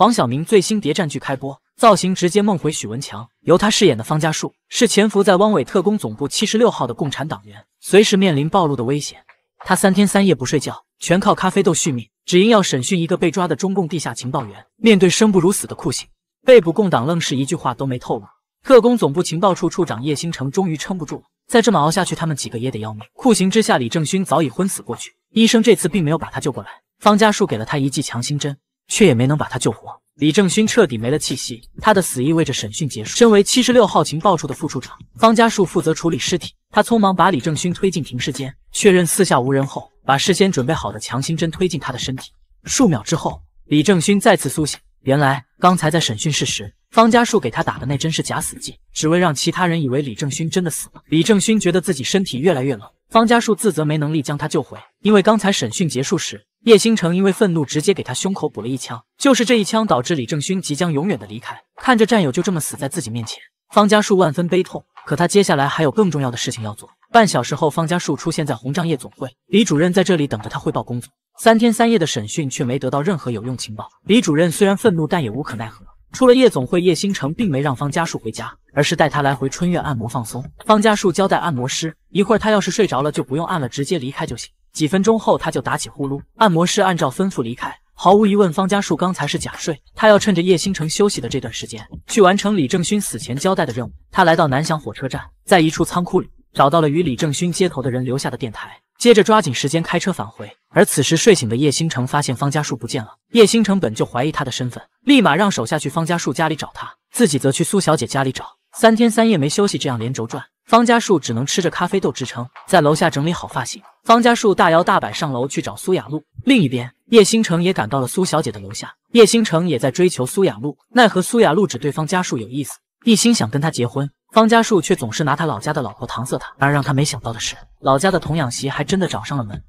黄晓明最新谍战剧开播，造型直接梦回许文强。由他饰演的方家树是潜伏在汪伪特工总部七十六号的共产党员，随时面临暴露的危险。他三天三夜不睡觉，全靠咖啡豆续命，只因要审讯一个被抓的中共地下情报员。面对生不如死的酷刑，被捕共党愣是一句话都没透露。特工总部情报处处长叶星城终于撑不住了，再这么熬下去，他们几个也得要命。酷刑之下，李正勋早已昏死过去，医生这次并没有把他救过来。方家树给了他一剂强心针。却也没能把他救活，李正勋彻底没了气息。他的死意味着审讯结束。身为七十六号情报处的副处长，方家树负责处理尸体。他匆忙把李正勋推进停尸间，确认四下无人后，把事先准备好的强心针推进他的身体。数秒之后，李正勋再次苏醒。原来，刚才在审讯室时。方家树给他打的那针是假死计，只为让其他人以为李正勋真的死了。李正勋觉得自己身体越来越冷，方家树自责没能力将他救回，因为刚才审讯结束时，叶星辰因为愤怒直接给他胸口补了一枪，就是这一枪导致李正勋即将永远的离开。看着战友就这么死在自己面前，方家树万分悲痛。可他接下来还有更重要的事情要做。半小时后，方家树出现在红帐夜总会，李主任在这里等着他汇报工作。三天三夜的审讯却没得到任何有用情报，李主任虽然愤怒，但也无可奈何。出了夜总会，叶星辰并没让方家树回家，而是带他来回春苑按摩放松。方家树交代按摩师，一会儿他要是睡着了，就不用按了，直接离开就行。几分钟后，他就打起呼噜，按摩师按照吩咐离开。毫无疑问，方家树刚才是假睡，他要趁着叶星辰休息的这段时间，去完成李正勋死前交代的任务。他来到南翔火车站，在一处仓库里找到了与李正勋接头的人留下的电台。接着抓紧时间开车返回，而此时睡醒的叶星城发现方家树不见了。叶星城本就怀疑他的身份，立马让手下去方家树家里找他，自己则去苏小姐家里找。三天三夜没休息，这样连轴转，方家树只能吃着咖啡豆支撑，在楼下整理好发型。方家树大摇大摆上楼去找苏雅露。另一边，叶星城也赶到了苏小姐的楼下。叶星城也在追求苏雅露，奈何苏雅露只对方家树有意思，一心想跟他结婚。方家树却总是拿他老家的老婆搪塞他，而让他没想到的是，老家的童养媳还真的找上了门，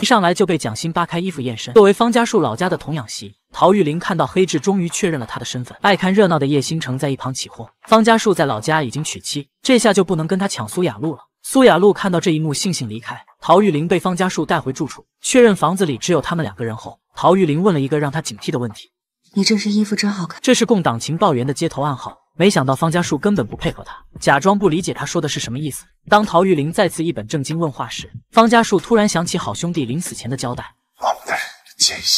一上来就被蒋欣扒开衣服验身。作为方家树老家的童养媳，陶玉玲看到黑痣，终于确认了他的身份。爱看热闹的叶星辰在一旁起哄。方家树在老家已经娶妻，这下就不能跟他抢苏雅露了。苏雅露看到这一幕，悻悻离开。陶玉玲被方家树带回住处，确认房子里只有他们两个人后，陶玉玲问了一个让他警惕的问题。你这身衣服真好看。这是共党情报员的街头暗号。没想到方家树根本不配合他，假装不理解他说的是什么意思。当陶玉玲再次一本正经问话时，方家树突然想起好兄弟临死前的交代，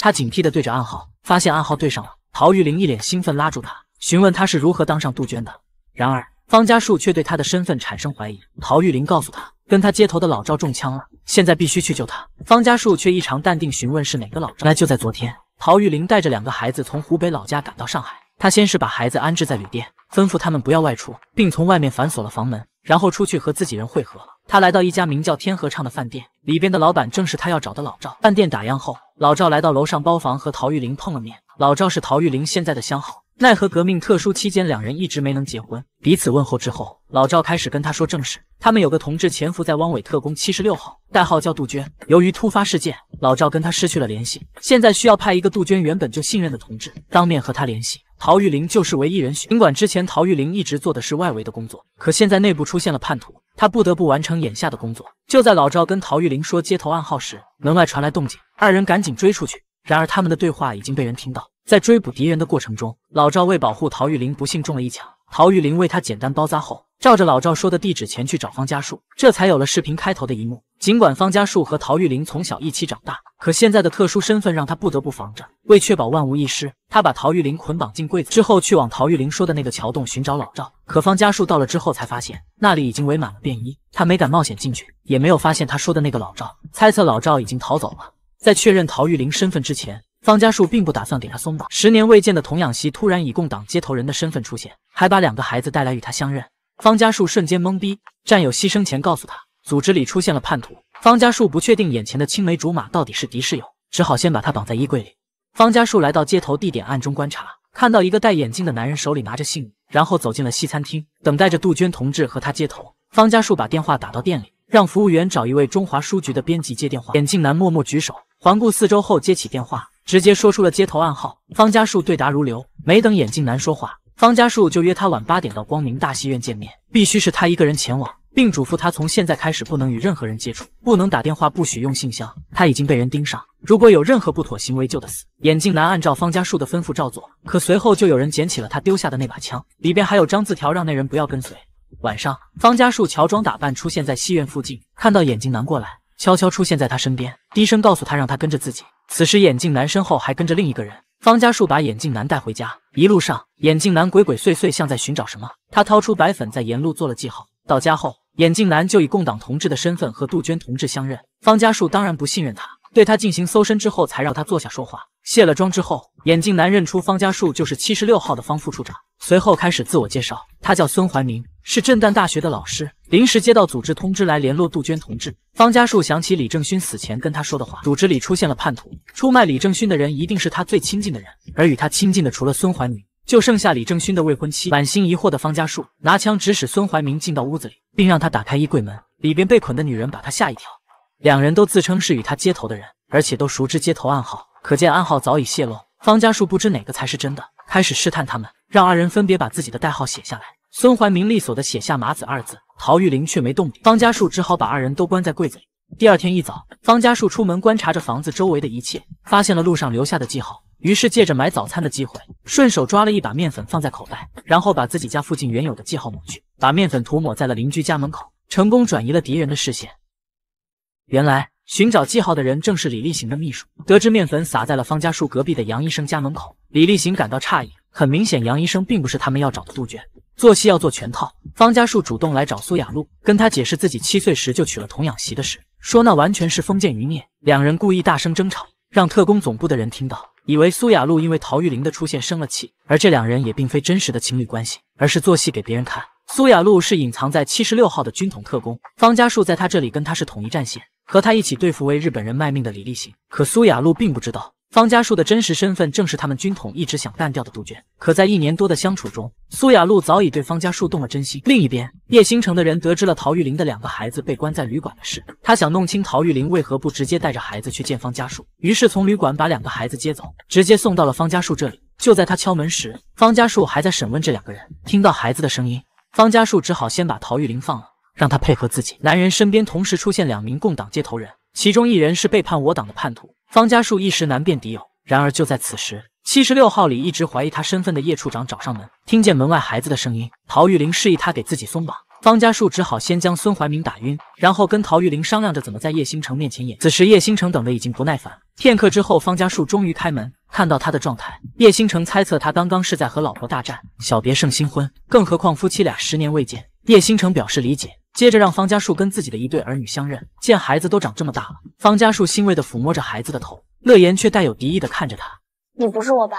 他警惕地对着暗号，发现暗号对上了。陶玉玲一脸兴奋，拉住他询问他是如何当上杜鹃的。然而方家树却对他的身份产生怀疑。陶玉玲告诉他，跟他接头的老赵中枪了，现在必须去救他。方家树却异常淡定，询问是哪个老赵？那就在昨天。陶玉玲带着两个孩子从湖北老家赶到上海，她先是把孩子安置在旅店，吩咐他们不要外出，并从外面反锁了房门，然后出去和自己人会合了。她来到一家名叫天和畅的饭店，里边的老板正是她要找的老赵。饭店打烊后，老赵来到楼上包房和陶玉玲碰了面。老赵是陶玉玲现在的相好。奈何革命特殊期间，两人一直没能结婚。彼此问候之后，老赵开始跟他说正事。他们有个同志潜伏在汪伪特工七十六号，代号叫杜鹃。由于突发事件，老赵跟他失去了联系。现在需要派一个杜鹃原本就信任的同志当面和他联系。陶玉玲就是唯一人选。尽管之前陶玉玲一直做的是外围的工作，可现在内部出现了叛徒，他不得不完成眼下的工作。就在老赵跟陶玉玲说接头暗号时，门外传来动静，二人赶紧追出去。然而他们的对话已经被人听到。在追捕敌人的过程中，老赵为保护陶玉玲，不幸中了一枪。陶玉玲为他简单包扎后，照着老赵说的地址前去找方家树，这才有了视频开头的一幕。尽管方家树和陶玉玲从小一起长大，可现在的特殊身份让他不得不防着。为确保万无一失，他把陶玉玲捆绑进柜子之后，去往陶玉玲说的那个桥洞寻找老赵。可方家树到了之后才发现，那里已经围满了便衣，他没敢冒险进去，也没有发现他说的那个老赵，猜测老赵已经逃走了。在确认陶玉玲身份之前。方家树并不打算给他松绑。十年未见的童养媳突然以共党接头人的身份出现，还把两个孩子带来与他相认。方家树瞬间懵逼。战友牺牲前告诉他，组织里出现了叛徒。方家树不确定眼前的青梅竹马到底是敌是友，只好先把他绑在衣柜里。方家树来到接头地点，暗中观察，看到一个戴眼镜的男人手里拿着信，然后走进了西餐厅，等待着杜鹃同志和他接头。方家树把电话打到店里，让服务员找一位中华书局的编辑接电话。眼镜男默默举手，环顾四周后接起电话。直接说出了街头暗号，方家树对答如流。没等眼镜男说话，方家树就约他晚八点到光明大戏院见面，必须是他一个人前往，并嘱咐他从现在开始不能与任何人接触，不能打电话，不许用信箱。他已经被人盯上，如果有任何不妥行为就得死。眼镜男按照方家树的吩咐照做，可随后就有人捡起了他丢下的那把枪，里边还有张字条，让那人不要跟随。晚上，方家树乔装打扮出现在戏院附近，看到眼镜男过来，悄悄出现在他身边，低声告诉他让他跟着自己。此时，眼镜男身后还跟着另一个人。方家树把眼镜男带回家，一路上眼镜男鬼鬼祟祟，像在寻找什么。他掏出白粉，在沿路做了记号。到家后，眼镜男就以共党同志的身份和杜鹃同志相认。方家树当然不信任他，对他进行搜身之后，才让他坐下说话。卸了妆之后，眼镜男认出方家树就是七十六号的方副处长，随后开始自我介绍，他叫孙怀明，是震旦大学的老师。临时接到组织通知来联络杜鹃同志，方家树想起李正勋死前跟他说的话，组织里出现了叛徒，出卖李正勋的人一定是他最亲近的人，而与他亲近的除了孙怀民，就剩下李正勋的未婚妻。满心疑惑的方家树拿枪指使孙怀民进到屋子里，并让他打开衣柜门，里边被捆的女人把他吓一跳，两人都自称是与他接头的人，而且都熟知接头暗号，可见暗号早已泄露。方家树不知哪个才是真的，开始试探他们，让二人分别把自己的代号写下来。孙怀明利索地写下“麻子”二字，陶玉玲却没动笔。方家树只好把二人都关在柜子里。第二天一早，方家树出门观察着房子周围的一切，发现了路上留下的记号，于是借着买早餐的机会，顺手抓了一把面粉放在口袋，然后把自己家附近原有的记号抹去，把面粉涂抹在了邻居家门口，成功转移了敌人的视线。原来寻找记号的人正是李立行的秘书，得知面粉撒在了方家树隔壁的杨医生家门口，李立行感到诧异，很明显杨医生并不是他们要找的杜鹃。做戏要做全套，方家树主动来找苏雅露，跟他解释自己七岁时就娶了童养媳的事，说那完全是封建余孽。两人故意大声争吵，让特工总部的人听到，以为苏雅露因为陶玉玲的出现生了气，而这两人也并非真实的情侣关系，而是做戏给别人看。苏雅露是隐藏在七十六号的军统特工，方家树在他这里跟他是统一战线，和他一起对付为日本人卖命的李立行。可苏雅露并不知道。方家树的真实身份正是他们军统一直想干掉的杜鹃。可在一年多的相处中，苏雅露早已对方家树动了真心。另一边，叶星城的人得知了陶玉玲的两个孩子被关在旅馆的事，他想弄清陶玉玲为何不直接带着孩子去见方家树，于是从旅馆把两个孩子接走，直接送到了方家树这里。就在他敲门时，方家树还在审问这两个人。听到孩子的声音，方家树只好先把陶玉玲放了，让他配合自己。男人身边同时出现两名共党接头人，其中一人是背叛我党的叛徒。方家树一时难辨敌友，然而就在此时，七十六号里一直怀疑他身份的叶处长找上门，听见门外孩子的声音，陶玉玲示意他给自己松绑，方家树只好先将孙怀明打晕，然后跟陶玉玲商量着怎么在叶星城面前演。此时叶星城等的已经不耐烦，片刻之后，方家树终于开门，看到他的状态，叶星城猜测他刚刚是在和老婆大战，小别胜新婚，更何况夫妻俩十年未见，叶星城表示理解。接着让方家树跟自己的一对儿女相认，见孩子都长这么大了，方家树欣慰地抚摸着孩子的头，乐言却带有敌意地看着他：“你不是我吧？”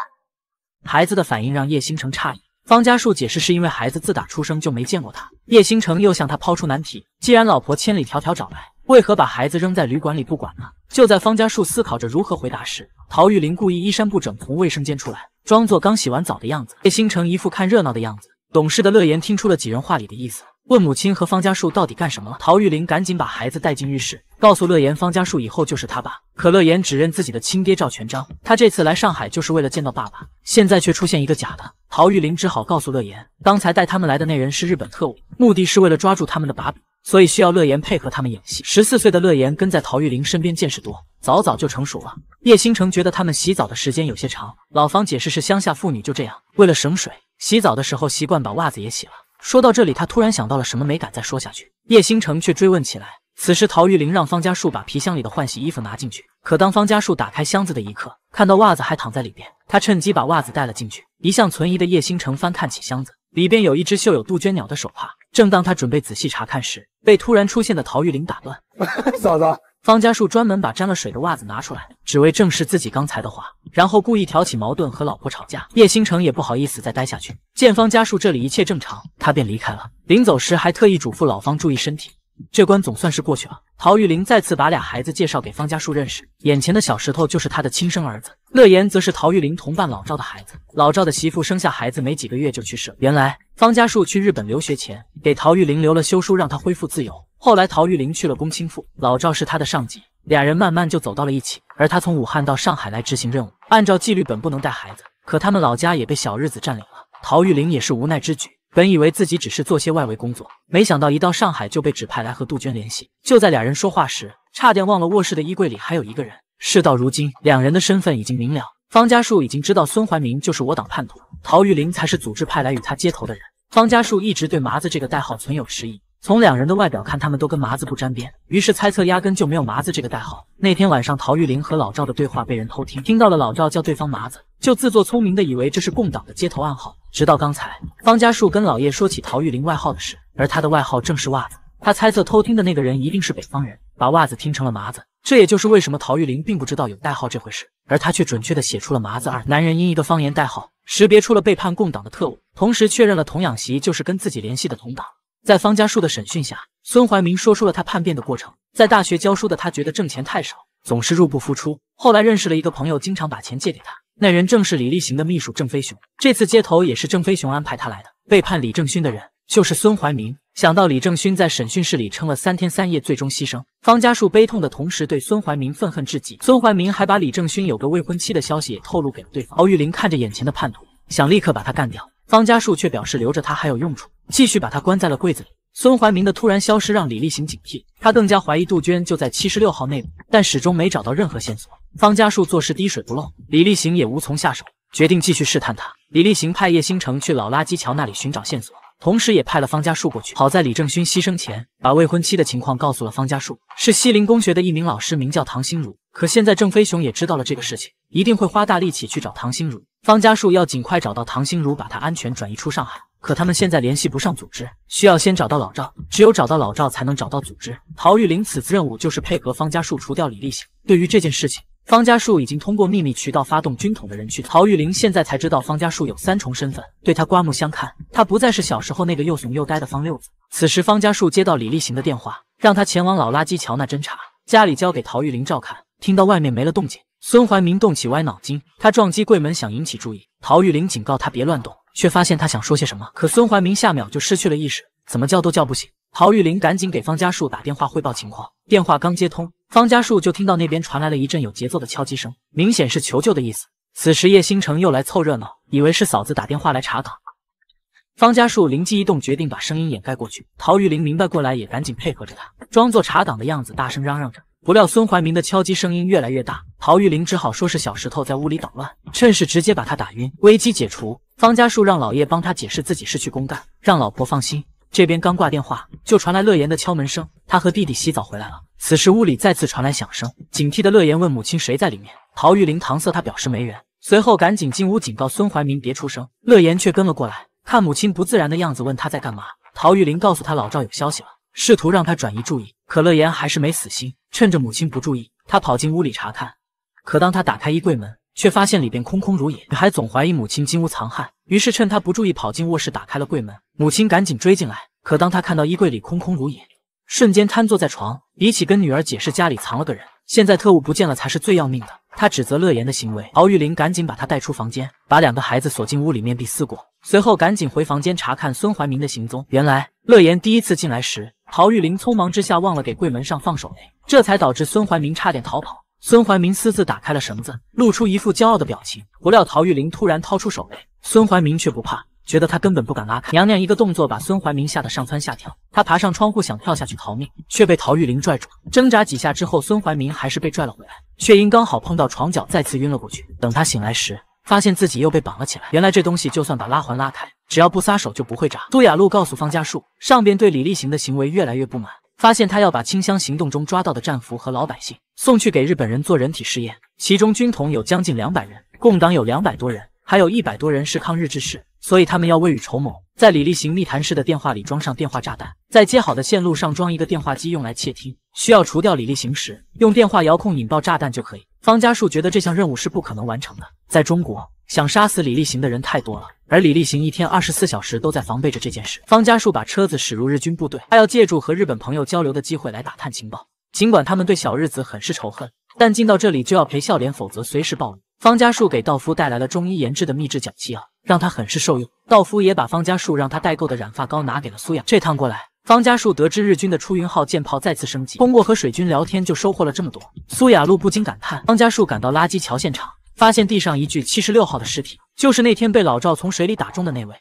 孩子的反应让叶星辰诧异。方家树解释是因为孩子自打出生就没见过他。叶星辰又向他抛出难题：“既然老婆千里迢迢找来，为何把孩子扔在旅馆里不管呢？”就在方家树思考着如何回答时，陶玉玲故意衣衫不整从卫生间出来，装作刚洗完澡的样子。叶星辰一副看热闹的样子，懂事的乐言听出了几人话里的意思。问母亲和方家树到底干什么了？陶玉玲赶紧把孩子带进浴室，告诉乐言，方家树以后就是他爸。可乐言只认自己的亲爹赵全章，他这次来上海就是为了见到爸爸，现在却出现一个假的。陶玉玲只好告诉乐言，刚才带他们来的那人是日本特务，目的是为了抓住他们的把柄，所以需要乐言配合他们演戏。十四岁的乐言跟在陶玉玲身边，见识多，早早就成熟了。叶星城觉得他们洗澡的时间有些长，老方解释是乡下妇女就这样，为了省水，洗澡的时候习惯把袜子也洗了。说到这里，他突然想到了什么，没敢再说下去。叶星辰却追问起来。此时，陶玉玲让方家树把皮箱里的换洗衣服拿进去。可当方家树打开箱子的一刻，看到袜子还躺在里边，他趁机把袜子带了进去。一向存疑的叶星辰翻看起箱子，里边有一只绣有杜鹃鸟的手帕。正当他准备仔细查看时，被突然出现的陶玉玲打断。嫂子。方家树专门把沾了水的袜子拿出来，只为证实自己刚才的话，然后故意挑起矛盾和老婆吵架。叶星辰也不好意思再待下去，见方家树这里一切正常，他便离开了。临走时还特意嘱咐老方注意身体。这关总算是过去了。陶玉玲再次把俩孩子介绍给方家树认识，眼前的小石头就是他的亲生儿子，乐言则是陶玉玲同伴老赵的孩子。老赵的媳妇生下孩子没几个月就去世，了，原来方家树去日本留学前给陶玉玲留了休书，让她恢复自由。后来，陶玉玲去了公亲父，老赵是他的上级，俩人慢慢就走到了一起。而他从武汉到上海来执行任务，按照纪律本不能带孩子，可他们老家也被小日子占领了。陶玉玲也是无奈之举。本以为自己只是做些外围工作，没想到一到上海就被指派来和杜鹃联系。就在俩人说话时，差点忘了卧室的衣柜里还有一个人。事到如今，两人的身份已经明了。方家树已经知道孙怀民就是我党叛徒，陶玉玲才是组织派来与他接头的人。方家树一直对麻子这个代号存有迟疑。从两人的外表看，他们都跟麻子不沾边，于是猜测压根就没有麻子这个代号。那天晚上，陶玉玲和老赵的对话被人偷听，听到了老赵叫对方麻子，就自作聪明的以为这是共党的街头暗号。直到刚才，方家树跟老叶说起陶玉玲外号的事，而他的外号正是袜子。他猜测偷听的那个人一定是北方人，把袜子听成了麻子。这也就是为什么陶玉玲并不知道有代号这回事，而他却准确的写出了麻子二。男人因一个方言代号识别出了背叛共党的特务，同时确认了童养媳就是跟自己联系的同党。在方家树的审讯下，孙怀明说出了他叛变的过程。在大学教书的他觉得挣钱太少，总是入不敷出。后来认识了一个朋友，经常把钱借给他。那人正是李立行的秘书郑飞雄。这次接头也是郑飞雄安排他来的。背叛李正勋的人就是孙怀明。想到李正勋在审讯室里撑了三天三夜，最终牺牲，方家树悲痛的同时对孙怀明愤恨至极。孙怀明还把李正勋有个未婚妻的消息也透露给了对方。敖玉林看着眼前的叛徒，想立刻把他干掉。方家树却表示留着他还有用处，继续把他关在了柜子里。孙怀明的突然消失让李立行警惕，他更加怀疑杜鹃就在七十六号内部，但始终没找到任何线索。方家树做事滴水不漏，李立行也无从下手，决定继续试探他。李立行派叶星城去老垃圾桥那里寻找线索，同时也派了方家树过去。好在李正勋牺牲前把未婚妻的情况告诉了方家树，是西林公学的一名老师，名叫唐心如。可现在郑飞雄也知道了这个事情，一定会花大力气去找唐心如。方家树要尽快找到唐心如，把她安全转移出上海。可他们现在联系不上组织，需要先找到老赵。只有找到老赵，才能找到组织。陶玉玲此次任务就是配合方家树除掉李立行。对于这件事情，方家树已经通过秘密渠道发动军统的人去。陶玉玲现在才知道方家树有三重身份，对他刮目相看。他不再是小时候那个又怂又呆的方六子。此时，方家树接到李立行的电话，让他前往老垃圾桥那侦查，家里交给陶玉玲照看。听到外面没了动静。孙怀明动起歪脑筋，他撞击柜门想引起注意。陶玉玲警告他别乱动，却发现他想说些什么。可孙怀明下秒就失去了意识，怎么叫都叫不醒。陶玉玲赶紧给方家树打电话汇报情况。电话刚接通，方家树就听到那边传来了一阵有节奏的敲击声，明显是求救的意思。此时叶星辰又来凑热闹，以为是嫂子打电话来查岗。方家树灵机一动，决定把声音掩盖过去。陶玉玲明白过来，也赶紧配合着他，装作查岗的样子，大声嚷嚷着。不料孙怀民的敲击声音越来越大，陶玉玲只好说是小石头在屋里捣乱，趁势直接把他打晕，危机解除。方家树让老叶帮他解释自己是去公干，让老婆放心。这边刚挂电话，就传来乐言的敲门声，他和弟弟洗澡回来了。此时屋里再次传来响声，警惕的乐言问母亲谁在里面，陶玉玲搪塞他表示没人，随后赶紧进屋警告孙怀民别出声。乐言却跟了过来，看母亲不自然的样子，问他在干嘛。陶玉玲告诉他老赵有消息了。试图让他转移注意，可乐言还是没死心。趁着母亲不注意，他跑进屋里查看。可当他打开衣柜门，却发现里边空空如也。女孩总怀疑母亲进屋藏汉，于是趁他不注意跑进卧室，打开了柜门。母亲赶紧追进来，可当他看到衣柜里空空如也。瞬间瘫坐在床，比起跟女儿解释家里藏了个人，现在特务不见了才是最要命的。他指责乐言的行为，陶玉玲赶紧把他带出房间，把两个孩子锁进屋里面壁思过。随后赶紧回房间查看孙怀明的行踪。原来乐言第一次进来时，陶玉玲匆忙之下忘了给柜门上放手雷，这才导致孙怀明差点逃跑。孙怀明私自打开了绳子，露出一副骄傲的表情。不料陶玉玲突然掏出手雷，孙怀明却不怕。觉得他根本不敢拉开，娘娘一个动作把孙怀明吓得上蹿下跳。他爬上窗户想跳下去逃命，却被陶玉玲拽住。挣扎几下之后，孙怀明还是被拽了回来，却因刚好碰到床角再次晕了过去。等他醒来时，发现自己又被绑了起来。原来这东西就算把拉环拉开，只要不撒手就不会炸。杜雅露告诉方家树，上边对李立行的行为越来越不满，发现他要把清乡行动中抓到的战俘和老百姓送去给日本人做人体试验，其中军统有将近两百人，共党有两百多人。还有一百多人是抗日志士，所以他们要未雨绸缪，在李立行密谈室的电话里装上电话炸弹，在接好的线路上装一个电话机用来窃听。需要除掉李立行时，用电话遥控引爆炸弹就可以。方家树觉得这项任务是不可能完成的，在中国想杀死李立行的人太多了，而李立行一天二十四小时都在防备着这件事。方家树把车子驶入日军部队，他要借助和日本朋友交流的机会来打探情报。尽管他们对小日子很是仇恨，但进到这里就要陪笑脸，否则随时暴露。方家树给道夫带来了中医研制的秘制脚气药，让他很是受用。道夫也把方家树让他代购的染发膏拿给了苏雅。这趟过来，方家树得知日军的出云号舰炮再次升级。通过和水军聊天，就收获了这么多。苏雅露不禁感叹。方家树赶到垃圾桥现场，发现地上一具七十六号的尸体，就是那天被老赵从水里打中的那位。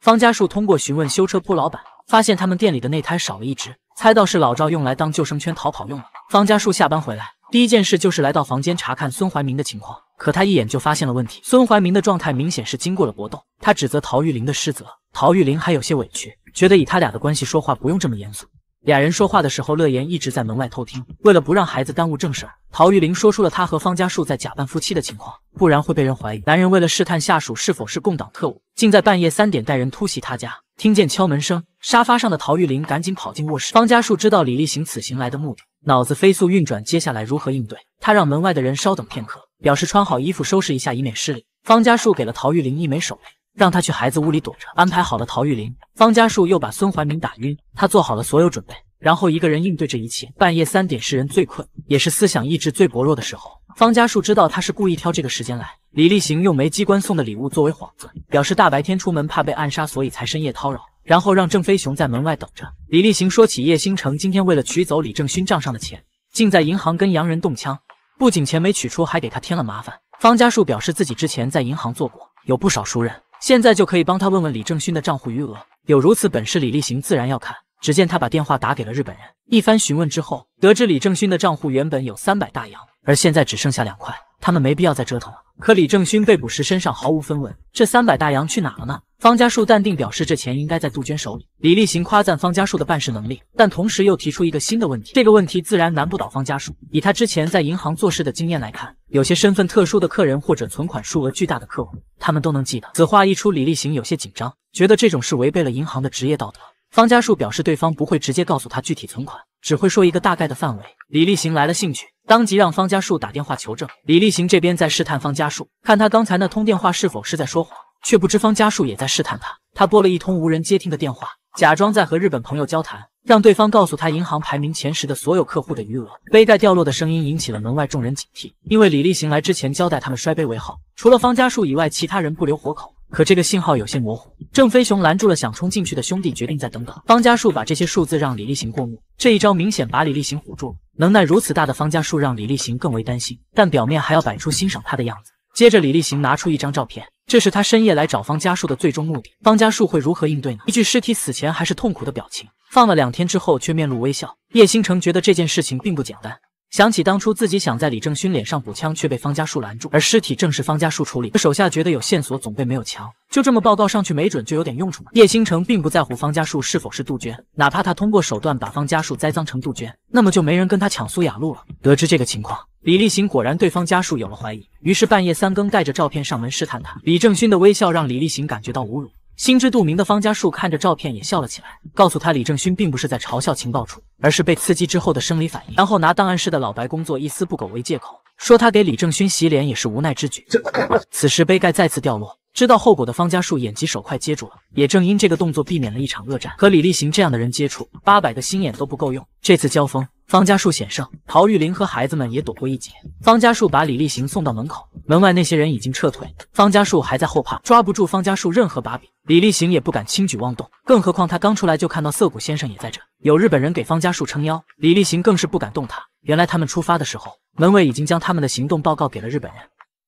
方家树通过询问修车铺老板，发现他们店里的内胎少了一只，猜到是老赵用来当救生圈逃跑用了。方家树下班回来，第一件事就是来到房间查看孙怀明的情况。可他一眼就发现了问题，孙怀明的状态明显是经过了搏斗。他指责陶玉玲的失责，陶玉玲还有些委屈，觉得以他俩的关系说话不用这么严肃。俩人说话的时候，乐言一直在门外偷听。为了不让孩子耽误正事，陶玉玲说出了他和方家树在假扮夫妻的情况，不然会被人怀疑。男人为了试探下属是否是共党特务，竟在半夜三点带人突袭他家。听见敲门声，沙发上的陶玉玲赶紧跑进卧室。方家树知道李立行此行来的目的，脑子飞速运转，接下来如何应对？他让门外的人稍等片刻。表示穿好衣服，收拾一下，以免失礼。方家树给了陶玉玲一枚手雷，让她去孩子屋里躲着。安排好了陶玉玲，方家树又把孙怀民打晕。他做好了所有准备，然后一个人应对这一切。半夜三点是人最困，也是思想意志最薄弱的时候。方家树知道他是故意挑这个时间来。李立行用梅机关送的礼物作为幌子，表示大白天出门怕被暗杀，所以才深夜叨扰。然后让郑飞雄在门外等着。李立行说起叶星城今天为了取走李正勋账上的钱，竟在银行跟洋人动枪。不仅钱没取出，还给他添了麻烦。方家树表示自己之前在银行做过，有不少熟人，现在就可以帮他问问李正勋的账户余额。有如此本事，李立行自然要看。只见他把电话打给了日本人，一番询问之后，得知李正勋的账户原本有三百大洋，而现在只剩下两块。他们没必要再折腾了。可李正勋被捕时身上毫无分文，这三百大洋去哪了呢？方家树淡定表示，这钱应该在杜鹃手里。李立行夸赞方家树的办事能力，但同时又提出一个新的问题。这个问题自然难不倒方家树，以他之前在银行做事的经验来看，有些身份特殊的客人或者存款数额巨大的客户，他们都能记得。此话一出，李立行有些紧张，觉得这种事违背了银行的职业道德。方家树表示，对方不会直接告诉他具体存款，只会说一个大概的范围。李立行来了兴趣。当即让方家树打电话求证，李立行这边在试探方家树，看他刚才那通电话是否是在说谎，却不知方家树也在试探他。他拨了一通无人接听的电话，假装在和日本朋友交谈，让对方告诉他银行排名前十的所有客户的余额。杯盖掉落的声音引起了门外众人警惕，因为李立行来之前交代他们摔杯为号，除了方家树以外，其他人不留活口。可这个信号有些模糊。郑飞雄拦住了想冲进去的兄弟，决定再等等。方家树把这些数字让李立行过目，这一招明显把李立行唬住了。能耐如此大的方家树，让李立行更为担心，但表面还要摆出欣赏他的样子。接着，李立行拿出一张照片，这是他深夜来找方家树的最终目的。方家树会如何应对呢？一具尸体死前还是痛苦的表情，放了两天之后却面露微笑。叶星辰觉得这件事情并不简单。想起当初自己想在李正勋脸上补枪，却被方家树拦住，而尸体正是方家树处理。手下觉得有线索总被没有强，就这么报告上去，没准就有点用处嘛。叶星辰并不在乎方家树是否是杜鹃，哪怕他通过手段把方家树栽赃成杜鹃，那么就没人跟他抢苏雅露了。得知这个情况，李立行果然对方家树有了怀疑，于是半夜三更带着照片上门试探他。李正勋的微笑让李立行感觉到侮辱。心知肚明的方家树看着照片也笑了起来，告诉他李正勋并不是在嘲笑情报处，而是被刺激之后的生理反应。然后拿档案室的老白工作一丝不苟为借口，说他给李正勋洗脸也是无奈之举。此时杯盖再次掉落，知道后果的方家树眼疾手快接住了，也正因这个动作避免了一场恶战。和李立行这样的人接触，八百个心眼都不够用。这次交锋。方家树险胜，陶玉玲和孩子们也躲过一劫。方家树把李立行送到门口，门外那些人已经撤退。方家树还在后怕，抓不住方家树任何把柄，李立行也不敢轻举妄动。更何况他刚出来就看到涩谷先生也在这，有日本人给方家树撑腰，李立行更是不敢动他。原来他们出发的时候，门卫已经将他们的行动报告给了日本人。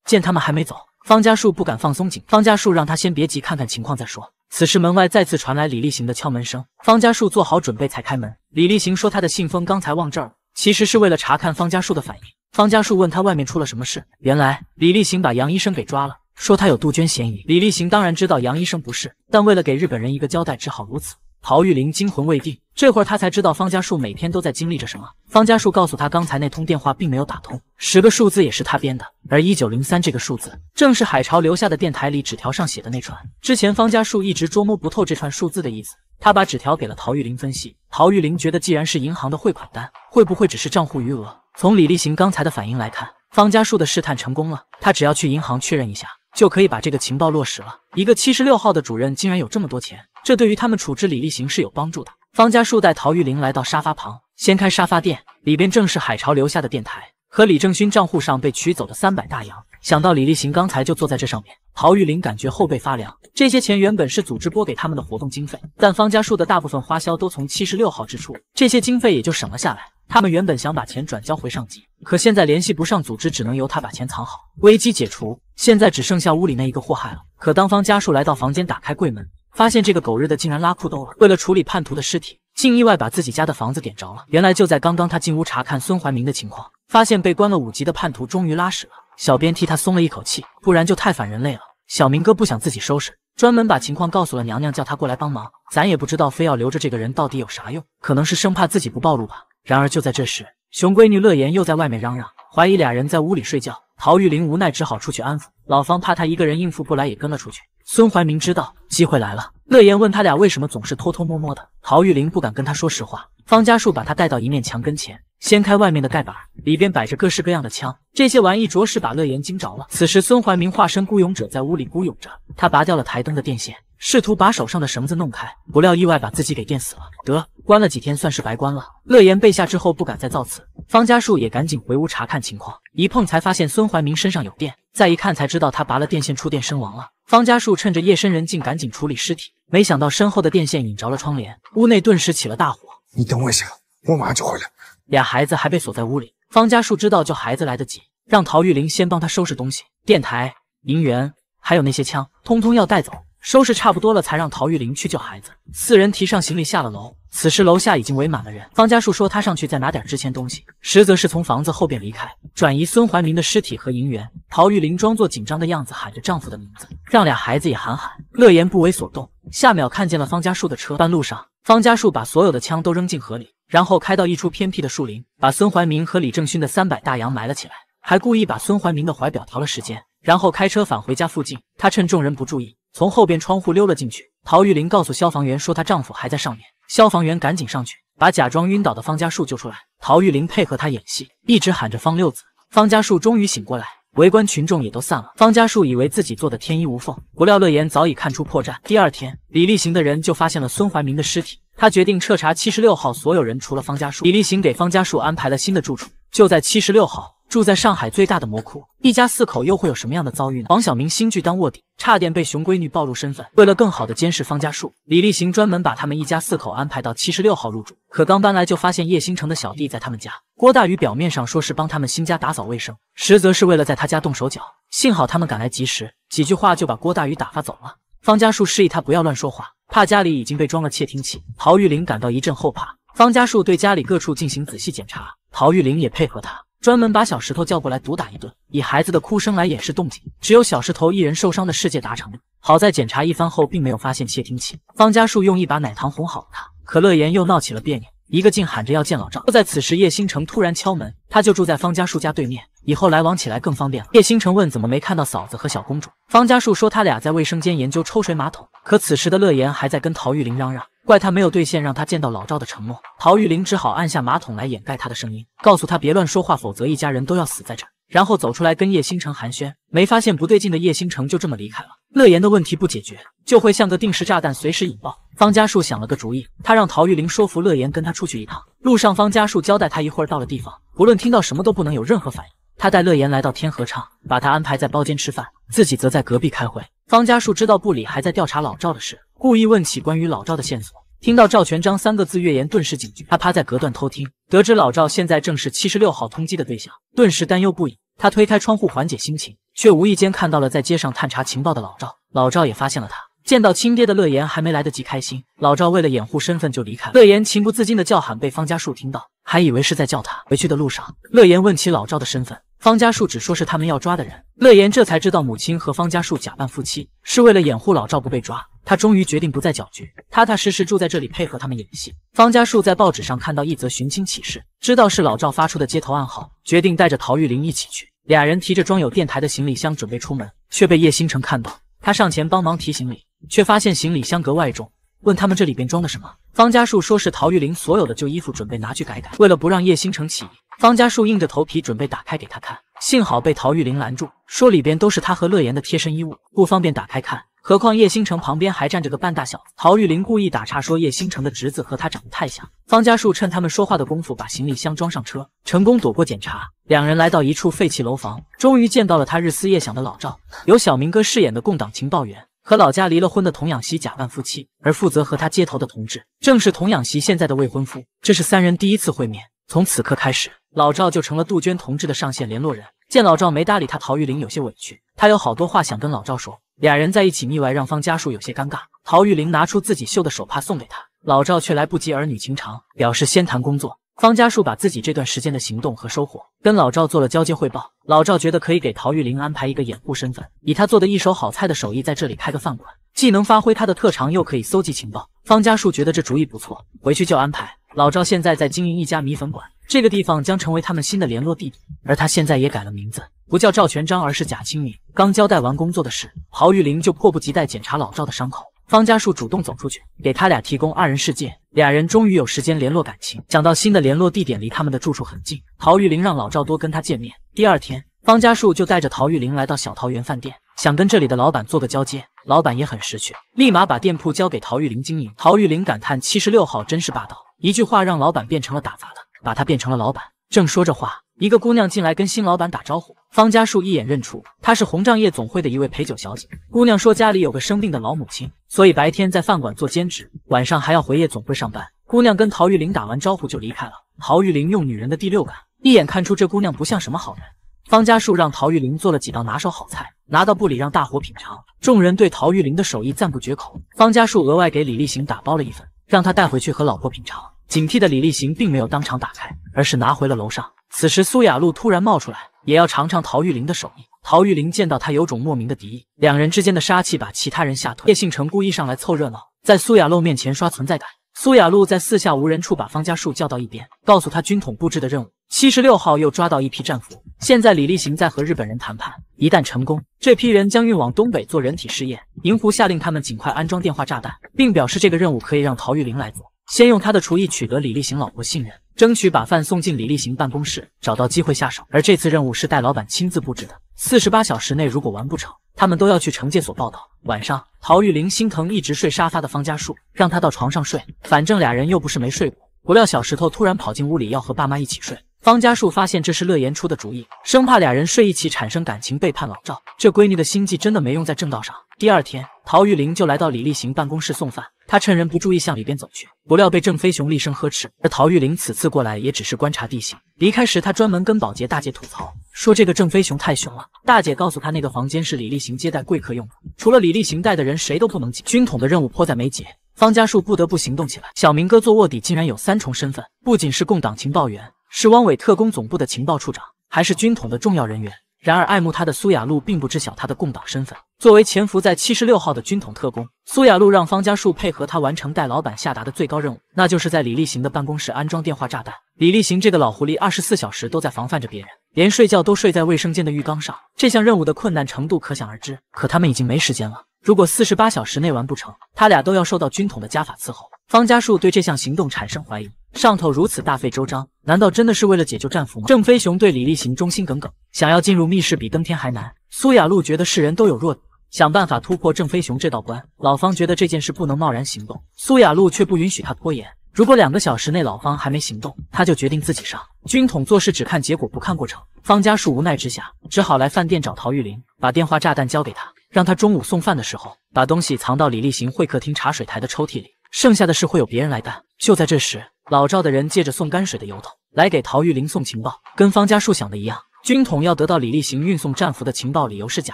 见他们还没走，方家树不敢放松警惕，方家树让他先别急，看看情况再说。此时门外再次传来李立行的敲门声，方家树做好准备才开门。李立行说他的信封刚才忘这儿，其实是为了查看方家树的反应。方家树问他外面出了什么事，原来李立行把杨医生给抓了，说他有杜鹃嫌疑。李立行当然知道杨医生不是，但为了给日本人一个交代，只好如此。陶玉玲惊魂未定，这会儿她才知道方家树每天都在经历着什么。方家树告诉她，刚才那通电话并没有打通，十个数字也是他编的，而一九零三这个数字正是海潮留下的电台里纸条上写的那串。之前方家树一直捉摸不透这串数字的意思，他把纸条给了陶玉玲分析。陶玉玲觉得，既然是银行的汇款单，会不会只是账户余额？从李立行刚才的反应来看，方家树的试探成功了，他只要去银行确认一下，就可以把这个情报落实了。一个七十六号的主任竟然有这么多钱！这对于他们处置李立行是有帮助的。方家树带陶玉玲来到沙发旁，掀开沙发垫，里边正是海潮留下的电台和李正勋账户上被取走的三百大洋。想到李立行刚才就坐在这上面，陶玉玲感觉后背发凉。这些钱原本是组织拨给他们的活动经费，但方家树的大部分花销都从七十六号支出，这些经费也就省了下来。他们原本想把钱转交回上级，可现在联系不上组织，只能由他把钱藏好。危机解除，现在只剩下屋里那一个祸害了。可当方家树来到房间，打开柜门。发现这个狗日的竟然拉裤兜了，为了处理叛徒的尸体，竟意外把自己家的房子点着了。原来就在刚刚，他进屋查看孙怀明的情况，发现被关了五级的叛徒终于拉屎了。小编替他松了一口气，不然就太反人类了。小明哥不想自己收拾，专门把情况告诉了娘娘，叫她过来帮忙。咱也不知道非要留着这个人到底有啥用，可能是生怕自己不暴露吧。然而就在这时，熊闺女乐言又在外面嚷嚷，怀疑俩人在屋里睡觉。陶玉玲无奈，只好出去安抚。老方怕他一个人应付不来，也跟了出去。孙怀明知道机会来了。乐言问他俩为什么总是偷偷摸摸的。陶玉玲不敢跟他说实话。方家树把他带到一面墙跟前，掀开外面的盖板，里边摆着各式各样的枪。这些玩意着实把乐言惊着了。此时，孙怀明化身孤勇者，在屋里孤勇着。他拔掉了台灯的电线。试图把手上的绳子弄开，不料意外把自己给电死了。得关了几天，算是白关了。乐言被吓之后不敢再造次。方家树也赶紧回屋查看情况，一碰才发现孙怀明身上有电，再一看才知道他拔了电线触电身亡了。方家树趁着夜深人静赶紧处理尸体，没想到身后的电线引着了窗帘，屋内顿时起了大火。你等我一下，我马上就回来。俩孩子还被锁在屋里，方家树知道救孩子来得及，让陶玉玲先帮他收拾东西，电台、银元还有那些枪，通通要带走。收拾差不多了，才让陶玉玲去救孩子。四人提上行李下了楼，此时楼下已经围满了人。方家树说他上去再拿点值钱东西，实则是从房子后边离开，转移孙怀民的尸体和银元。陶玉玲装作紧张的样子，喊着丈夫的名字，让俩孩子也喊喊。乐言不为所动，下秒看见了方家树的车。半路上，方家树把所有的枪都扔进河里，然后开到一处偏僻的树林，把孙怀民和李正勋的三百大洋埋了起来，还故意把孙怀民的怀表调了时间，然后开车返回家附近。他趁众人不注意。从后边窗户溜了进去，陶玉玲告诉消防员说她丈夫还在上面，消防员赶紧上去把假装晕倒的方家树救出来。陶玉玲配合他演戏，一直喊着方六子。方家树终于醒过来，围观群众也都散了。方家树以为自己做的天衣无缝，不料乐言早已看出破绽。第二天，李立行的人就发现了孙怀民的尸体，他决定彻查七十六号所有人，除了方家树。李立行给方家树安排了新的住处，就在七十六号。住在上海最大的魔窟，一家四口又会有什么样的遭遇呢？黄晓明新剧当卧底，差点被熊闺女暴露身份。为了更好的监视方家树，李立行专门把他们一家四口安排到七十六号入住。可刚搬来就发现叶星城的小弟在他们家。郭大宇表面上说是帮他们新家打扫卫生，实则是为了在他家动手脚。幸好他们赶来及时，几句话就把郭大宇打发走了。方家树示意他不要乱说话，怕家里已经被装了窃听器。陶玉玲感到一阵后怕。方家树对家里各处进行仔细检查，陶玉玲也配合他。专门把小石头叫过来毒打一顿，以孩子的哭声来掩饰动静，只有小石头一人受伤的世界达成。了。好在检查一番后，并没有发现窃听器。方家树用一把奶糖哄好了他，可乐言又闹起了别扭，一个劲喊着要见老赵。就在此时，叶星城突然敲门，他就住在方家树家对面，以后来往起来更方便了。叶星城问怎么没看到嫂子和小公主，方家树说他俩在卫生间研究抽水马桶。可此时的乐言还在跟陶玉玲嚷嚷。怪他没有兑现，让他见到老赵的承诺。陶玉玲只好按下马桶来掩盖他的声音，告诉他别乱说话，否则一家人都要死在这。然后走出来跟叶星辰寒暄，没发现不对劲的叶星辰就这么离开了。乐言的问题不解决，就会像个定时炸弹随时引爆。方家树想了个主意，他让陶玉玲说服乐言跟他出去一趟。路上，方家树交代他一会儿到了地方，不论听到什么都不能有任何反应。他带乐言来到天河唱，把他安排在包间吃饭，自己则在隔壁开会。方家树知道部里还在调查老赵的事。故意问起关于老赵的线索，听到“赵全章”三个字，乐言顿时警觉。他趴在隔断偷听，得知老赵现在正是七十六号通缉的对象，顿时担忧不已。他推开窗户缓解心情，却无意间看到了在街上探查情报的老赵。老赵也发现了他，见到亲爹的乐言还没来得及开心，老赵为了掩护身份就离开了。乐言情不自禁的叫喊，被方家树听到，还以为是在叫他。回去的路上，乐言问起老赵的身份，方家树只说是他们要抓的人。乐言这才知道，母亲和方家树假扮夫妻是为了掩护老赵不被抓。他终于决定不再搅局，踏踏实实住在这里，配合他们演戏。方家树在报纸上看到一则寻亲启事，知道是老赵发出的街头暗号，决定带着陶玉玲一起去。俩人提着装有电台的行李箱准备出门，却被叶星辰看到。他上前帮忙提行李，却发现行李箱格外重，问他们这里边装的什么。方家树说是陶玉玲所有的旧衣服，准备拿去改改。为了不让叶星辰起疑，方家树硬着头皮准备打开给他看，幸好被陶玉玲拦住，说里边都是他和乐言的贴身衣物，不方便打开看。何况叶星辰旁边还站着个半大小子，陶玉玲故意打岔说：“叶星辰的侄子和他长得太像。”方家树趁他们说话的功夫，把行李箱装上车，成功躲过检查。两人来到一处废弃楼房，终于见到了他日思夜想的老赵。由小明哥饰演的共党情报员和老家离了婚的童养媳假扮夫妻，而负责和他接头的同志正是童养媳现在的未婚夫。这是三人第一次会面，从此刻开始，老赵就成了杜鹃同志的上线联络人。见老赵没搭理他，陶玉玲有些委屈，他有好多话想跟老赵说。俩人在一起腻歪，让方家树有些尴尬。陶玉玲拿出自己绣的手帕送给他，老赵却来不及儿女情长，表示先谈工作。方家树把自己这段时间的行动和收获跟老赵做了交接汇报。老赵觉得可以给陶玉玲安排一个掩护身份，以他做的一手好菜的手艺在这里开个饭馆，既能发挥他的特长，又可以搜集情报。方家树觉得这主意不错，回去就安排。老赵现在在经营一家米粉馆。这个地方将成为他们新的联络地点，而他现在也改了名字，不叫赵全章，而是贾清明。刚交代完工作的事，陶玉玲就迫不及待检查老赵的伤口。方家树主动走出去，给他俩提供二人世界，俩人终于有时间联络感情。想到新的联络地点离他们的住处很近，陶玉玲让老赵多跟他见面。第二天，方家树就带着陶玉玲来到小桃园饭店，想跟这里的老板做个交接。老板也很识趣，立马把店铺交给陶玉玲经营。陶玉玲感叹：“七十六号真是霸道，一句话让老板变成了打杂的。”把他变成了老板。正说着话，一个姑娘进来跟新老板打招呼。方家树一眼认出她是红帐夜总会的一位陪酒小姐。姑娘说家里有个生病的老母亲，所以白天在饭馆做兼职，晚上还要回夜总会上班。姑娘跟陶玉玲打完招呼就离开了。陶玉玲用女人的第六感一眼看出这姑娘不像什么好人。方家树让陶玉玲做了几道拿手好菜，拿到部里让大伙品尝。众人对陶玉玲的手艺赞不绝口。方家树额外给李立行打包了一份，让他带回去和老婆品尝。警惕的李立行并没有当场打开，而是拿回了楼上。此时，苏雅露突然冒出来，也要尝尝陶玉玲的手艺。陶玉玲见到她，有种莫名的敌意，两人之间的杀气把其他人吓退。叶兴成故意上来凑热闹，在苏雅露面前刷存在感。苏雅露在四下无人处把方家树叫到一边，告诉他军统布置的任务：七十六号又抓到一批战俘，现在李立行在和日本人谈判，一旦成功，这批人将运往东北做人体试验。银狐下令他们尽快安装电话炸弹，并表示这个任务可以让陶玉玲来做。先用他的厨艺取得李立行老婆信任，争取把饭送进李立行办公室，找到机会下手。而这次任务是戴老板亲自布置的，四十八小时内如果完不成，他们都要去惩戒所报道。晚上，陶玉玲心疼一直睡沙发的方家树，让他到床上睡，反正俩人又不是没睡过。不料小石头突然跑进屋里，要和爸妈一起睡。方家树发现这是乐言出的主意，生怕俩人睡一起产生感情背叛老赵。这闺女的心计真的没用在正道上。第二天，陶玉玲就来到李立行办公室送饭，她趁人不注意向里边走去，不料被郑飞雄厉声呵斥。而陶玉玲此次过来也只是观察地形。离开时，她专门跟保洁大姐吐槽，说这个郑飞雄太熊了。大姐告诉她，那个房间是李立行接待贵客用的，除了李立行带的人，谁都不能进。军统的任务迫在眉睫，方家树不得不行动起来。小明哥做卧底，竟然有三重身份，不仅是共党情报员。是汪伪特工总部的情报处长，还是军统的重要人员？然而爱慕他的苏雅露并不知晓他的共党身份。作为潜伏在七十六号的军统特工，苏雅露让方家树配合他完成戴老板下达的最高任务，那就是在李立行的办公室安装电话炸弹。李立行这个老狐狸，二十四小时都在防范着别人，连睡觉都睡在卫生间的浴缸上。这项任务的困难程度可想而知。可他们已经没时间了，如果四十八小时内完不成，他俩都要受到军统的加法伺候。方家树对这项行动产生怀疑。上头如此大费周章，难道真的是为了解救战俘吗？郑飞雄对李立行忠心耿耿，想要进入密室比登天还难。苏雅露觉得世人都有弱点，想办法突破郑飞雄这道关。老方觉得这件事不能贸然行动，苏雅露却不允许他拖延。如果两个小时内老方还没行动，他就决定自己上。军统做事只看结果不看过程，方家树无奈之下只好来饭店找陶玉玲，把电话炸弹交给他，让他中午送饭的时候把东西藏到李立行会客厅茶水台的抽屉里，剩下的事会有别人来干。就在这时。老赵的人借着送泔水的由头来给陶玉玲送情报，跟方家树想的一样。军统要得到李立行运送战俘的情报，理由是假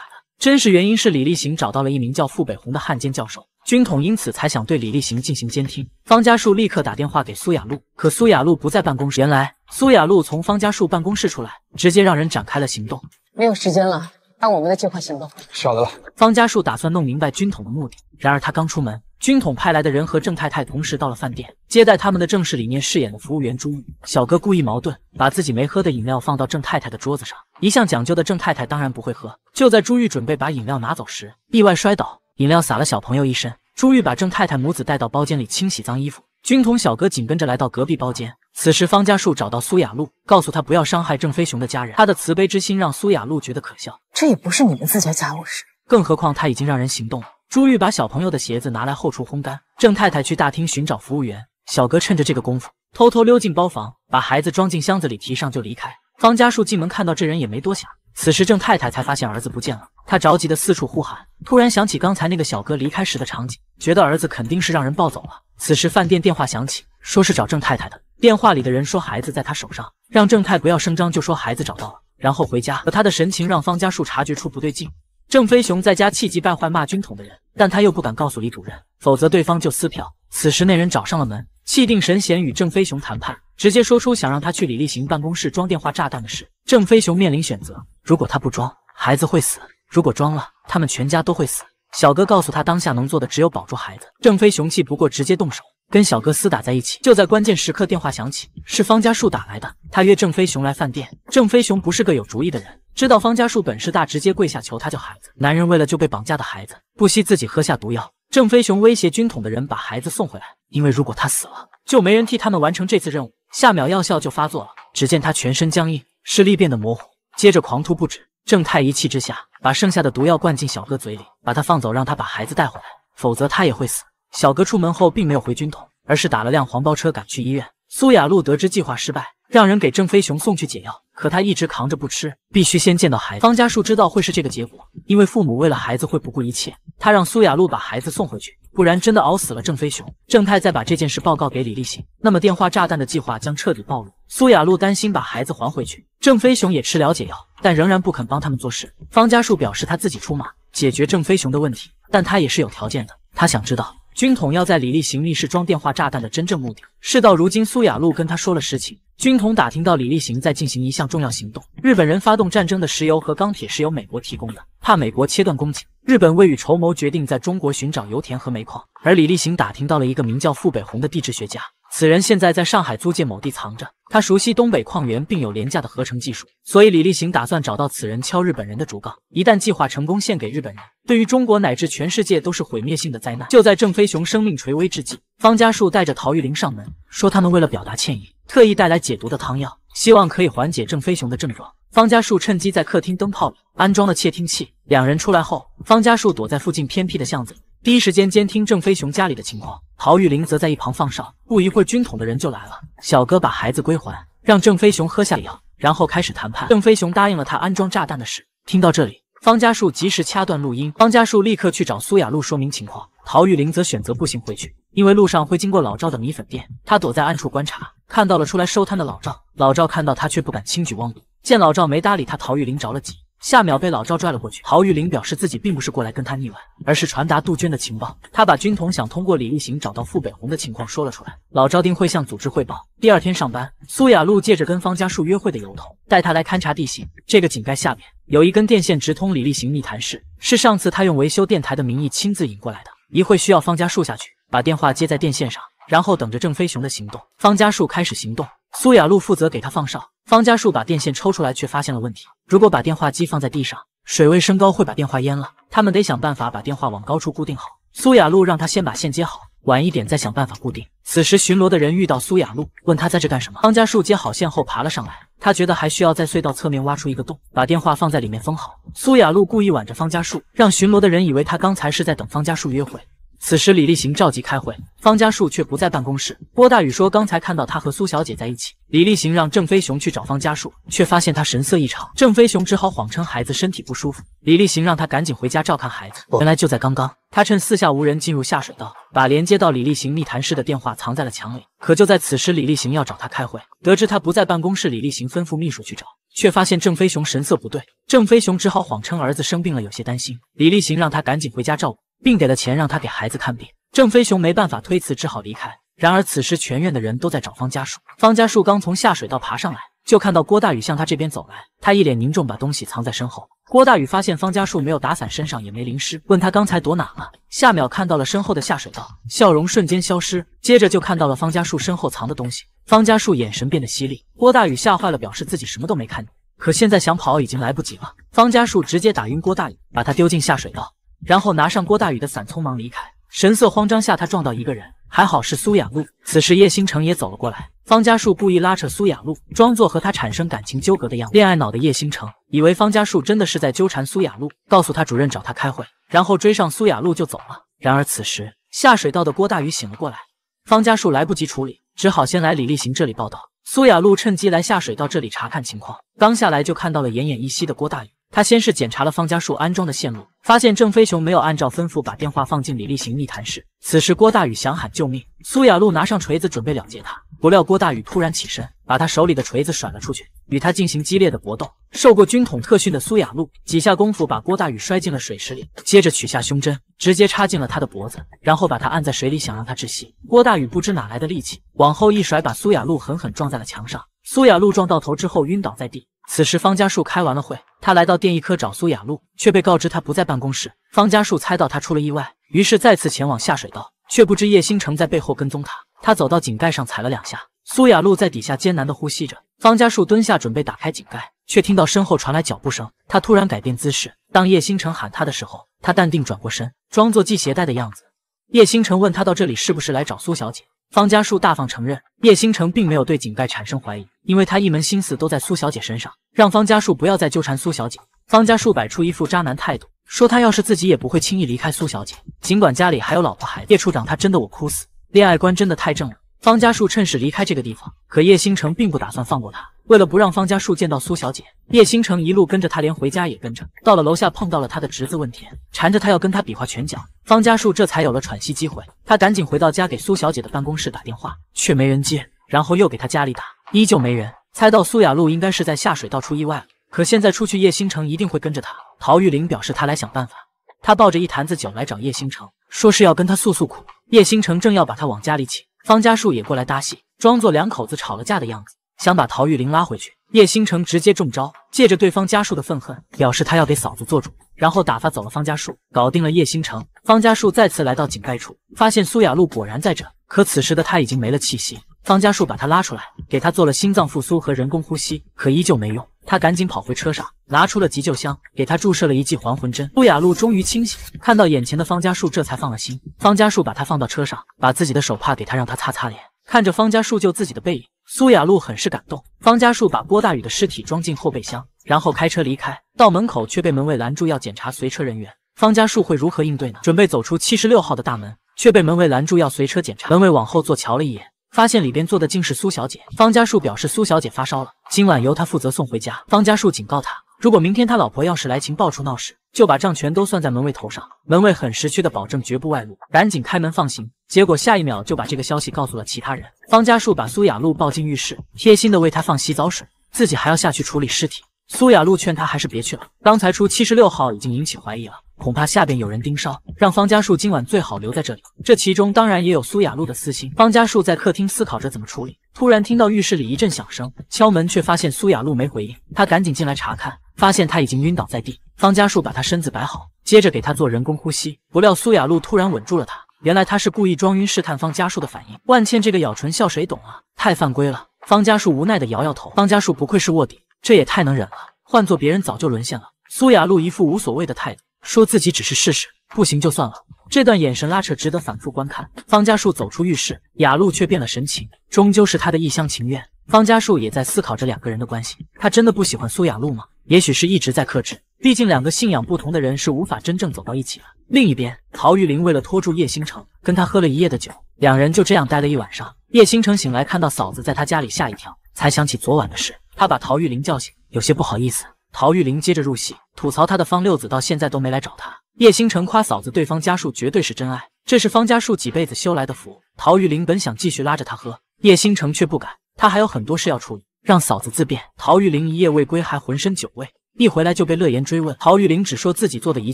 的，真实原因是李立行找到了一名叫傅北红的汉奸教授，军统因此才想对李立行进行监听。方家树立刻打电话给苏雅露，可苏雅露不在办公室。原来苏雅露从方家树办公室出来，直接让人展开了行动。没有时间了，按我们的计划行动。晓得了。方家树打算弄明白军统的目的，然而他刚出门。军统派来的人和郑太太同时到了饭店，接待他们的正是李念饰演的服务员朱玉小哥。故意矛盾，把自己没喝的饮料放到郑太太的桌子上。一向讲究的郑太太当然不会喝。就在朱玉准备把饮料拿走时，意外摔倒，饮料洒了小朋友一身。朱玉把郑太太母子带到包间里清洗脏衣服。军统小哥紧跟着来到隔壁包间。此时方家树找到苏雅露，告诉他不要伤害郑飞雄的家人。他的慈悲之心让苏雅露觉得可笑。这也不是你们自家家务事，更何况他已经让人行动了。朱玉把小朋友的鞋子拿来后厨烘干，郑太太去大厅寻找服务员。小哥趁着这个功夫，偷偷溜进包房，把孩子装进箱子里提上就离开。方家树进门看到这人也没多想，此时郑太太才发现儿子不见了，她着急的四处呼喊。突然想起刚才那个小哥离开时的场景，觉得儿子肯定是让人抱走了。此时饭店电话响起，说是找郑太太的。电话里的人说孩子在他手上，让郑太不要声张，就说孩子找到了，然后回家。可他的神情让方家树察觉出不对劲。郑飞雄在家气急败坏骂军统的人，但他又不敢告诉李主任，否则对方就撕票。此时那人找上了门，气定神闲与郑飞雄谈判，直接说出想让他去李立行办公室装电话炸弹的事。郑飞雄面临选择：如果他不装，孩子会死；如果装了，他们全家都会死。小哥告诉他，当下能做的只有保住孩子。郑飞雄气不过，直接动手跟小哥厮打在一起。就在关键时刻，电话响起，是方家树打来的，他约郑飞雄来饭店。郑飞雄不是个有主意的人。知道方家树本事大，直接跪下求他救孩子。男人为了救被绑架的孩子，不惜自己喝下毒药。郑飞雄威胁军统的人把孩子送回来，因为如果他死了，就没人替他们完成这次任务。下秒药效就发作了，只见他全身僵硬，视力变得模糊，接着狂吐不止。郑太一气之下，把剩下的毒药灌进小哥嘴里，把他放走，让他把孩子带回来，否则他也会死。小哥出门后并没有回军统，而是打了辆黄包车赶去医院。苏雅露得知计划失败，让人给郑飞雄送去解药。可他一直扛着不吃，必须先见到孩子。方家树知道会是这个结果，因为父母为了孩子会不顾一切。他让苏雅露把孩子送回去，不然真的熬死了郑飞雄，正太再把这件事报告给李立行，那么电话炸弹的计划将彻底暴露。苏雅露担心把孩子还回去，郑飞雄也吃了解药，但仍然不肯帮他们做事。方家树表示他自己出马解决郑飞雄的问题，但他也是有条件的，他想知道军统要在李立行密室装电话炸弹的真正目的。事到如今，苏雅露跟他说了实情。军统打听到李立行在进行一项重要行动。日本人发动战争的石油和钢铁是由美国提供的，怕美国切断供给，日本未雨绸缪，决定在中国寻找油田和煤矿。而李立行打听到了一个名叫傅北红的地质学家，此人现在在上海租界某地藏着，他熟悉东北矿源，并有廉价的合成技术，所以李立行打算找到此人敲日本人的竹杠。一旦计划成功，献给日本人，对于中国乃至全世界都是毁灭性的灾难。就在郑飞雄生命垂危之际，方家树带着陶玉玲上门，说他们为了表达歉意。特意带来解毒的汤药，希望可以缓解郑飞雄的症状。方家树趁机在客厅灯泡里安装了窃听器。两人出来后，方家树躲在附近偏僻的巷子，里，第一时间监听郑飞雄家里的情况。陶玉玲则在一旁放哨。不一会儿，军统的人就来了。小哥把孩子归还，让郑飞雄喝下药，然后开始谈判。郑飞雄答应了他安装炸弹的事。听到这里，方家树及时掐断录音。方家树立刻去找苏雅露说明情况。陶玉玲则选择步行回去，因为路上会经过老赵的米粉店。他躲在暗处观察。看到了出来收摊的老赵，老赵看到他却不敢轻举妄动。见老赵没搭理他，陶玉玲着了急，下秒被老赵拽了过去。陶玉玲表示自己并不是过来跟他腻歪，而是传达杜鹃的情报。他把军统想通过李立行找到傅北红的情况说了出来，老赵定会向组织汇报。第二天上班，苏雅露借着跟方家树约会的由头，带他来勘察地形。这个井盖下面有一根电线直通李立行密谈室，是上次他用维修电台的名义亲自引过来的。一会需要方家树下去把电话接在电线上。然后等着郑飞雄的行动。方家树开始行动，苏雅露负责给他放哨。方家树把电线抽出来，却发现了问题。如果把电话机放在地上，水位升高会把电话淹了。他们得想办法把电话往高处固定好。苏雅露让他先把线接好，晚一点再想办法固定。此时巡逻的人遇到苏雅露，问他在这干什么。方家树接好线后爬了上来，他觉得还需要在隧道侧面挖出一个洞，把电话放在里面封好。苏雅露故意挽着方家树，让巡逻的人以为他刚才是在等方家树约会。此时，李立行召集开会，方家树却不在办公室。郭大宇说：“刚才看到他和苏小姐在一起。”李立行让郑飞雄去找方家树，却发现他神色异常。郑飞雄只好谎称孩子身体不舒服，李立行让他赶紧回家照看孩子。原来就在刚刚，他趁四下无人进入下水道，把连接到李立行密谈室的电话藏在了墙里。可就在此时，李立行要找他开会，得知他不在办公室，李立行吩咐秘书去找，却发现郑飞雄神色不对。郑飞雄只好谎称儿子生病了，有些担心。李立行让他赶紧回家照顾。并给了钱让他给孩子看病，郑飞雄没办法推辞，只好离开。然而此时全院的人都在找方家树，方家树刚从下水道爬上来，就看到郭大宇向他这边走来，他一脸凝重，把东西藏在身后。郭大宇发现方家树没有打伞，身上也没淋湿，问他刚才躲哪了。下秒看到了身后的下水道，笑容瞬间消失，接着就看到了方家树身后藏的东西。方家树眼神变得犀利，郭大宇吓坏了，表示自己什么都没看见，可现在想跑已经来不及了，方家树直接打晕郭大宇，把他丢进下水道。然后拿上郭大宇的伞，匆忙离开，神色慌张。下他撞到一个人，还好是苏雅露。此时叶星辰也走了过来，方家树故意拉扯苏雅露，装作和他产生感情纠葛的样子。恋爱脑的叶星辰以为方家树真的是在纠缠苏雅露，告诉他主任找他开会，然后追上苏雅露就走了。然而此时下水道的郭大宇醒了过来，方家树来不及处理，只好先来李立行这里报道。苏雅露趁机来下水道这里查看情况，刚下来就看到了奄奄一息的郭大宇。他先是检查了方家树安装的线路，发现郑飞雄没有按照吩咐把电话放进李立行密谈室。此时郭大宇想喊救命，苏雅露拿上锤子准备了结他。不料郭大宇突然起身，把他手里的锤子甩了出去，与他进行激烈的搏斗。受过军统特训的苏雅露几下功夫把郭大宇摔进了水池里，接着取下胸针，直接插进了他的脖子，然后把他按在水里，想让他窒息。郭大宇不知哪来的力气，往后一甩，把苏雅露狠狠撞在了墙上。苏雅露撞到头之后晕倒在地。此时方家树开完了会。他来到电一科找苏雅露，却被告知她不在办公室。方家树猜到他出了意外，于是再次前往下水道，却不知叶星辰在背后跟踪他。他走到井盖上踩了两下，苏雅露在底下艰难的呼吸着。方家树蹲下准备打开井盖，却听到身后传来脚步声。他突然改变姿势，当叶星辰喊他的时候，他淡定转过身，装作系鞋带的样子。叶星辰问他到这里是不是来找苏小姐？方家树大方承认，叶星辰并没有对井盖产生怀疑，因为他一门心思都在苏小姐身上，让方家树不要再纠缠苏小姐。方家树摆出一副渣男态度，说他要是自己也不会轻易离开苏小姐，尽管家里还有老婆孩子。叶处长，他真的我哭死，恋爱观真的太正了。方家树趁势离开这个地方，可叶星辰并不打算放过他。为了不让方家树见到苏小姐，叶星城一路跟着他，连回家也跟着。到了楼下，碰到了他的侄子问田，缠着他要跟他比划拳脚。方家树这才有了喘息机会，他赶紧回到家，给苏小姐的办公室打电话，却没人接。然后又给他家里打，依旧没人。猜到苏雅露应该是在下水道出意外了，可现在出去，叶星城一定会跟着他。陶玉玲表示他来想办法，他抱着一坛子酒来找叶星城，说是要跟他诉诉苦。叶星城正要把他往家里请，方家树也过来搭戏，装作两口子吵了架的样子。想把陶玉玲拉回去，叶星辰直接中招，借着对方家树的愤恨，表示他要给嫂子做主，然后打发走了方家树，搞定了叶星辰。方家树再次来到井盖处，发现苏雅露果然在这，可此时的他已经没了气息。方家树把他拉出来，给他做了心脏复苏和人工呼吸，可依旧没用。他赶紧跑回车上，拿出了急救箱，给他注射了一剂还魂针。苏雅露终于清醒，看到眼前的方家树，这才放了心。方家树把他放到车上，把自己的手帕给他，让他擦擦脸。看着方家树救自己的背影。苏雅露很是感动。方家树把郭大宇的尸体装进后备箱，然后开车离开。到门口却被门卫拦住，要检查随车人员。方家树会如何应对呢？准备走出七十六号的大门，却被门卫拦住，要随车检查。门卫往后坐，瞧了一眼，发现里边坐的竟是苏小姐。方家树表示苏小姐发烧了，今晚由他负责送回家。方家树警告他。如果明天他老婆要是来情报处闹事，就把账全都算在门卫头上。门卫很识趣的保证绝不外露，赶紧开门放行。结果下一秒就把这个消息告诉了其他人。方家树把苏雅露抱进浴室，贴心的为她放洗澡水，自己还要下去处理尸体。苏雅露劝他还是别去了，刚才出七十六号已经引起怀疑了，恐怕下边有人盯梢，让方家树今晚最好留在这里。这其中当然也有苏雅露的私心。方家树在客厅思考着怎么处理。突然听到浴室里一阵响声，敲门却发现苏雅露没回应，他赶紧进来查看，发现他已经晕倒在地。方家树把他身子摆好，接着给他做人工呼吸。不料苏雅露突然稳住了他，原来他是故意装晕试探方家树的反应。万茜这个咬唇笑，谁懂啊？太犯规了！方家树无奈的摇摇头。方家树不愧是卧底，这也太能忍了，换做别人早就沦陷了。苏雅露一副无所谓的态度，说自己只是试试，不行就算了。这段眼神拉扯值得反复观看。方家树走出浴室，雅露却变了神情，终究是他的一厢情愿。方家树也在思考着两个人的关系，他真的不喜欢苏雅露吗？也许是一直在克制，毕竟两个信仰不同的人是无法真正走到一起的。另一边，陶玉玲为了拖住叶星辰，跟他喝了一夜的酒，两人就这样待了一晚上。叶星辰醒来，看到嫂子在他家里，吓一跳，才想起昨晚的事，他把陶玉玲叫醒，有些不好意思。陶玉玲接着入戏。吐槽他的方六子到现在都没来找他。叶星辰夸嫂子，对方家树绝对是真爱，这是方家树几辈子修来的福。陶玉玲本想继续拉着他喝，叶星辰却不敢，他还有很多事要处理，让嫂子自便。陶玉玲一夜未归，还浑身酒味，一回来就被乐言追问。陶玉玲只说自己做的一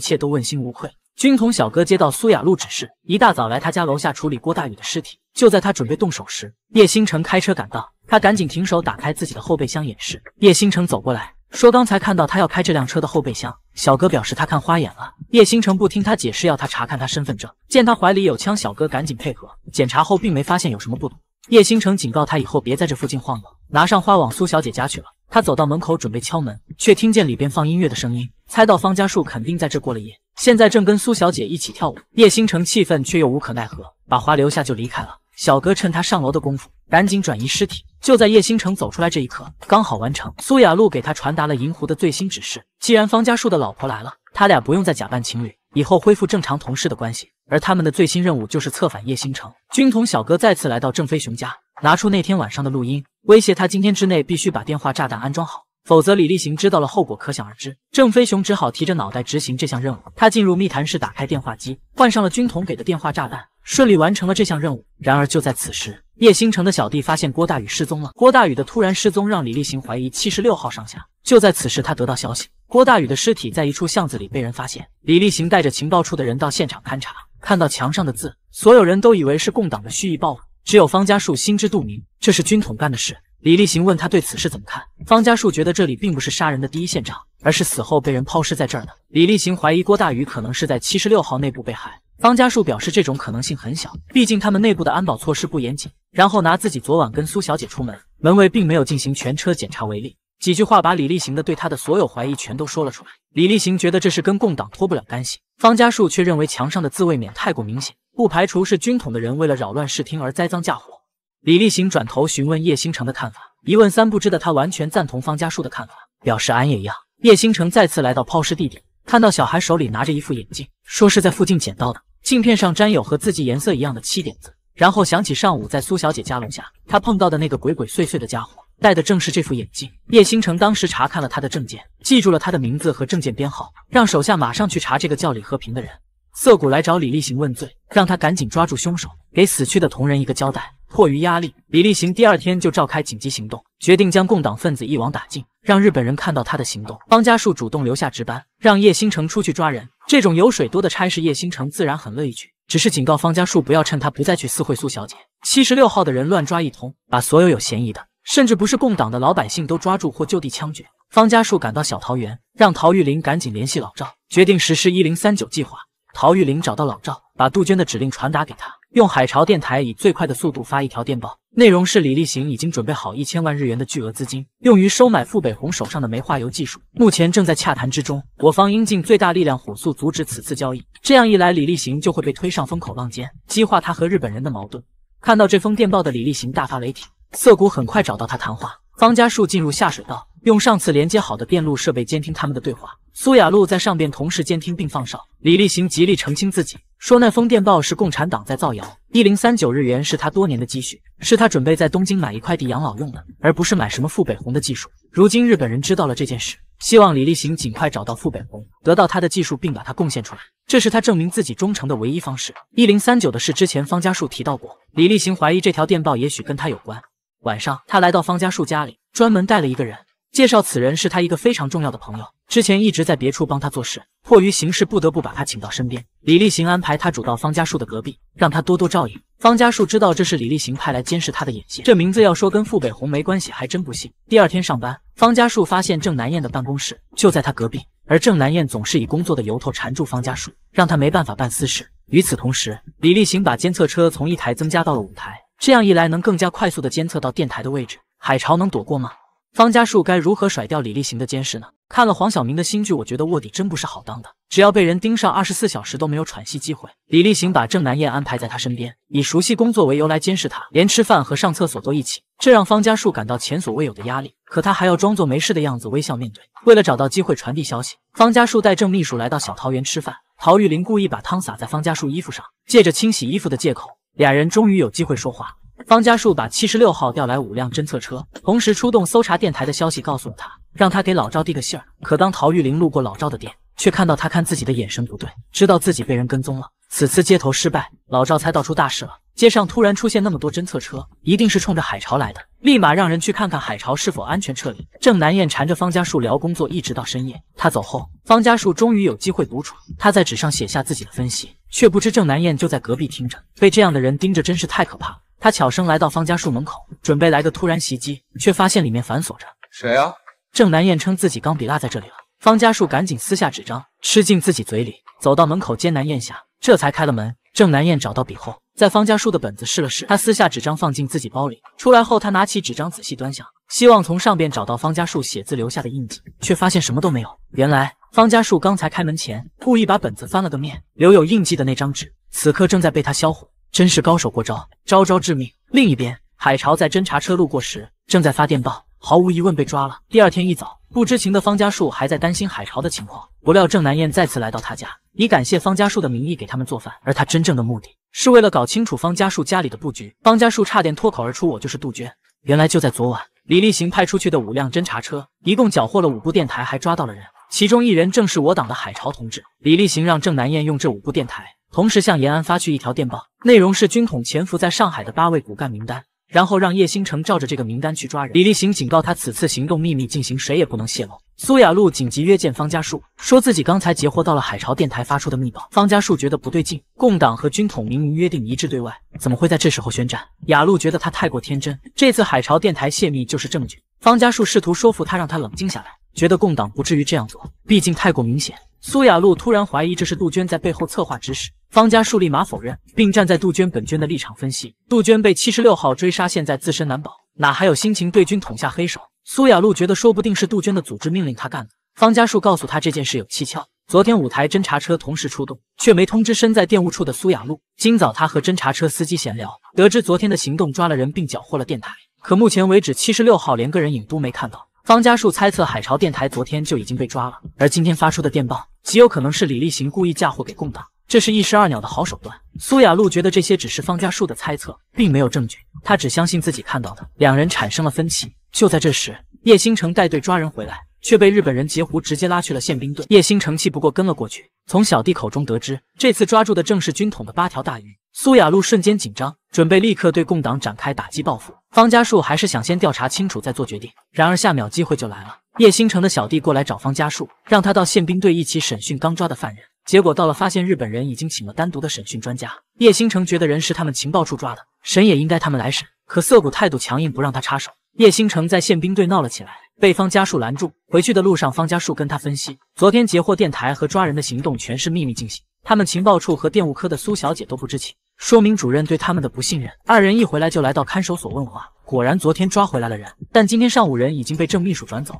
切都问心无愧。军统小哥接到苏雅露指示，一大早来他家楼下处理郭大宇的尸体。就在他准备动手时，叶星辰开车赶到，他赶紧停手，打开自己的后备箱掩饰。叶星辰走过来。说刚才看到他要开这辆车的后备箱，小哥表示他看花眼了。叶星辰不听他解释，要他查看他身份证。见他怀里有枪，小哥赶紧配合检查后，并没发现有什么不妥。叶星辰警告他以后别在这附近晃悠，拿上花往苏小姐家去了。他走到门口准备敲门，却听见里边放音乐的声音，猜到方家树肯定在这过了夜，现在正跟苏小姐一起跳舞。叶星城气愤却又无可奈何，把花留下就离开了。小哥趁他上楼的功夫，赶紧转移尸体。就在叶星辰走出来这一刻，刚好完成。苏雅露给他传达了银狐的最新指示：既然方家树的老婆来了，他俩不用再假扮情侣，以后恢复正常同事的关系。而他们的最新任务就是策反叶星城。军统小哥再次来到郑飞雄家，拿出那天晚上的录音，威胁他今天之内必须把电话炸弹安装好，否则李立行知道了后果可想而知。郑飞雄只好提着脑袋执行这项任务。他进入密谈室，打开电话机，换上了军统给的电话炸弹。顺利完成了这项任务。然而，就在此时，叶星辰的小弟发现郭大宇失踪了。郭大宇的突然失踪让李立行怀疑七十六号上下。就在此时，他得到消息，郭大宇的尸体在一处巷子里被人发现。李立行带着情报处的人到现场勘查，看到墙上的字，所有人都以为是共党的蓄意报复，只有方家树心知肚明，这是军统干的事。李立行问他对此事怎么看，方家树觉得这里并不是杀人的第一现场，而是死后被人抛尸在这儿的。李立行怀疑郭大宇可能是在七十六号内部被害。方家树表示，这种可能性很小，毕竟他们内部的安保措施不严谨。然后拿自己昨晚跟苏小姐出门，门卫并没有进行全车检查为例，几句话把李立行的对他的所有怀疑全都说了出来。李立行觉得这是跟共党脱不了干系，方家树却认为墙上的字未免太过明显，不排除是军统的人为了扰乱视听而栽赃嫁祸。李立行转头询问叶星城的看法，一问三不知的他完全赞同方家树的看法，表示俺也一样。叶星城再次来到抛尸地点。看到小孩手里拿着一副眼镜，说是在附近捡到的，镜片上沾有和自己颜色一样的七点子。然后想起上午在苏小姐家楼下，他碰到的那个鬼鬼祟祟的家伙戴的正是这副眼镜。叶星辰当时查看了他的证件，记住了他的名字和证件编号，让手下马上去查这个叫李和平的人。涩谷来找李立行问罪，让他赶紧抓住凶手，给死去的同仁一个交代。迫于压力，李立行第二天就召开紧急行动，决定将共党分子一网打尽，让日本人看到他的行动。方家树主动留下值班，让叶星城出去抓人。这种油水多的差事，叶星城自然很乐意去，只是警告方家树不要趁他不在去私会苏小姐。七十六号的人乱抓一通，把所有有嫌疑的，甚至不是共党的老百姓都抓住或就地枪决。方家树赶到小桃园，让陶玉林赶紧联系老赵，决定实施一零三九计划。陶玉林找到老赵。把杜鹃的指令传达给他，用海潮电台以最快的速度发一条电报，内容是李立行已经准备好一千万日元的巨额资金，用于收买傅北红手上的煤化油技术，目前正在洽谈之中。我方应尽最大力量，火速阻止此次交易。这样一来，李立行就会被推上风口浪尖，激化他和日本人的矛盾。看到这封电报的李立行大发雷霆，涩谷很快找到他谈话。方家树进入下水道。用上次连接好的电路设备监听他们的对话。苏雅露在上边同时监听并放哨。李立行极力澄清自己说，那封电报是共产党在造谣。一零三九日元是他多年的积蓄，是他准备在东京买一块地养老用的，而不是买什么傅北红的技术。如今日本人知道了这件事，希望李立行尽快找到傅北红，得到他的技术，并把他贡献出来。这是他证明自己忠诚的唯一方式。一零三九的事之前方家树提到过，李立行怀疑这条电报也许跟他有关。晚上，他来到方家树家里，专门带了一个人。介绍此人是他一个非常重要的朋友，之前一直在别处帮他做事，迫于形势不得不把他请到身边。李立行安排他住到方家树的隔壁，让他多多照应。方家树知道这是李立行派来监视他的眼线，这名字要说跟傅北红没关系，还真不信。第二天上班，方家树发现郑南燕的办公室就在他隔壁，而郑南燕总是以工作的由头缠住方家树，让他没办法办私事。与此同时，李立行把监测车从一台增加到了五台，这样一来能更加快速的监测到电台的位置。海潮能躲过吗？方家树该如何甩掉李立行的监视呢？看了黄晓明的新剧，我觉得卧底真不是好当的，只要被人盯上，二十四小时都没有喘息机会。李立行把郑南燕安排在他身边，以熟悉工作为由来监视他，连吃饭和上厕所都一起，这让方家树感到前所未有的压力。可他还要装作没事的样子，微笑面对。为了找到机会传递消息，方家树带郑秘书来到小桃园吃饭。陶玉玲故意把汤洒在方家树衣服上，借着清洗衣服的借口，俩人终于有机会说话。方家树把七十六号调来五辆侦测车，同时出动搜查电台的消息告诉了他，让他给老赵递个信儿。可当陶玉玲路过老赵的店，却看到他看自己的眼神不对，知道自己被人跟踪了。此次接头失败，老赵猜到出大事了。街上突然出现那么多侦测车，一定是冲着海潮来的。立马让人去看看海潮是否安全撤离。郑南雁缠着方家树聊工作，一直到深夜。他走后，方家树终于有机会独处。他在纸上写下自己的分析，却不知郑南雁就在隔壁听着。被这样的人盯着，真是太可怕了。他悄声来到方家树门口，准备来个突然袭击，却发现里面反锁着。谁啊？郑南雁称自己钢笔落在这里了。方家树赶紧撕下纸张，吃进自己嘴里，走到门口艰难咽下，这才开了门。郑南雁找到笔后，在方家树的本子试了试，他撕下纸张放进自己包里。出来后，他拿起纸张仔细端详，希望从上边找到方家树写字留下的印记，却发现什么都没有。原来方家树刚才开门前故意把本子翻了个面，留有印记的那张纸，此刻正在被他销毁。真是高手过招，招招致命。另一边，海潮在侦察车路过时正在发电报，毫无疑问被抓了。第二天一早，不知情的方家树还在担心海潮的情况，不料郑南雁再次来到他家，以感谢方家树的名义给他们做饭，而他真正的目的，是为了搞清楚方家树家里的布局。方家树差点脱口而出：“我就是杜鹃。”原来就在昨晚，李立行派出去的五辆侦察车，一共缴获了五部电台，还抓到了人，其中一人正是我党的海潮同志。李立行让郑南雁用这五部电台。同时向延安发去一条电报，内容是军统潜伏在上海的八位骨干名单，然后让叶星城照着这个名单去抓人。李立行警告他，此次行动秘密进行，谁也不能泄露。苏雅露紧急约见方家树，说自己刚才截获到了海潮电台发出的密报。方家树觉得不对劲，共党和军统明明约定一致对外，怎么会在这时候宣战？雅露觉得他太过天真，这次海潮电台泄密就是证据。方家树试图说服他，让他冷静下来，觉得共党不至于这样做，毕竟太过明显。苏雅露突然怀疑这是杜鹃在背后策划指使，方家树立马否认，并站在杜鹃本娟的立场分析，杜鹃被七十六号追杀，现在自身难保，哪还有心情对军统下黑手？苏雅露觉得说不定是杜鹃的组织命令他干的。方家树告诉他这件事有蹊跷，昨天五台侦察车同时出动，却没通知身在电务处的苏雅露。今早他和侦察车司机闲聊，得知昨天的行动抓了人，并缴获了电台，可目前为止七十六号连个人影都没看到。方家树猜测，海潮电台昨天就已经被抓了，而今天发出的电报极有可能是李立行故意嫁祸给共党，这是一石二鸟的好手段。苏雅露觉得这些只是方家树的猜测，并没有证据，他只相信自己看到的。两人产生了分歧。就在这时，叶星辰带队抓人回来。却被日本人截胡，直接拉去了宪兵队。叶星成气不过，跟了过去。从小弟口中得知，这次抓住的正是军统的八条大鱼。苏雅露瞬间紧张，准备立刻对共党展开打击报复。方家树还是想先调查清楚再做决定。然而下秒机会就来了，叶星成的小弟过来找方家树，让他到宪兵队一起审讯刚抓的犯人。结果到了，发现日本人已经请了单独的审讯专家。叶星成觉得人是他们情报处抓的，审也应该他们来审。可涩谷态度强硬，不让他插手。叶星辰在宪兵队闹了起来，被方家树拦住。回去的路上，方家树跟他分析，昨天截获电台和抓人的行动全是秘密进行，他们情报处和电务科的苏小姐都不知情，说明主任对他们的不信任。二人一回来就来到看守所问话，果然昨天抓回来了人，但今天上午人已经被郑秘书转走。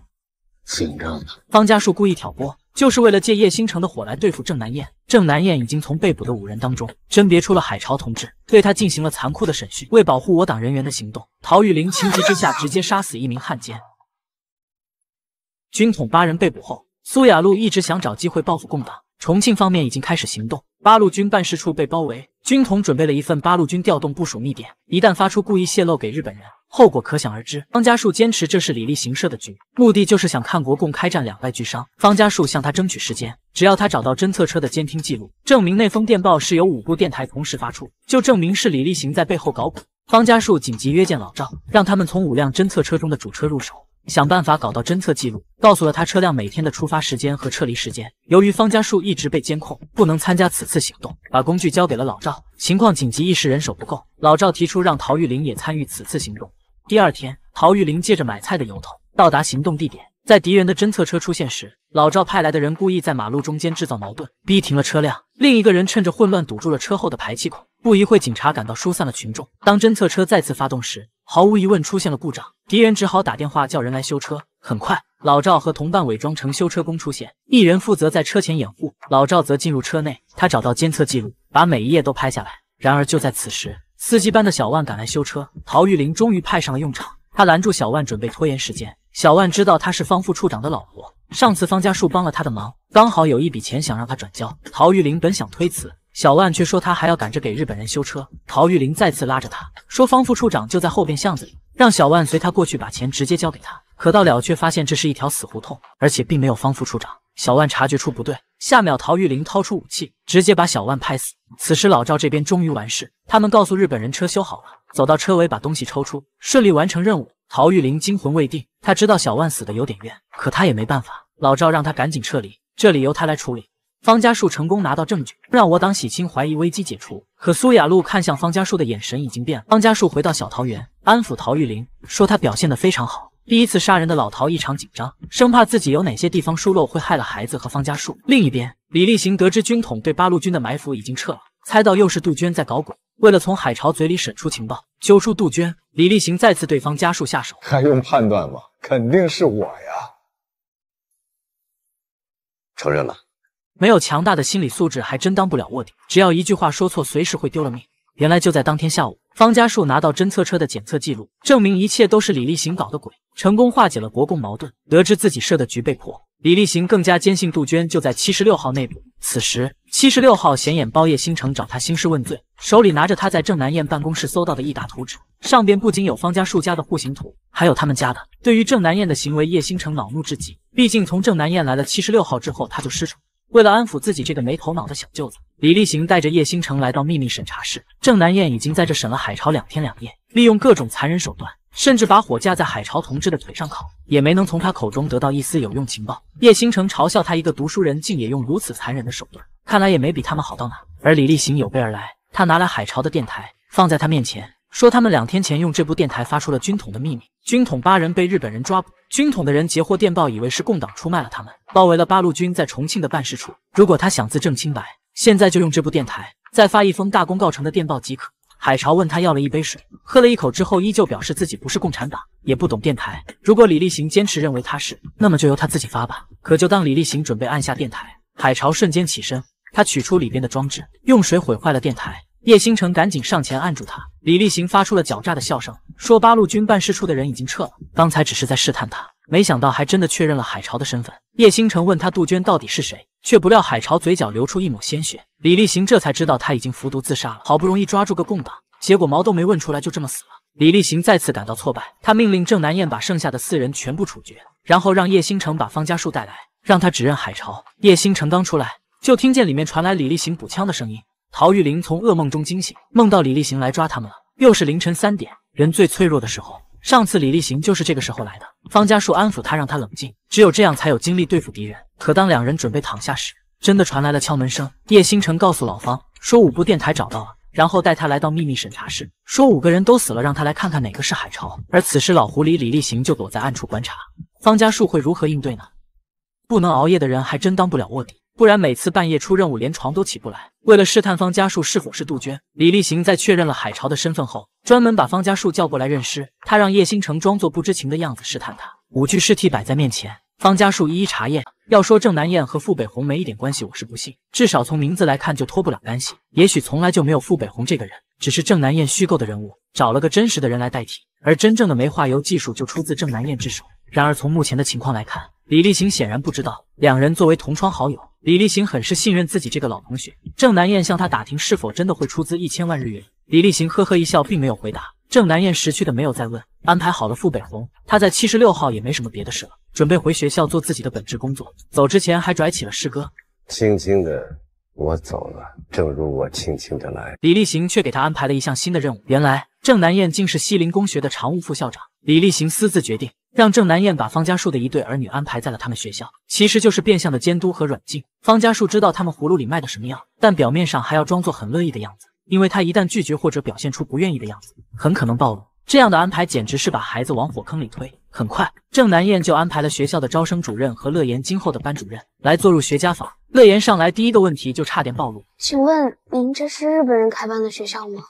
紧张呢。方家树故意挑拨，就是为了借叶星城的火来对付郑南雁。郑南雁已经从被捕的五人当中甄别出了海潮同志，对他进行了残酷的审讯。为保护我党人员的行动，陶玉玲情急之下直接杀死一名汉奸。军统八人被捕后，苏雅璐一直想找机会报复共党。重庆方面已经开始行动，八路军办事处被包围。军统准备了一份八路军调动部署密电，一旦发出，故意泄露给日本人，后果可想而知。方家树坚持这是李立行设的局，目的就是想看国共开战，两败俱伤。方家树向他争取时间，只要他找到侦测车的监听记录，证明那封电报是由五部电台同时发出，就证明是李立行在背后搞鬼。方家树紧急约见老赵，让他们从五辆侦测车中的主车入手。想办法搞到侦测记录，告诉了他车辆每天的出发时间和撤离时间。由于方家树一直被监控，不能参加此次行动，把工具交给了老赵。情况紧急，一时人手不够，老赵提出让陶玉玲也参与此次行动。第二天，陶玉玲借着买菜的由头到达行动地点，在敌人的侦测车出现时，老赵派来的人故意在马路中间制造矛盾，逼停了车辆。另一个人趁着混乱堵住了车后的排气孔。不一会，警察赶到，疏散了群众。当侦测车再次发动时，毫无疑问出现了故障，敌人只好打电话叫人来修车。很快，老赵和同伴伪装成修车工出现，一人负责在车前掩护，老赵则进入车内。他找到监测记录，把每一页都拍下来。然而就在此时，司机班的小万赶来修车，陶玉玲终于派上了用场。他拦住小万，准备拖延时间。小万知道他是方副处长的老婆，上次方家树帮了他的忙，刚好有一笔钱想让他转交。陶玉玲本想推辞。小万却说他还要赶着给日本人修车。陶玉玲再次拉着他，说方副处长就在后边巷子里，让小万随他过去，把钱直接交给他。可到了，却发现这是一条死胡同，而且并没有方副处长。小万察觉出不对，下秒陶玉玲掏出武器，直接把小万拍死。此时老赵这边终于完事，他们告诉日本人车修好了，走到车尾把东西抽出，顺利完成任务。陶玉玲惊魂未定，他知道小万死的有点冤，可他也没办法。老赵让他赶紧撤离，这里由他来处理。方家树成功拿到证据，让我党洗清怀疑，危机解除。可苏雅露看向方家树的眼神已经变了。方家树回到小桃园，安抚陶玉玲，说他表现的非常好。第一次杀人的老陶异常紧张，生怕自己有哪些地方疏漏，会害了孩子和方家树。另一边，李立行得知军统对八路军的埋伏已经撤了，猜到又是杜鹃在搞鬼。为了从海潮嘴里审出情报，揪出杜鹃，李立行再次对方家树下手。还用判断吗？肯定是我呀！承认了。没有强大的心理素质，还真当不了卧底。只要一句话说错，随时会丢了命。原来就在当天下午，方家树拿到侦测车的检测记录，证明一切都是李立行搞的鬼，成功化解了国共矛盾。得知自己设的局被破，李立行更加坚信杜鹃就在七十六号内部。此时，七十六号显眼包叶星城找他兴师问罪，手里拿着他在郑南雁办公室搜到的一沓图纸，上边不仅有方家树家的户型图，还有他们家的。对于郑南雁的行为，叶星城恼怒至极，毕竟从郑南雁来了七十六号之后，他就失宠。为了安抚自己这个没头脑的小舅子，李立行带着叶星城来到秘密审查室。郑南雁已经在这审了海潮两天两夜，利用各种残忍手段，甚至把火架在海潮同志的腿上烤，也没能从他口中得到一丝有用情报。叶星城嘲笑他一个读书人，竟也用如此残忍的手段，看来也没比他们好到哪。而李立行有备而来，他拿来海潮的电台，放在他面前。说他们两天前用这部电台发出了军统的秘密，军统八人被日本人抓捕，军统的人截获电报，以为是共党出卖了他们，包围了八路军在重庆的办事处。如果他想自证清白，现在就用这部电台再发一封大功告成的电报即可。海潮问他要了一杯水，喝了一口之后，依旧表示自己不是共产党，也不懂电台。如果李立行坚持认为他是，那么就由他自己发吧。可就当李立行准备按下电台，海潮瞬间起身，他取出里边的装置，用水毁坏了电台。叶星辰赶紧上前按住他，李立行发出了狡诈的笑声，说：“八路军办事处的人已经撤了，刚才只是在试探他，没想到还真的确认了海潮的身份。”叶星辰问他：“杜鹃到底是谁？”却不料海潮嘴角流出一抹鲜血，李立行这才知道他已经服毒自杀了。好不容易抓住个共党，结果毛都没问出来，就这么死了。李立行再次感到挫败，他命令郑南雁把剩下的四人全部处决，然后让叶星辰把方家树带来，让他指认海潮。叶星辰刚出来，就听见里面传来李立行补枪的声音。陶玉玲从噩梦中惊醒，梦到李立行来抓他们了。又是凌晨三点，人最脆弱的时候。上次李立行就是这个时候来的。方家树安抚他，让他冷静，只有这样才有精力对付敌人。可当两人准备躺下时，真的传来了敲门声。叶星辰告诉老方说五部电台找到了，然后带他来到秘密审查室，说五个人都死了，让他来看看哪个是海潮。而此时老狐狸李立行就躲在暗处观察方家树会如何应对呢？不能熬夜的人还真当不了卧底。不然每次半夜出任务，连床都起不来。为了试探方家树是否是杜鹃，李立行在确认了海潮的身份后，专门把方家树叫过来认尸。他让叶星城装作不知情的样子试探他。五具尸体摆在面前，方家树一一查验。要说郑南燕和傅北红没一点关系，我是不信。至少从名字来看就脱不了干系。也许从来就没有傅北红这个人，只是郑南燕虚构的人物，找了个真实的人来代替。而真正的煤化油技术就出自郑南燕之手。然而，从目前的情况来看，李立行显然不知道两人作为同窗好友，李立行很是信任自己这个老同学。郑南雁向他打听是否真的会出资一千万日元，李立行呵呵一笑，并没有回答。郑南雁识趣的没有再问，安排好了傅北红，他在七十六号也没什么别的事了，准备回学校做自己的本职工作。走之前还拽起了师哥，轻轻的我走了，正如我轻轻的来。李立行却给他安排了一项新的任务，原来郑南雁竟是西林公学的常务副校长。李立行私自决定。让郑南燕把方家树的一对儿女安排在了他们学校，其实就是变相的监督和软禁。方家树知道他们葫芦里卖的什么药，但表面上还要装作很乐意的样子，因为他一旦拒绝或者表现出不愿意的样子，很可能暴露。这样的安排简直是把孩子往火坑里推。很快，郑南燕就安排了学校的招生主任和乐言今后的班主任来做入学家访。乐言上来第一个问题就差点暴露：“请问您这是日本人开办的学校吗？”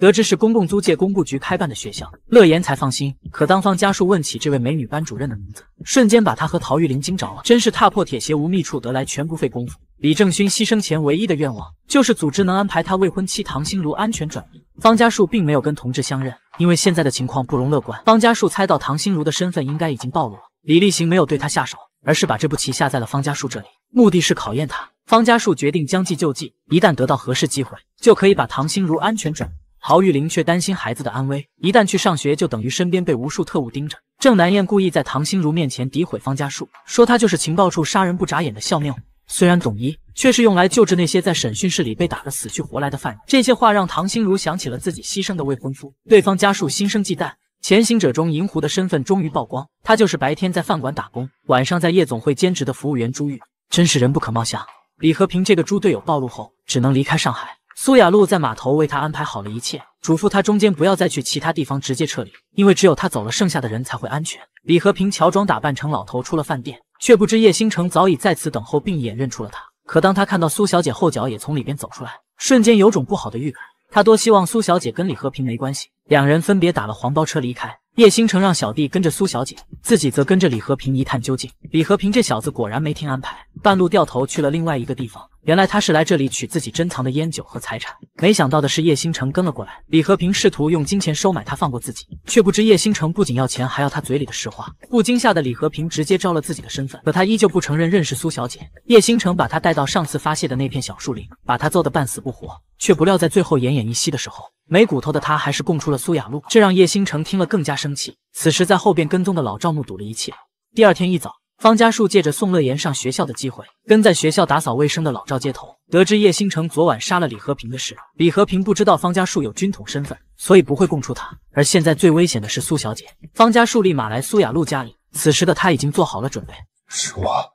得知是公共租界工部局开办的学校，乐言才放心。可当方家树问起这位美女班主任的名字，瞬间把他和陶玉林惊着了。真是踏破铁鞋无觅处，得来全不费工夫。李正勋牺牲前唯一的愿望就是组织能安排他未婚妻唐心如安全转移。方家树并没有跟同志相认，因为现在的情况不容乐观。方家树猜到唐心如的身份应该已经暴露了。李立行没有对他下手，而是把这步棋下在了方家树这里，目的是考验他。方家树决定将计就计，一旦得到合适机会，就可以把唐心如安全转移。郝玉玲却担心孩子的安危，一旦去上学，就等于身边被无数特务盯着。郑南雁故意在唐心如面前诋毁方家树，说他就是情报处杀人不眨眼的笑面虎。虽然懂医，却是用来救治那些在审讯室里被打得死去活来的犯人。这些话让唐心如想起了自己牺牲的未婚夫，对方家树心生忌惮。前行者中银狐的身份终于曝光，他就是白天在饭馆打工，晚上在夜总会兼职的服务员朱玉。真是人不可貌相，李和平这个猪队友暴露后，只能离开上海。苏雅露在码头为他安排好了一切，嘱咐他中间不要再去其他地方，直接撤离，因为只有他走了，剩下的人才会安全。李和平乔装打扮成老头出了饭店，却不知叶星辰早已在此等候，并一眼认出了他。可当他看到苏小姐后脚也从里边走出来，瞬间有种不好的预感。他多希望苏小姐跟李和平没关系。两人分别打了黄包车离开。叶星辰让小弟跟着苏小姐，自己则跟着李和平一探究竟。李和平这小子果然没听安排，半路掉头去了另外一个地方。原来他是来这里取自己珍藏的烟酒和财产。没想到的是，叶星辰跟了过来。李和平试图用金钱收买他放过自己，却不知叶星辰不仅要钱，还要他嘴里的实话。不惊吓的李和平直接招了自己的身份，可他依旧不承认认识苏小姐。叶星城把他带到上次发泄的那片小树林，把他揍得半死不活。却不料，在最后奄奄一息的时候，没骨头的他还是供出了苏雅露，这让叶星辰听了更加生气。此时在后边跟踪的老赵目睹了一切。第二天一早，方家树借着宋乐言上学校的机会，跟在学校打扫卫生的老赵接头，得知叶星辰昨晚杀了李和平的事。李和平不知道方家树有军统身份，所以不会供出他。而现在最危险的是苏小姐。方家树立马来苏雅露家里，此时的他已经做好了准备。是我。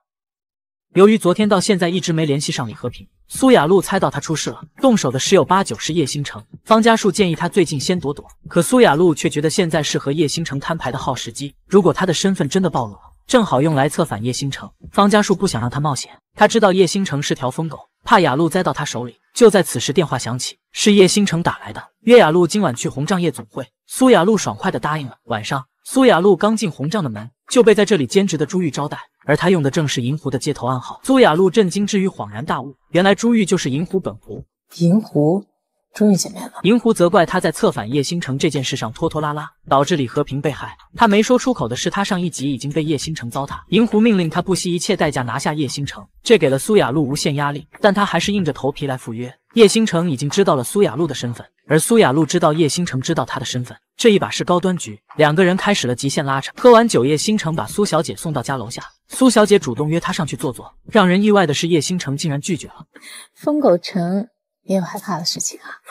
由于昨天到现在一直没联系上李和平。苏雅露猜到他出事了，动手的十有八九是叶星城。方家树建议他最近先躲躲，可苏雅露却觉得现在是和叶星城摊牌的好时机。如果他的身份真的暴露了，正好用来策反叶星城。方家树不想让他冒险，他知道叶星城是条疯狗，怕雅露栽到他手里。就在此时，电话响起，是叶星城打来的。约雅露今晚去红帐夜总会，苏雅露爽快地答应了。晚上。苏雅露刚进红帐的门，就被在这里兼职的朱玉招待，而他用的正是银狐的街头暗号。苏雅露震惊之余恍然大悟，原来朱玉就是银狐本狐。银狐，终于见面了。银狐责怪他在策反叶星城这件事上拖拖拉拉，导致李和平被害。他没说出口的是，他上一集已经被叶星城糟蹋。银狐命令他不惜一切代价拿下叶星城，这给了苏雅露无限压力，但他还是硬着头皮来赴约。叶星城已经知道了苏雅露的身份，而苏雅露知道叶星城知道他的身份。这一把是高端局，两个人开始了极限拉扯。喝完酒，叶星城，把苏小姐送到家楼下，苏小姐主动约他上去坐坐。让人意外的是，叶星城竟然拒绝了。疯狗城也有害怕的事情啊，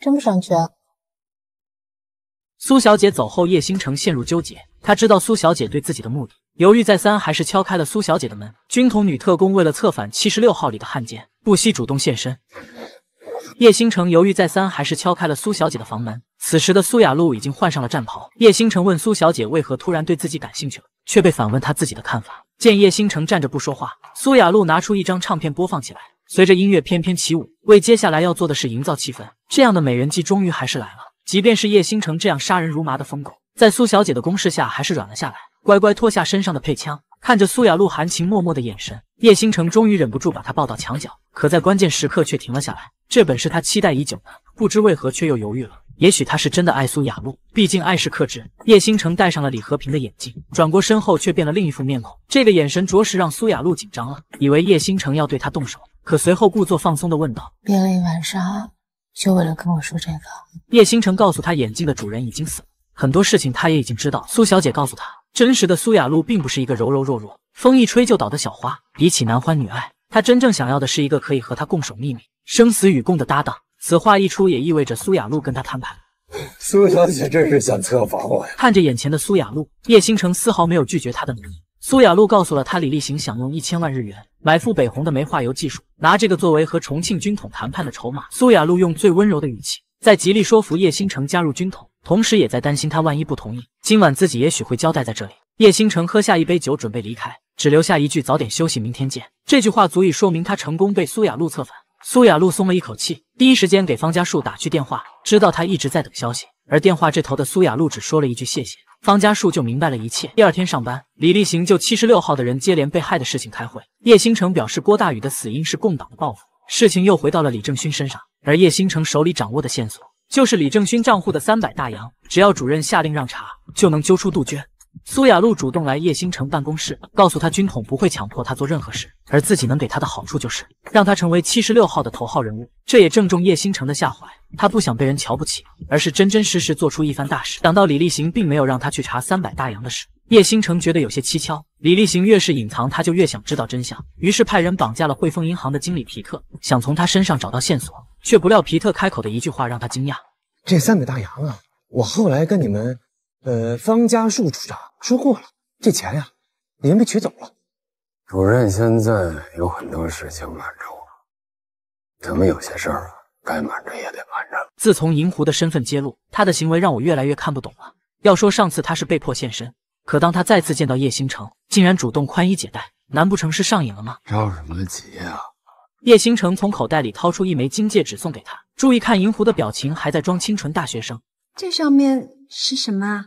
真不上去。啊？苏小姐走后，叶星城陷入纠结。他知道苏小姐对自己的目的，犹豫再三，还是敲开了苏小姐的门。军统女特工为了策反七十六号里的汉奸，不惜主动现身。叶星辰犹豫再三，还是敲开了苏小姐的房门。此时的苏雅露已经换上了战袍。叶星辰问苏小姐为何突然对自己感兴趣了，却被反问她自己的看法。见叶星辰站着不说话，苏雅露拿出一张唱片播放起来，随着音乐翩翩起舞，为接下来要做的事营造气氛。这样的美人计终于还是来了，即便是叶星城这样杀人如麻的疯狗，在苏小姐的攻势下还是软了下来，乖乖脱下身上的配枪。看着苏雅露含情脉脉的眼神，叶星辰终于忍不住把她抱到墙角，可在关键时刻却停了下来。这本是他期待已久的，不知为何却又犹豫了。也许他是真的爱苏雅露，毕竟爱是克制。叶星辰戴上了李和平的眼镜，转过身后却变了另一副面孔。这个眼神着实让苏雅露紧张了，以为叶星辰要对他动手，可随后故作放松的问道：“憋了一晚上，就为了跟我说这个？”叶星辰告诉他，眼镜的主人已经死了，很多事情他也已经知道。苏小姐告诉他。真实的苏雅露并不是一个柔柔弱弱、风一吹就倒的小花。比起男欢女爱，她真正想要的是一个可以和她共守秘密、生死与共的搭档。此话一出，也意味着苏雅露跟他摊牌。苏小姐这是想策反我呀？看着眼前的苏雅露，叶星辰丝毫没有拒绝她的名义。苏雅露告诉了他，李立行想用一千万日元买付北红的煤化油技术，拿这个作为和重庆军统谈判的筹码。苏雅露用最温柔的语气，在极力说服叶星辰加入军统，同时也在担心他万一不同意。今晚自己也许会交代在这里。叶星辰喝下一杯酒，准备离开，只留下一句“早点休息，明天见”。这句话足以说明他成功被苏雅露策反。苏雅露松了一口气，第一时间给方家树打去电话，知道他一直在等消息。而电话这头的苏雅露只说了一句“谢谢”，方家树就明白了一切。第二天上班，李立行就七十六号的人接连被害的事情开会。叶星城表示郭大宇的死因是共党的报复，事情又回到了李正勋身上，而叶星城手里掌握的线索。就是李正勋账户的三百大洋，只要主任下令让查，就能揪出杜鹃。苏雅璐主动来叶星辰办公室，告诉他军统不会强迫他做任何事，而自己能给他的好处就是让他成为七十六号的头号人物。这也正中叶星辰的下怀，他不想被人瞧不起，而是真真实实做出一番大事。想到李立行并没有让他去查三百大洋的事，叶星辰觉得有些蹊跷。李立行越是隐藏，他就越想知道真相，于是派人绑架了汇丰银行的经理皮特，想从他身上找到线索。却不料皮特开口的一句话让他惊讶。这三百大洋啊，我后来跟你们，呃，方家树处长说过了，这钱呀，已经被取走了。主任现在有很多事情瞒着我，咱们有些事儿啊，该瞒着也得瞒着。自从银狐的身份揭露，他的行为让我越来越看不懂了。要说上次他是被迫现身，可当他再次见到叶星辰，竟然主动宽衣解带，难不成是上瘾了吗？着什么急啊？叶星辰从口袋里掏出一枚金戒指送给他，注意看银狐的表情，还在装清纯大学生。这上面是什么？啊？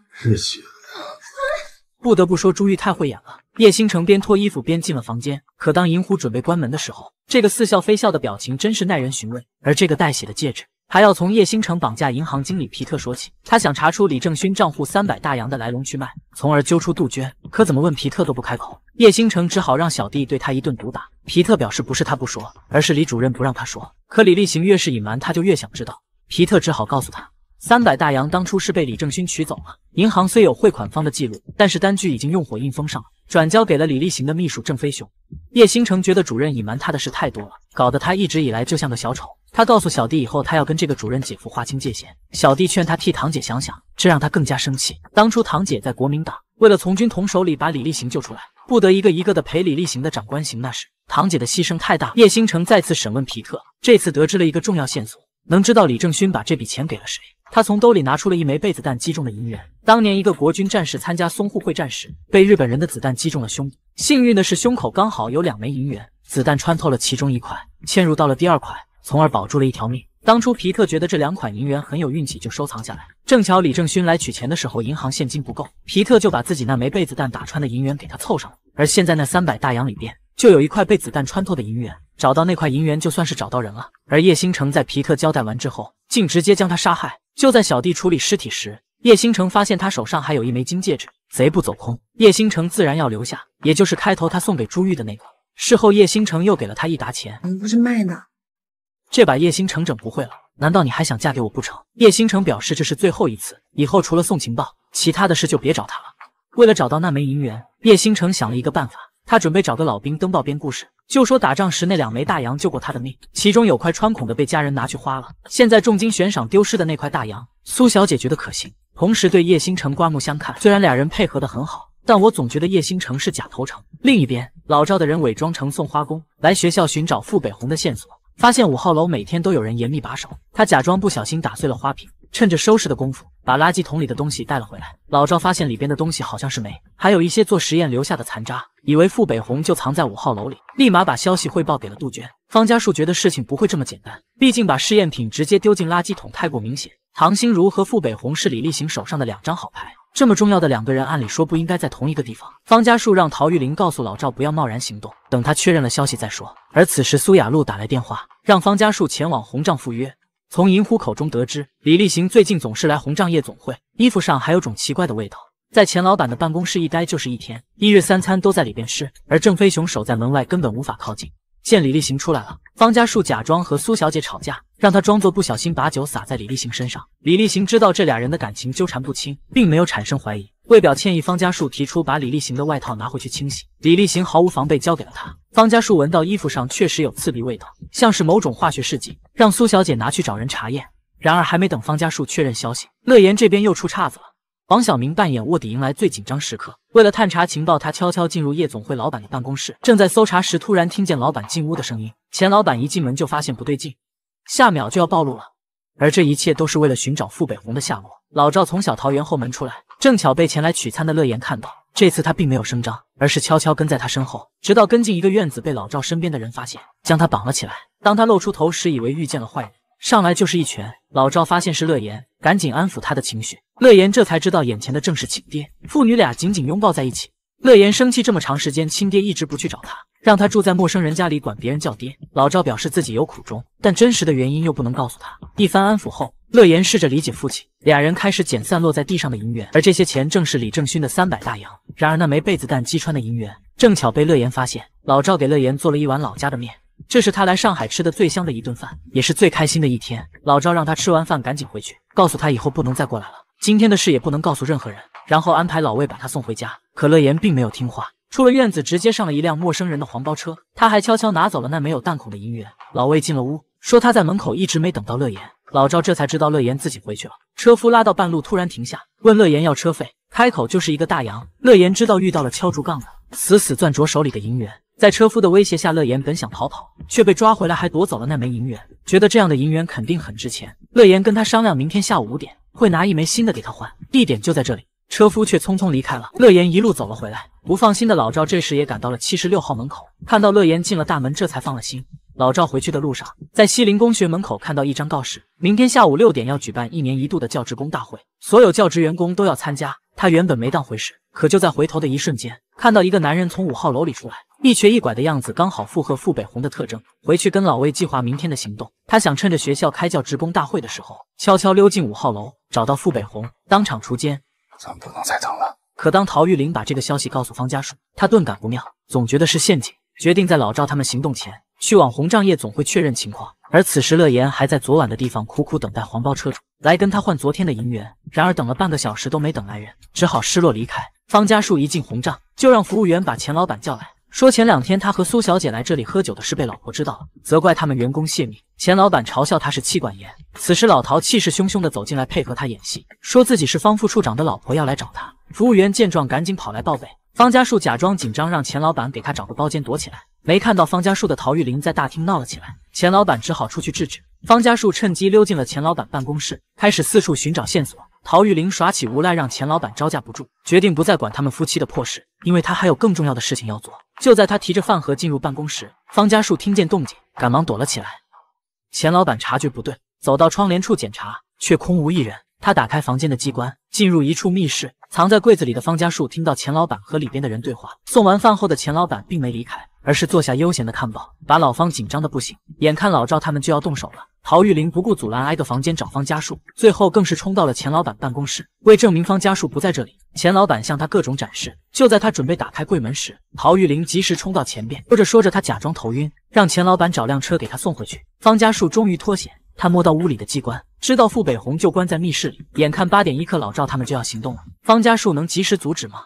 不得不说，朱玉太会演了。叶星辰边脱衣服边进了房间，可当银狐准备关门的时候，这个似笑非笑的表情真是耐人寻味，而这个带血的戒指。还要从叶星辰绑架银行经理皮特说起，他想查出李正勋账户三百大洋的来龙去脉，从而揪出杜鹃。可怎么问皮特都不开口，叶星辰只好让小弟对他一顿毒打。皮特表示不是他不说，而是李主任不让他说。可李立行越是隐瞒，他就越想知道。皮特只好告诉他，三百大洋当初是被李正勋取走了，银行虽有汇款方的记录，但是单据已经用火印封上了，转交给了李立行的秘书郑飞雄。叶星辰觉得主任隐瞒他的事太多了，搞得他一直以来就像个小丑。他告诉小弟，以后他要跟这个主任姐夫划清界限。小弟劝他替堂姐想想，这让他更加生气。当初堂姐在国民党，为了从军统手里把李立行救出来，不得一个一个的赔李立行的长官行。那时堂姐的牺牲太大。叶星城再次审问皮特，这次得知了一个重要线索，能知道李正勋把这笔钱给了谁。他从兜里拿出了一枚被子弹击中的银元。当年一个国军战士参加淞沪会战时，被日本人的子弹击中了胸部。幸运的是胸口刚好有两枚银元，子弹穿透了其中一块，嵌入到了第二块。从而保住了一条命。当初皮特觉得这两款银元很有运气，就收藏下来。正巧李正勋来取钱的时候，银行现金不够，皮特就把自己那枚被子弹打穿的银元给他凑上了。而现在那三百大洋里边，就有一块被子弹穿透的银元。找到那块银元，就算是找到人了。而叶星城在皮特交代完之后，竟直接将他杀害。就在小弟处理尸体时，叶星城发现他手上还有一枚金戒指。贼不走空，叶星城自然要留下，也就是开头他送给朱玉的那个。事后叶星城又给了他一沓钱，你不是卖的？这把叶星辰整不会了，难道你还想嫁给我不成？叶星辰表示这是最后一次，以后除了送情报，其他的事就别找他了。为了找到那枚银元，叶星辰想了一个办法，他准备找个老兵登报编故事，就说打仗时那两枚大洋救过他的命，其中有块穿孔的被家人拿去花了，现在重金悬赏丢失的那块大洋。苏小姐觉得可行，同时对叶星城刮目相看。虽然俩人配合的很好，但我总觉得叶星城是假投诚。另一边，老赵的人伪装成送花工来学校寻找傅北红的线索。发现五号楼每天都有人严密把守，他假装不小心打碎了花瓶，趁着收拾的功夫，把垃圾桶里的东西带了回来。老赵发现里边的东西好像是煤，还有一些做实验留下的残渣，以为傅北红就藏在五号楼里，立马把消息汇报给了杜鹃。方家树觉得事情不会这么简单，毕竟把试验品直接丢进垃圾桶太过明显。唐心如和傅北红是李立行手上的两张好牌，这么重要的两个人，按理说不应该在同一个地方。方家树让陶玉玲告诉老赵不要贸然行动，等他确认了消息再说。而此时苏雅露打来电话，让方家树前往红帐赴约。从银虎口中得知，李立行最近总是来红帐夜总会，衣服上还有种奇怪的味道，在钱老板的办公室一待就是一天，一日三餐都在里边吃，而郑飞雄守在门外，根本无法靠近。见李立行出来了，方家树假装和苏小姐吵架，让他装作不小心把酒洒在李立行身上。李立行知道这俩人的感情纠缠不清，并没有产生怀疑。为表歉意，方家树提出把李立行的外套拿回去清洗。李立行毫无防备，交给了他。方家树闻到衣服上确实有刺鼻味道，像是某种化学试剂，让苏小姐拿去找人查验。然而还没等方家树确认消息，乐言这边又出岔子了。黄晓明扮演卧底迎来最紧张时刻，为了探查情报，他悄悄进入夜总会老板的办公室。正在搜查时，突然听见老板进屋的声音。钱老板一进门就发现不对劲，下秒就要暴露了。而这一切都是为了寻找傅北红的下落。老赵从小桃园后门出来，正巧被前来取餐的乐言看到。这次他并没有声张，而是悄悄跟在他身后，直到跟进一个院子，被老赵身边的人发现，将他绑了起来。当他露出头时，以为遇见了坏人，上来就是一拳。老赵发现是乐言，赶紧安抚他的情绪。乐言这才知道眼前的正是亲爹，父女俩紧紧拥抱在一起。乐言生气这么长时间，亲爹一直不去找他，让他住在陌生人家里，管别人叫爹。老赵表示自己有苦衷，但真实的原因又不能告诉他。一番安抚后，乐言试着理解父亲，俩人开始捡散落在地上的银元，而这些钱正是李正勋的三百大洋。然而那枚被子弹击穿的银元正巧被乐言发现。老赵给乐言做了一碗老家的面，这是他来上海吃的最香的一顿饭，也是最开心的一天。老赵让他吃完饭赶紧回去，告诉他以后不能再过来了。今天的事也不能告诉任何人，然后安排老魏把他送回家。可乐言并没有听话，出了院子直接上了一辆陌生人的黄包车，他还悄悄拿走了那没有弹孔的银元。老魏进了屋，说他在门口一直没等到乐言。老赵这才知道乐言自己回去了。车夫拉到半路突然停下，问乐言要车费，开口就是一个大洋。乐言知道遇到了敲竹杠的，死死攥着手里的银元。在车夫的威胁下，乐言本想逃跑，却被抓回来还夺走了那枚银元，觉得这样的银元肯定很值钱。乐言跟他商量，明天下午五点。会拿一枚新的给他换，地点就在这里。车夫却匆匆离开了。乐言一路走了回来，不放心的老赵这时也赶到了七十六号门口，看到乐言进了大门，这才放了心。老赵回去的路上，在西林公学门口看到一张告示：明天下午六点要举办一年一度的教职工大会，所有教职员工都要参加。他原本没当回事，可就在回头的一瞬间，看到一个男人从五号楼里出来。一瘸一拐的样子刚好符合傅北红的特征。回去跟老魏计划明天的行动。他想趁着学校开教职工大会的时候，悄悄溜进五号楼，找到傅北红，当场锄奸。咱们不能再等了。可当陶玉林把这个消息告诉方家树，他顿感不妙，总觉得是陷阱，决定在老赵他们行动前去往红帐夜总会确认情况。而此时乐言还在昨晚的地方苦苦等待黄包车主来跟他换昨天的银元。然而等了半个小时都没等来人，只好失落离开。方家树一进红帐，就让服务员把钱老板叫来。说前两天他和苏小姐来这里喝酒的事被老婆知道了，责怪他们员工泄密。钱老板嘲笑他是妻管严。此时老陶气势汹汹地走进来，配合他演戏，说自己是方副处长的老婆要来找他。服务员见状赶紧跑来报备。方家树假装紧张，让钱老板给他找个包间躲起来。没看到方家树的陶玉玲在大厅闹了起来，钱老板只好出去制止。方家树趁机溜进了钱老板办公室，开始四处寻找线索。陶玉玲耍起无赖，让钱老板招架不住，决定不再管他们夫妻的破事，因为他还有更重要的事情要做。就在他提着饭盒进入办公室，方家树听见动静，赶忙躲了起来。钱老板察觉不对，走到窗帘处检查，却空无一人。他打开房间的机关，进入一处密室，藏在柜子里的方家树听到钱老板和里边的人对话。送完饭后的钱老板并没离开，而是坐下悠闲的看报，把老方紧张的不行。眼看老赵他们就要动手了，陶玉玲不顾阻拦，挨个房间找方家树，最后更是冲到了钱老板办公室，为证明方家树不在这里，钱老板向他各种展示。就在他准备打开柜门时，陶玉玲及时冲到前边，说着说着，他假装头晕，让钱老板找辆车给他送回去。方家树终于脱险。他摸到屋里的机关，知道傅北红就关在密室里。眼看八点一刻，老赵他们就要行动了，方家树能及时阻止吗？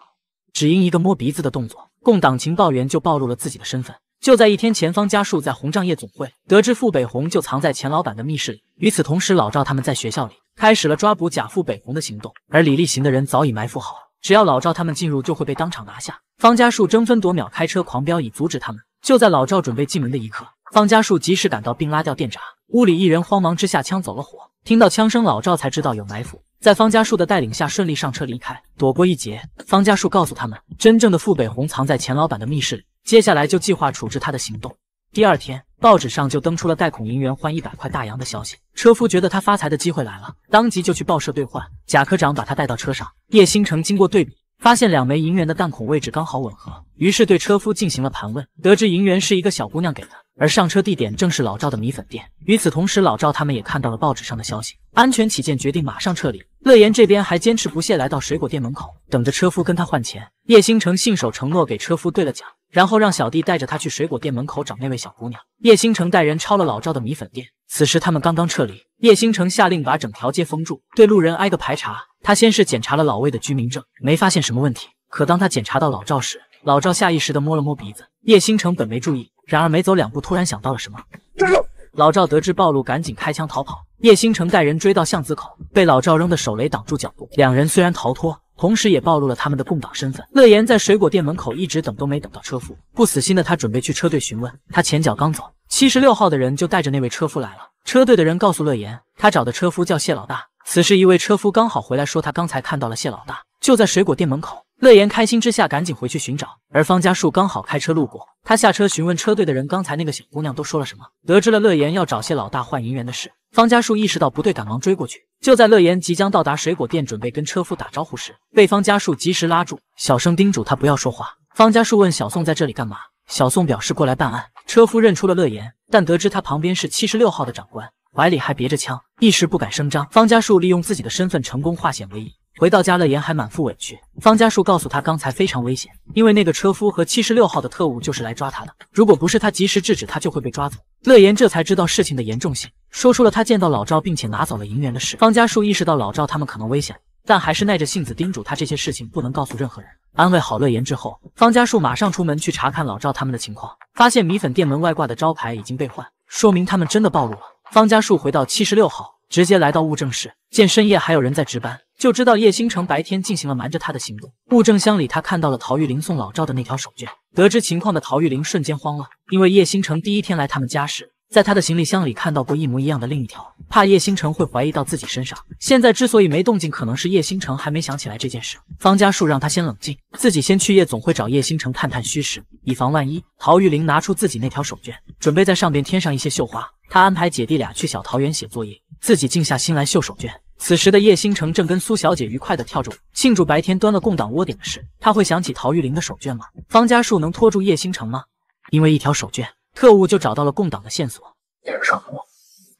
只因一个摸鼻子的动作，共党情报员就暴露了自己的身份。就在一天前，方家树在红帐夜总会得知傅北红就藏在钱老板的密室里。与此同时，老赵他们在学校里开始了抓捕假傅北红的行动，而李立行的人早已埋伏好，只要老赵他们进入，就会被当场拿下。方家树争分夺秒开车狂飙，以阻止他们。就在老赵准备进门的一刻，方家树及时赶到并拉掉电闸。屋里一人慌忙之下枪走了火，听到枪声，老赵才知道有埋伏，在方家树的带领下顺利上车离开，躲过一劫。方家树告诉他们，真正的傅北红藏在钱老板的密室里，接下来就计划处置他的行动。第二天，报纸上就登出了带孔银元换一百块大洋的消息，车夫觉得他发财的机会来了，当即就去报社兑换。贾科长把他带到车上，叶星城经过对比。发现两枚银元的弹孔位置刚好吻合，于是对车夫进行了盘问，得知银元是一个小姑娘给的，而上车地点正是老赵的米粉店。与此同时，老赵他们也看到了报纸上的消息，安全起见，决定马上撤离。乐言这边还坚持不懈，来到水果店门口，等着车夫跟他换钱。叶星城信守承诺，给车夫兑了奖，然后让小弟带着他去水果店门口找那位小姑娘。叶星城带人抄了老赵的米粉店。此时他们刚刚撤离，叶星城下令把整条街封住，对路人挨个排查。他先是检查了老魏的居民证，没发现什么问题。可当他检查到老赵时，老赵下意识的摸了摸鼻子。叶星城本没注意，然而没走两步，突然想到了什么，站住！老赵得知暴露，赶紧开枪逃跑。叶星城带人追到巷子口，被老赵扔的手雷挡住脚步。两人虽然逃脱，同时也暴露了他们的共党身份。乐言在水果店门口一直等，都没等到车夫。不死心的他准备去车队询问，他前脚刚走。七十六号的人就带着那位车夫来了。车队的人告诉乐言，他找的车夫叫谢老大。此时一位车夫刚好回来，说他刚才看到了谢老大，就在水果店门口。乐言开心之下，赶紧回去寻找。而方家树刚好开车路过，他下车询问车队的人，刚才那个小姑娘都说了什么。得知了乐言要找谢老大换银元的事，方家树意识到不对，赶忙追过去。就在乐言即将到达水果店，准备跟车夫打招呼时，被方家树及时拉住，小声叮嘱他不要说话。方家树问小宋在这里干嘛。小宋表示过来办案，车夫认出了乐言，但得知他旁边是七十六号的长官，怀里还别着枪，一时不敢声张。方家树利用自己的身份成功化险为夷，回到家乐言还满腹委屈。方家树告诉他，刚才非常危险，因为那个车夫和七十六号的特务就是来抓他的，如果不是他及时制止，他就会被抓走。乐言这才知道事情的严重性，说出了他见到老赵并且拿走了银元的事。方家树意识到老赵他们可能危险，但还是耐着性子叮嘱他这些事情不能告诉任何人。安慰好乐言之后，方家树马上出门去查看老赵他们的情况，发现米粉店门外挂的招牌已经被换，说明他们真的暴露了。方家树回到七十六号，直接来到物证室，见深夜还有人在值班，就知道叶星城白天进行了瞒着他的行动。物证箱里，他看到了陶玉玲送老赵的那条手绢。得知情况的陶玉玲瞬间慌了，因为叶星城第一天来他们家时。在他的行李箱里看到过一模一样的另一条，怕叶星辰会怀疑到自己身上。现在之所以没动静，可能是叶星辰还没想起来这件事。方家树让他先冷静，自己先去夜总会找叶星辰探探虚实，以防万一。陶玉玲拿出自己那条手绢，准备在上边添上一些绣花。他安排姐弟俩去小桃园写作业，自己静下心来绣手绢。此时的叶星辰正跟苏小姐愉快的跳着舞，庆祝白天端了共党窝点的事。他会想起陶玉玲的手绢吗？方家树能拖住叶星辰吗？因为一条手绢。特务就找到了共党的线索。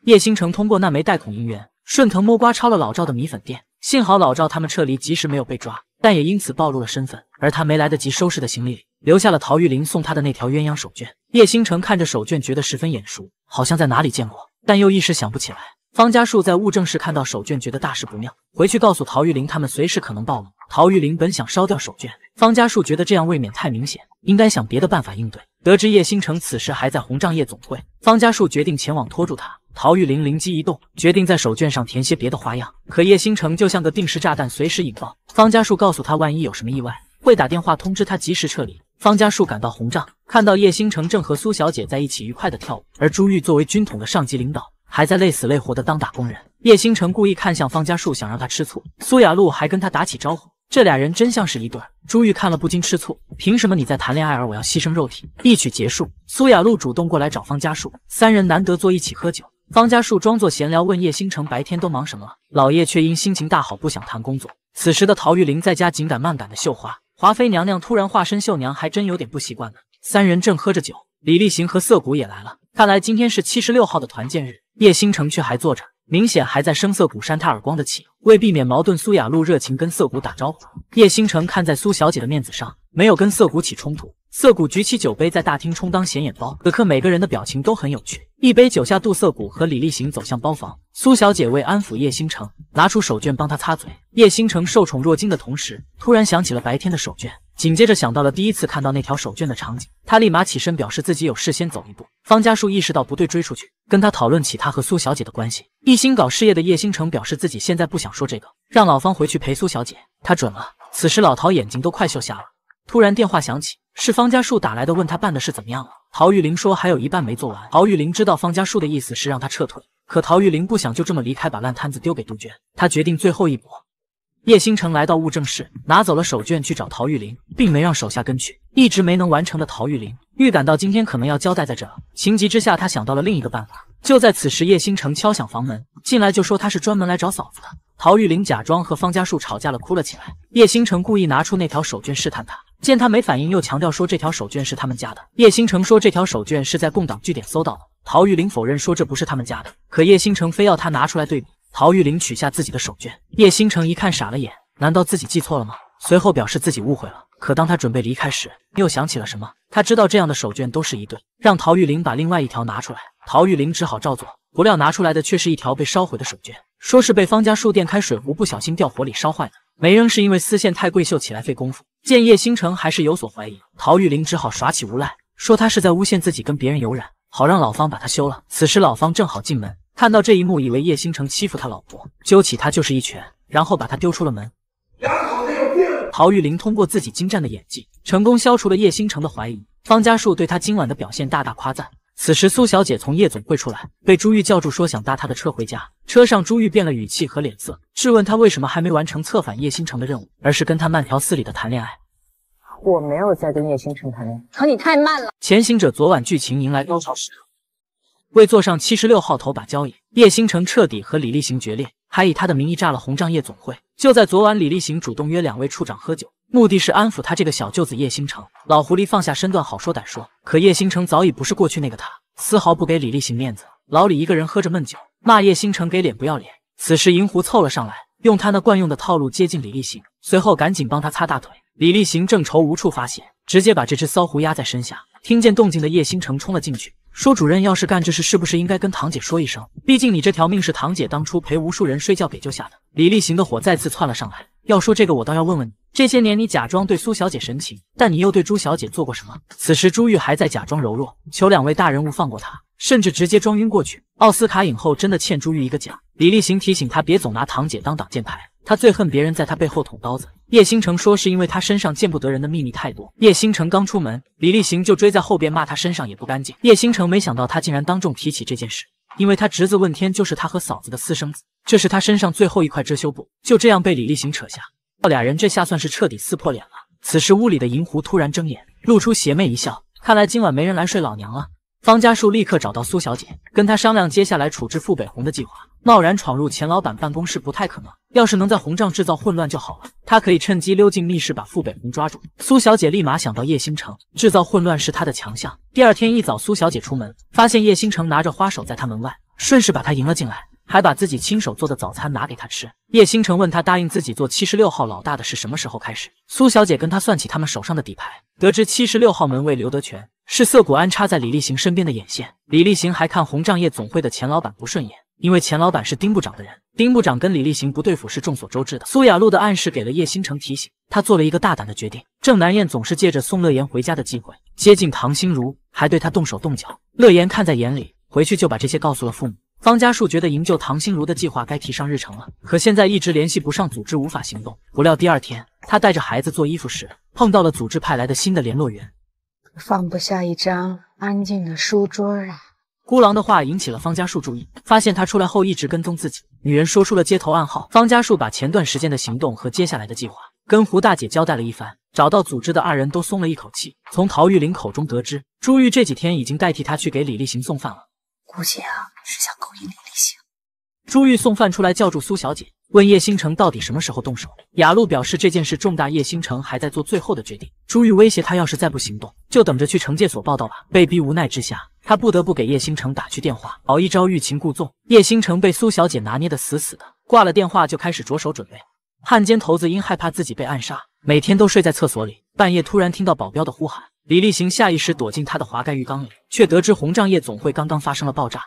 叶星辰通过那枚带孔银元，顺藤摸瓜抄了老赵的米粉店。幸好老赵他们撤离及时，没有被抓，但也因此暴露了身份。而他没来得及收拾的行李里，留下了陶玉玲送他的那条鸳鸯手绢。叶星辰看着手绢，觉得十分眼熟，好像在哪里见过，但又一时想不起来。方家树在物证室看到手绢，觉得大事不妙，回去告诉陶玉玲，他们随时可能暴露。陶玉玲本想烧掉手绢，方家树觉得这样未免太明显，应该想别的办法应对。得知叶星辰此时还在红帐夜总会，方家树决定前往拖住他。陶玉玲灵机一动，决定在手绢上填些别的花样。可叶星辰就像个定时炸弹，随时引爆。方家树告诉他，万一有什么意外，会打电话通知他及时撤离。方家树赶到红帐，看到叶星辰正和苏小姐在一起愉快的跳舞，而朱玉作为军统的上级领导，还在累死累活的当打工人。叶星城故意看向方家树，想让他吃醋。苏雅露还跟他打起招呼。这俩人真像是一对儿，朱玉看了不禁吃醋。凭什么你在谈恋爱，而我要牺牲肉体？一曲结束，苏雅露主动过来找方家树，三人难得坐一起喝酒。方家树装作闲聊，问叶星辰白天都忙什么了。老叶却因心情大好，不想谈工作。此时的陶玉玲在家紧赶慢赶的绣花，华妃娘娘突然化身绣娘，还真有点不习惯呢。三人正喝着酒，李立行和色谷也来了。看来今天是七十六号的团建日，叶星辰却还坐着。明显还在生色谷扇他耳光的气，为避免矛盾，苏雅露热情跟色谷打招呼。叶星辰看在苏小姐的面子上，没有跟色谷起冲突。色谷举起酒杯，在大厅充当显眼包。此刻每个人的表情都很有趣。一杯酒下肚，色谷和李立行走向包房。苏小姐为安抚叶星辰，拿出手绢帮他擦嘴。叶星辰受宠若惊的同时，突然想起了白天的手绢，紧接着想到了第一次看到那条手绢的场景。他立马起身，表示自己有事先走一步。方家树意识到不对，追出去跟他讨论起他和苏小姐的关系。一心搞事业的叶星辰表示自己现在不想说这个，让老方回去陪苏小姐。他准了。此时老陶眼睛都快秀瞎了。突然电话响起，是方家树打来的，问他办的事怎么样了。陶玉玲说还有一半没做完。陶玉玲知道方家树的意思是让他撤退，可陶玉玲不想就这么离开，把烂摊子丢给杜鹃。他决定最后一搏。叶星辰来到物证室，拿走了手绢去找陶玉玲，并没让手下跟去。一直没能完成的陶玉玲预感到今天可能要交代在这了，情急之下他想到了另一个办法。就在此时，叶星辰敲响房门，进来就说他是专门来找嫂子的。陶玉玲假装和方家树吵架了，哭了起来。叶星辰故意拿出那条手绢试探他，见他没反应，又强调说这条手绢是他们家的。叶星辰说这条手绢是在共党据点搜到的。陶玉玲否认说这不是他们家的，可叶星城非要他拿出来对比。陶玉玲取下自己的手绢，叶星城一看傻了眼，难道自己记错了吗？随后表示自己误会了。可当他准备离开时，又想起了什么？他知道这样的手绢都是一对，让陶玉玲把另外一条拿出来。陶玉玲只好照做，不料拿出来的却是一条被烧毁的手绢，说是被方家书店开水壶不小心掉火里烧坏的，没扔是因为丝线太贵，绣起来费功夫。见叶星辰还是有所怀疑，陶玉玲只好耍起无赖，说他是在诬陷自己跟别人有染，好让老方把他休了。此时老方正好进门，看到这一幕，以为叶星辰欺负他老婆，揪起他就是一拳，然后把他丢出了门。陶玉玲通过自己精湛的演技，成功消除了叶星辰的怀疑。方家树对他今晚的表现大大夸赞。此时，苏小姐从夜总会出来，被朱玉叫住，说想搭她的车回家。车上，朱玉变了语气和脸色，质问她为什么还没完成策反叶星辰的任务，而是跟他慢条斯理的谈恋爱。我没有在跟叶星辰谈恋爱，可你太慢了。前行者昨晚剧情迎来高潮时刻，为坐上七十六号头把交椅，叶星辰彻底和李立行决裂，还以他的名义炸了红帐夜总会。就在昨晚，李立行主动约两位处长喝酒，目的是安抚他这个小舅子叶星城。老狐狸放下身段，好说歹说。可叶星城早已不是过去那个他，丝毫不给李立行面子。老李一个人喝着闷酒，骂叶星城给脸不要脸。此时银狐凑了上来，用他那惯用的套路接近李立行，随后赶紧帮他擦大腿。李立行正愁无处发泄，直接把这只骚狐压在身下。听见动静的叶星城冲了进去，说：“主任，要是干这事，是不是应该跟堂姐说一声？毕竟你这条命是堂姐当初陪无数人睡觉给救下的。”李立行的火再次窜了上来。要说这个，我倒要问问你，这些年你假装对苏小姐神情，但你又对朱小姐做过什么？此时朱玉还在假装柔弱，求两位大人物放过他，甚至直接装晕过去。奥斯卡影后真的欠朱玉一个奖。李立行提醒他别总拿堂姐当挡箭牌，他最恨别人在他背后捅刀子。叶星辰说是因为他身上见不得人的秘密太多。叶星辰刚出门，李立行就追在后边骂他身上也不干净。叶星辰没想到他竟然当众提起这件事。因为他侄子问天就是他和嫂子的私生子，这是他身上最后一块遮羞布，就这样被李立行扯下。俩人这下算是彻底撕破脸了。此时屋里的银狐突然睁眼，露出邪魅一笑，看来今晚没人来睡老娘了。方家树立刻找到苏小姐，跟她商量接下来处置傅北红的计划。贸然闯入钱老板办公室不太可能，要是能在红帐制造混乱就好了，他可以趁机溜进密室把傅北红抓住。苏小姐立马想到叶星城，制造混乱是他的强项。第二天一早，苏小姐出门，发现叶星城拿着花手在她门外，顺势把她迎了进来。还把自己亲手做的早餐拿给他吃。叶星辰问他，答应自己做七十六号老大的是什么时候开始？苏小姐跟他算起他们手上的底牌，得知七十六号门卫刘德全是色谷安插在李立行身边的眼线。李立行还看红帐夜总会的钱老板不顺眼，因为钱老板是丁部长的人，丁部长跟李立行不对付是众所周知的。苏雅露的暗示给了叶星辰提醒，他做了一个大胆的决定。郑南燕总是借着送乐言回家的机会接近唐心如，还对她动手动脚。乐言看在眼里，回去就把这些告诉了父母。方家树觉得营救唐心如的计划该提上日程了，可现在一直联系不上组织，无法行动。不料第二天，他带着孩子做衣服时，碰到了组织派来的新的联络员。放不下一张安静的书桌啊！孤狼的话引起了方家树注意，发现他出来后一直跟踪自己。女人说出了接头暗号。方家树把前段时间的行动和接下来的计划跟胡大姐交代了一番，找到组织的二人都松了一口气。从陶玉玲口中得知，朱玉这几天已经代替他去给李立行送饭了。估计啊，是想勾引你离心。朱玉送饭出来，叫住苏小姐，问叶星城到底什么时候动手。雅露表示这件事重大，叶星城还在做最后的决定。朱玉威胁他，要是再不行动，就等着去惩戒所报道吧。被逼无奈之下，他不得不给叶星城打去电话，熬一招欲擒故纵。叶星城被苏小姐拿捏的死死的，挂了电话就开始着手准备。汉奸头子因害怕自己被暗杀，每天都睡在厕所里。半夜突然听到保镖的呼喊。李立行下意识躲进他的滑盖浴缸里，却得知红帐夜总会刚刚发生了爆炸。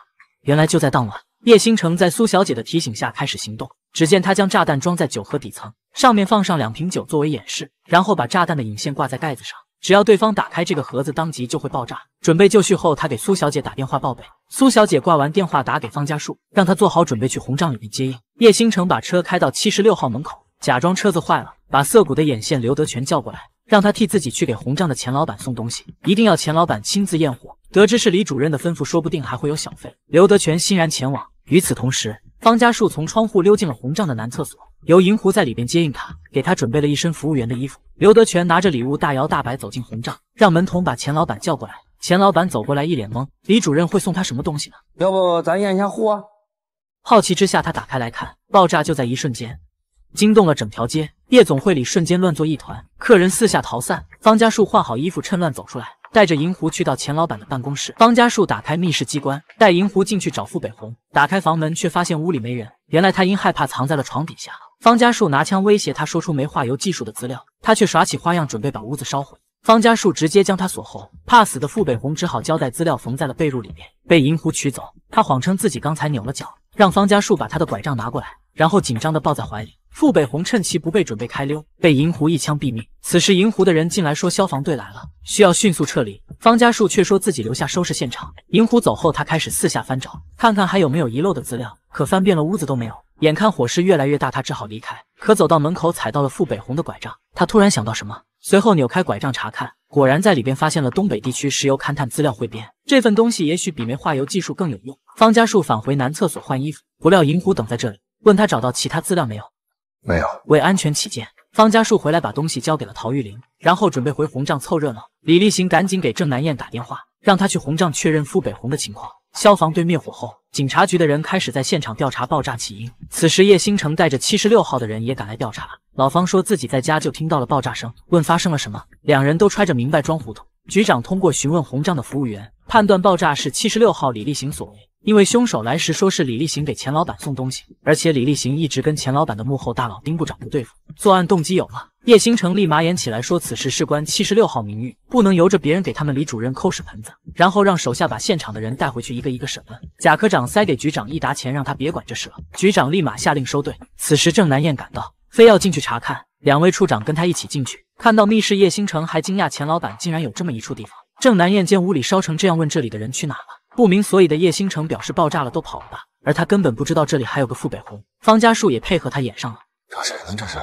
原来就在当晚，叶星城在苏小姐的提醒下开始行动。只见他将炸弹装在酒盒底层，上面放上两瓶酒作为掩饰，然后把炸弹的引线挂在盖子上。只要对方打开这个盒子，当即就会爆炸。准备就绪后，他给苏小姐打电话报备。苏小姐挂完电话，打给方家树，让他做好准备去红帐里面接应。叶星城把车开到七十六号门口，假装车子坏了，把涩谷的眼线刘德全叫过来。让他替自己去给红帐的钱老板送东西，一定要钱老板亲自验货。得知是李主任的吩咐，说不定还会有小费。刘德全欣然前往。与此同时，方家树从窗户溜进了红帐的男厕所，由银狐在里边接应他，给他准备了一身服务员的衣服。刘德全拿着礼物大摇大摆走进红帐，让门童把钱老板叫过来。钱老板走过来，一脸懵：李主任会送他什么东西呢？要不咱验一下货？好奇之下，他打开来看，爆炸就在一瞬间。惊动了整条街，夜总会里瞬间乱作一团，客人四下逃散。方家树换好衣服，趁乱走出来，带着银狐去到钱老板的办公室。方家树打开密室机关，带银狐进去找傅北红。打开房门，却发现屋里没人，原来他因害怕藏在了床底下。方家树拿枪威胁他，说出没化油技术的资料，他却耍起花样，准备把屋子烧毁。方家树直接将他锁喉，怕死的傅北红只好交代资料缝在了被褥里面，被银狐取走。他谎称自己刚才扭了脚，让方家树把他的拐杖拿过来，然后紧张地抱在怀里。傅北红趁其不备，准备开溜，被银狐一枪毙命。此时，银狐的人进来说消防队来了，需要迅速撤离。方家树却说自己留下收拾现场。银狐走后，他开始四下翻找，看看还有没有遗漏的资料。可翻遍了屋子都没有。眼看火势越来越大，他只好离开。可走到门口，踩到了傅北红的拐杖。他突然想到什么，随后扭开拐杖查看，果然在里边发现了东北地区石油勘探资料汇编。这份东西也许比煤化油技术更有用。方家树返回男厕所换衣服，不料银狐等在这里，问他找到其他资料没有。没有。为安全起见，方家树回来把东西交给了陶玉玲，然后准备回红帐凑热闹。李立行赶紧给郑南燕打电话，让他去红帐确认傅北红的情况。消防队灭火后，警察局的人开始在现场调查爆炸起因。此时，叶星城带着七十六号的人也赶来调查。老方说自己在家就听到了爆炸声，问发生了什么，两人都揣着明白装糊涂。局长通过询问红帐的服务员，判断爆炸是七十六号李立行所为。因为凶手来时说是李立行给钱老板送东西，而且李立行一直跟钱老板的幕后大佬丁部长不对付，作案动机有了。叶星城立马演起来说，此时事关七十六号名誉，不能由着别人给他们李主任扣屎盆子，然后让手下把现场的人带回去一个一个审问。贾科长塞给局长一沓钱，让他别管这事了。局长立马下令收队。此时郑南雁赶到，非要进去查看，两位处长跟他一起进去，看到密室，叶星城还惊讶钱老板竟然有这么一处地方。郑南雁见屋里烧成这样，问这里的人去哪了。不明所以的叶星辰表示爆炸了都跑了吧，而他根本不知道这里还有个傅北红。方家树也配合他演上了。这是呢？这是？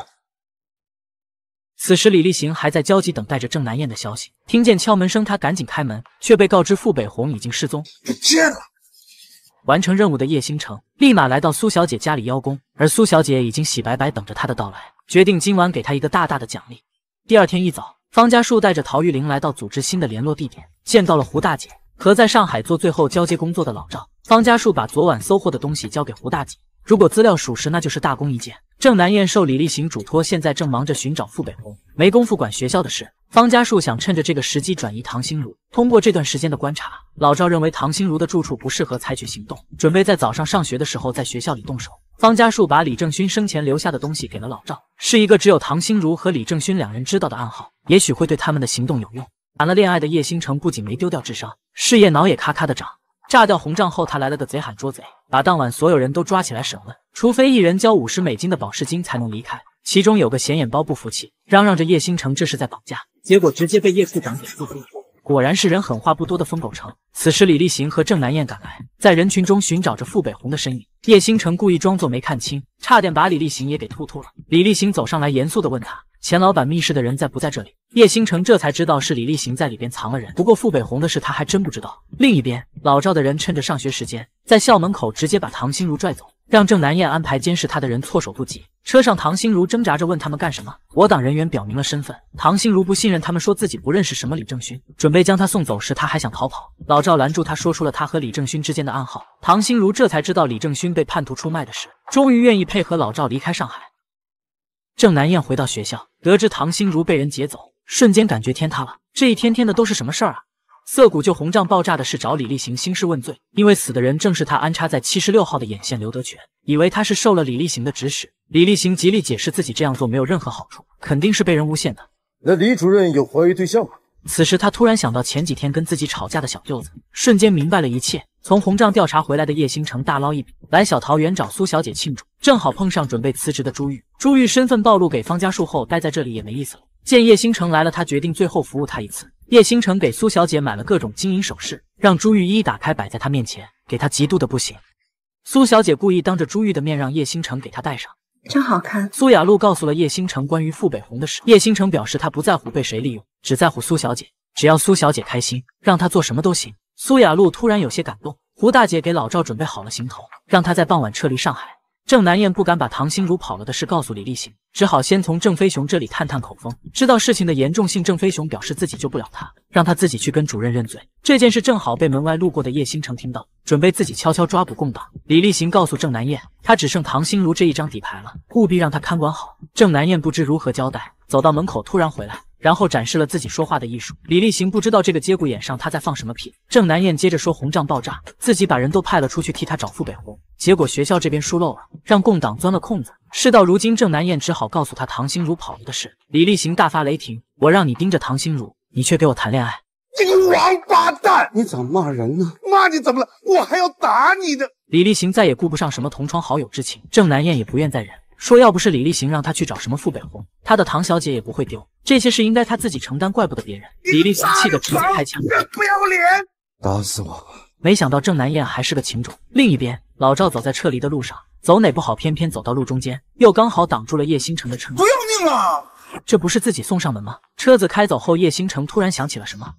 此时李立行还在焦急等待着郑南雁的消息，听见敲门声，他赶紧开门，却被告知傅北红已经失踪。不见了！完成任务的叶星城立马来到苏小姐家里邀功，而苏小姐已经洗白白等着他的到来，决定今晚给他一个大大的奖励。第二天一早，方家树带着陶玉玲来到组织新的联络地点，见到了胡大姐。和在上海做最后交接工作的老赵，方家树把昨晚搜获的东西交给胡大姐。如果资料属实，那就是大功一件。郑南雁受李立行嘱托，现在正忙着寻找傅北红，没工夫管学校的事。方家树想趁着这个时机转移唐心如。通过这段时间的观察，老赵认为唐心如的住处不适合采取行动，准备在早上上学的时候在学校里动手。方家树把李正勋生前留下的东西给了老赵，是一个只有唐心如和李正勋两人知道的暗号，也许会对他们的行动有用。谈了恋爱的叶星城不仅没丢掉智商。事业脑也咔咔的涨，炸掉红帐后，他来了个贼喊捉贼，把当晚所有人都抓起来审问，除非一人交五十美金的保释金才能离开。其中有个显眼包不服气，嚷嚷着叶星辰这是在绑架，结果直接被叶处长给制服了。果然是人狠话不多的疯狗城。此时李立行和郑南燕赶来，在人群中寻找着傅北红的身影。叶星辰故意装作没看清，差点把李立行也给突突了。李立行走上来，严肃的问他：“钱老板密室的人在不在这里？”叶星辰这才知道是李立行在里边藏了人。不过傅北红的事他还真不知道。另一边，老赵的人趁着上学时间，在校门口直接把唐心如拽走。让郑南雁安排监视他的人措手不及。车上，唐心如挣扎着问他们干什么。我党人员表明了身份，唐心如不信任他们，说自己不认识什么李正勋。准备将他送走时，他还想逃跑。老赵拦住他，说出了他和李正勋之间的暗号。唐心如这才知道李正勋被叛徒出卖的事，终于愿意配合老赵离开上海。郑南雁回到学校，得知唐心如被人劫走，瞬间感觉天塌了。这一天天的都是什么事儿啊？涩谷就红帐爆炸的事找李立行兴师问罪，因为死的人正是他安插在七十六号的眼线刘德全，以为他是受了李立行的指使。李立行极力解释自己这样做没有任何好处，肯定是被人诬陷的。那李主任有怀疑对象吗？此时他突然想到前几天跟自己吵架的小舅子，瞬间明白了一切。从红帐调查回来的叶星城大捞一笔，来小桃园找苏小姐庆祝，正好碰上准备辞职的朱玉。朱玉身份暴露给方家树后，待在这里也没意思了。见叶星城来了，他决定最后服务他一次。叶星辰给苏小姐买了各种金银首饰，让朱玉一一打开摆在她面前，给她嫉妒的不行。苏小姐故意当着朱玉的面让叶星辰给她戴上，真好看。苏雅露告诉了叶星辰关于傅北红的事，叶星辰表示他不在乎被谁利用，只在乎苏小姐，只要苏小姐开心，让他做什么都行。苏雅露突然有些感动。胡大姐给老赵准备好了行头，让他在傍晚撤离上海。郑南燕不敢把唐心如跑了的事告诉李立行，只好先从郑飞雄这里探探口风。知道事情的严重性，郑飞雄表示自己救不了他，让他自己去跟主任认罪。这件事正好被门外路过的叶星城听到，准备自己悄悄抓捕共党。李立行告诉郑南燕，他只剩唐心如这一张底牌了，务必让他看管好。郑南燕不知如何交代，走到门口突然回来。然后展示了自己说话的艺术。李立行不知道这个节骨眼上他在放什么屁。郑南雁接着说，红帐爆炸，自己把人都派了出去替他找傅北红，结果学校这边疏漏了，让共党钻了空子。事到如今，郑南雁只好告诉他唐心如跑了的事。李立行大发雷霆：“我让你盯着唐心如，你却给我谈恋爱！你个王八蛋！你怎么骂人呢？骂你怎么了？我还要打你呢！”李立行再也顾不上什么同窗好友之情，郑南雁也不愿再忍。说要不是李立行让他去找什么傅北红，他的唐小姐也不会丢。这些事应该他自己承担，怪不得别人。李立行气得直接开枪，不要脸，打死我！没想到郑南雁还是个情种。另一边，老赵走在撤离的路上，走哪不好，偏偏走到路中间，又刚好挡住了叶星辰的车。不要命了！这不是自己送上门吗？车子开走后，叶星辰突然想起了什么。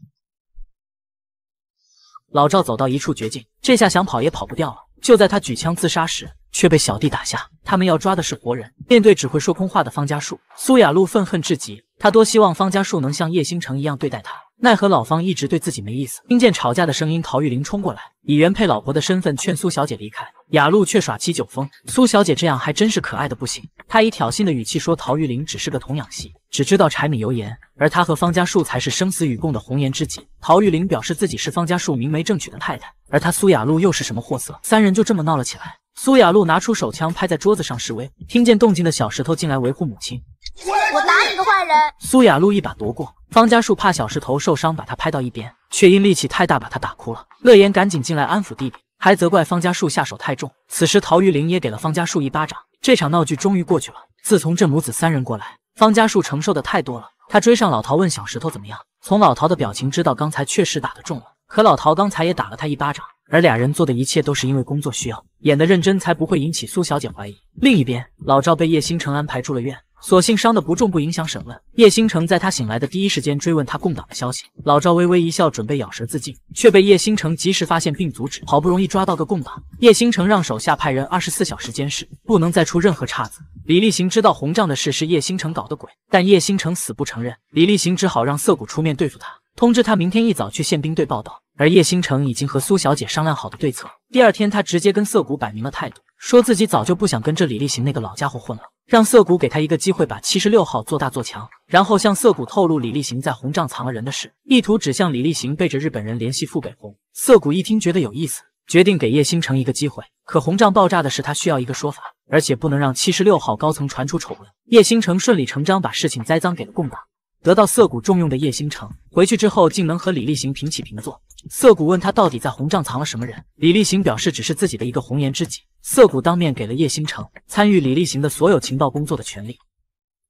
老赵走到一处绝境，这下想跑也跑不掉了。就在他举枪自杀时，却被小弟打下。他们要抓的是活人。面对只会说空话的方家树，苏雅露愤恨至极。他多希望方家树能像叶星辰一样对待他，奈何老方一直对自己没意思。听见吵架的声音，陶玉玲冲过来，以原配老婆的身份劝苏小姐离开。雅露却耍起酒疯，苏小姐这样还真是可爱的不行。她以挑衅的语气说：“陶玉玲只是个童养媳，只知道柴米油盐，而她和方家树才是生死与共的红颜知己。”陶玉玲表示自己是方家树明媒正娶的太太，而她苏雅露又是什么货色？三人就这么闹了起来。苏雅露拿出手枪拍在桌子上示威，听见动静的小石头进来维护母亲。我打你个坏人！苏雅露一把夺过方家树，怕小石头受伤，把他拍到一边，却因力气太大把他打哭了。乐言赶紧进来安抚弟弟，还责怪方家树下手太重。此时陶玉玲也给了方家树一巴掌，这场闹剧终于过去了。自从这母子三人过来，方家树承受的太多了。他追上老陶问小石头怎么样，从老陶的表情知道刚才确实打得重了。可老陶刚才也打了他一巴掌，而俩人做的一切都是因为工作需要，演的认真才不会引起苏小姐怀疑。另一边，老赵被叶星辰安排住了院。所幸伤的不重，不影响审问。叶星辰在他醒来的第一时间追问他共党的消息。老赵微微一笑，准备咬舌自尽，却被叶星辰及时发现并阻止。好不容易抓到个共党，叶星辰让手下派人二十四小时监视，不能再出任何岔子。李立行知道红帐的事是叶星城搞的鬼，但叶星城死不承认。李立行只好让涩谷出面对付他，通知他明天一早去宪兵队报道。而叶星城已经和苏小姐商量好的对策，第二天他直接跟涩谷摆明了态度，说自己早就不想跟这李立行那个老家伙混了。让涩谷给他一个机会，把七十六号做大做强，然后向涩谷透露李立行在红帐藏了人的事，意图指向李立行背着日本人联系傅北红。涩谷一听觉得有意思，决定给叶星城一个机会。可红帐爆炸的事，他需要一个说法，而且不能让七十六号高层传出丑闻。叶星城顺理成章把事情栽赃给了共党。得到色谷重用的叶星城回去之后，竟能和李立行平起平坐。色谷问他到底在红帐藏了什么人，李立行表示只是自己的一个红颜知己。色谷当面给了叶星城参与李立行的所有情报工作的权利。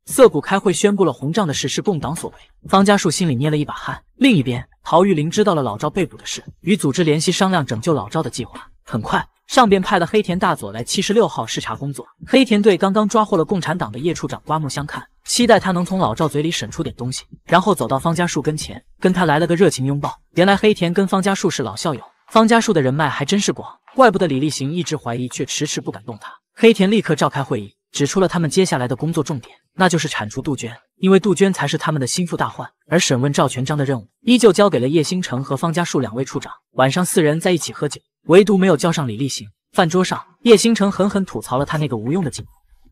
色谷开会宣布了红帐的事是共党所为。方家树心里捏了一把汗。另一边，陶玉玲知道了老赵被捕的事，与组织联系商量拯救老赵的计划。很快。上边派了黑田大佐来七十六号视察工作。黑田对刚刚抓获了共产党的叶处长刮目相看，期待他能从老赵嘴里审出点东西。然后走到方家树跟前，跟他来了个热情拥抱。原来黑田跟方家树是老校友，方家树的人脉还真是广，怪不得李立行一直怀疑却迟迟不敢动他。黑田立刻召开会议，指出了他们接下来的工作重点，那就是铲除杜鹃，因为杜鹃才是他们的心腹大患。而审问赵全章的任务依旧交给了叶星城和方家树两位处长。晚上四人在一起喝酒。唯独没有叫上李立行。饭桌上，叶星辰狠狠吐槽了他那个无用的劲。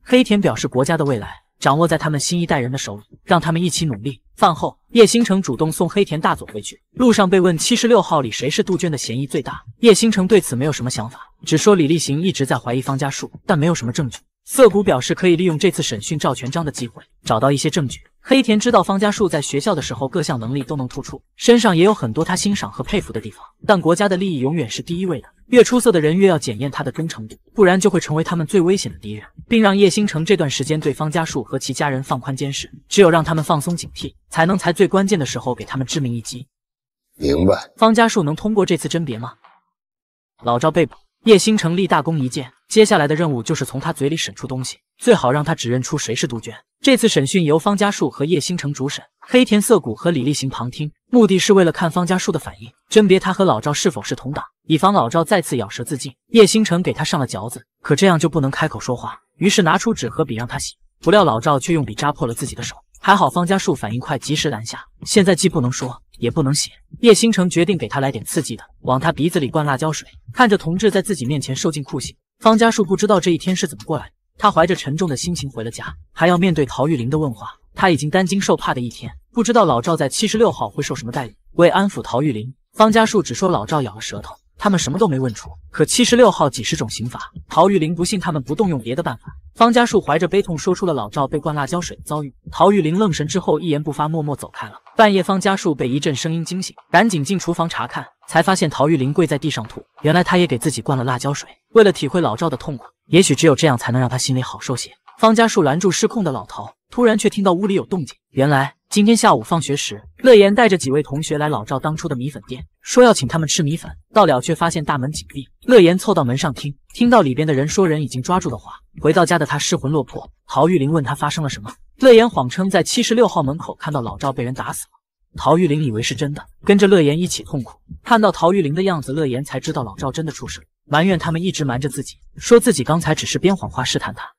黑田表示，国家的未来掌握在他们新一代人的手里，让他们一起努力。饭后，叶星辰主动送黑田大佐回去。路上被问七十六号里谁是杜鹃的嫌疑最大，叶星辰对此没有什么想法，只说李立行一直在怀疑方家树，但没有什么证据。涩谷表示可以利用这次审讯赵全章的机会，找到一些证据。黑田知道方家树在学校的时候各项能力都能突出，身上也有很多他欣赏和佩服的地方。但国家的利益永远是第一位的，越出色的人越要检验他的忠诚度，不然就会成为他们最危险的敌人。并让叶星城这段时间对方家树和其家人放宽监视，只有让他们放松警惕，才能在最关键的时候给他们致命一击。明白。方家树能通过这次甄别吗？老赵被捕，叶星城立大功一件。接下来的任务就是从他嘴里审出东西，最好让他指认出谁是杜鹃。这次审讯由方家树和叶星辰主审，黑田涩谷和李立行旁听，目的是为了看方家树的反应，甄别他和老赵是否是同党，以防老赵再次咬舌自尽。叶星辰给他上了嚼子，可这样就不能开口说话，于是拿出纸和笔让他写。不料老赵却用笔扎破了自己的手，还好方家树反应快，及时拦下。现在既不能说，也不能写，叶星辰决定给他来点刺激的，往他鼻子里灌辣椒水。看着同志在自己面前受尽酷刑。方家树不知道这一天是怎么过来的，他怀着沉重的心情回了家，还要面对陶玉玲的问话。他已经担惊受怕的一天，不知道老赵在七十六号会受什么待遇。为安抚陶玉玲，方家树只说老赵咬了舌头，他们什么都没问出。可七十六号几十种刑法，陶玉玲不信他们不动用别的办法。方家树怀着悲痛说出了老赵被灌辣椒水的遭遇。陶玉玲愣神之后一言不发，默默走开了。半夜，方家树被一阵声音惊醒，赶紧进厨房查看。才发现陶玉玲跪在地上吐，原来她也给自己灌了辣椒水。为了体会老赵的痛苦，也许只有这样才能让他心里好受些。方家树拦住失控的老陶，突然却听到屋里有动静。原来今天下午放学时，乐言带着几位同学来老赵当初的米粉店，说要请他们吃米粉。到了，却发现大门紧闭。乐言凑到门上听，听到里边的人说人已经抓住的话。回到家的他失魂落魄。陶玉玲问他发生了什么，乐言谎称在七十六号门口看到老赵被人打死。陶玉玲以为是真的，跟着乐言一起痛苦。看到陶玉玲的样子，乐言才知道老赵真的出事，了，埋怨他们一直瞒着自己，说自己刚才只是编谎话试探他。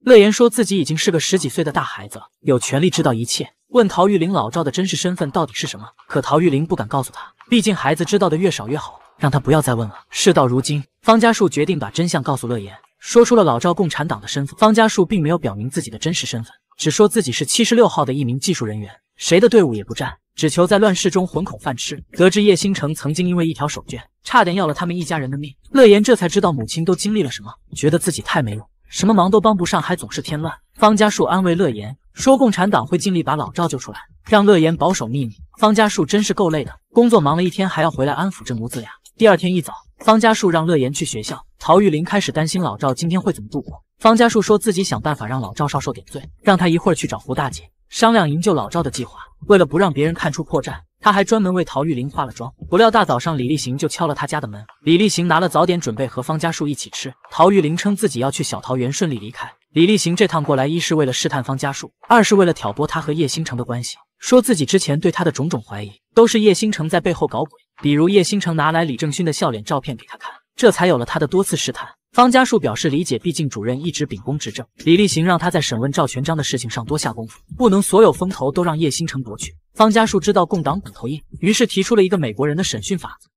乐言说自己已经是个十几岁的大孩子了，有权利知道一切，问陶玉玲老赵的真实身份到底是什么。可陶玉玲不敢告诉他，毕竟孩子知道的越少越好，让他不要再问了。事到如今，方家树决定把真相告诉乐言，说出了老赵共产党的身份。方家树并没有表明自己的真实身份。只说自己是七十六号的一名技术人员，谁的队伍也不站，只求在乱世中混口饭吃。得知叶星辰曾经因为一条手绢差点要了他们一家人的命，乐言这才知道母亲都经历了什么，觉得自己太没用，什么忙都帮不上，还总是添乱。方家树安慰乐言说，共产党会尽力把老赵救出来，让乐言保守秘密。方家树真是够累的，工作忙了一天还要回来安抚这母子俩。第二天一早，方家树让乐言去学校。曹玉林开始担心老赵今天会怎么度过。方家树说自己想办法让老赵少受点罪，让他一会儿去找胡大姐商量营救老赵的计划。为了不让别人看出破绽，他还专门为陶玉玲化了妆。不料大早上，李立行就敲了他家的门。李立行拿了早点，准备和方家树一起吃。陶玉玲称自己要去小桃园，顺利离开。李立行这趟过来，一是为了试探方家树，二是为了挑拨他和叶星辰的关系，说自己之前对他的种种怀疑，都是叶星辰在背后搞鬼。比如叶星辰拿来李正勋的笑脸照片给他看，这才有了他的多次试探。方家树表示理解，毕竟主任一直秉公执政。李立行让他在审问赵全章的事情上多下功夫，不能所有风头都让叶星辰夺去。方家树知道共党骨头硬，于是提出了一个美国人的审讯法子。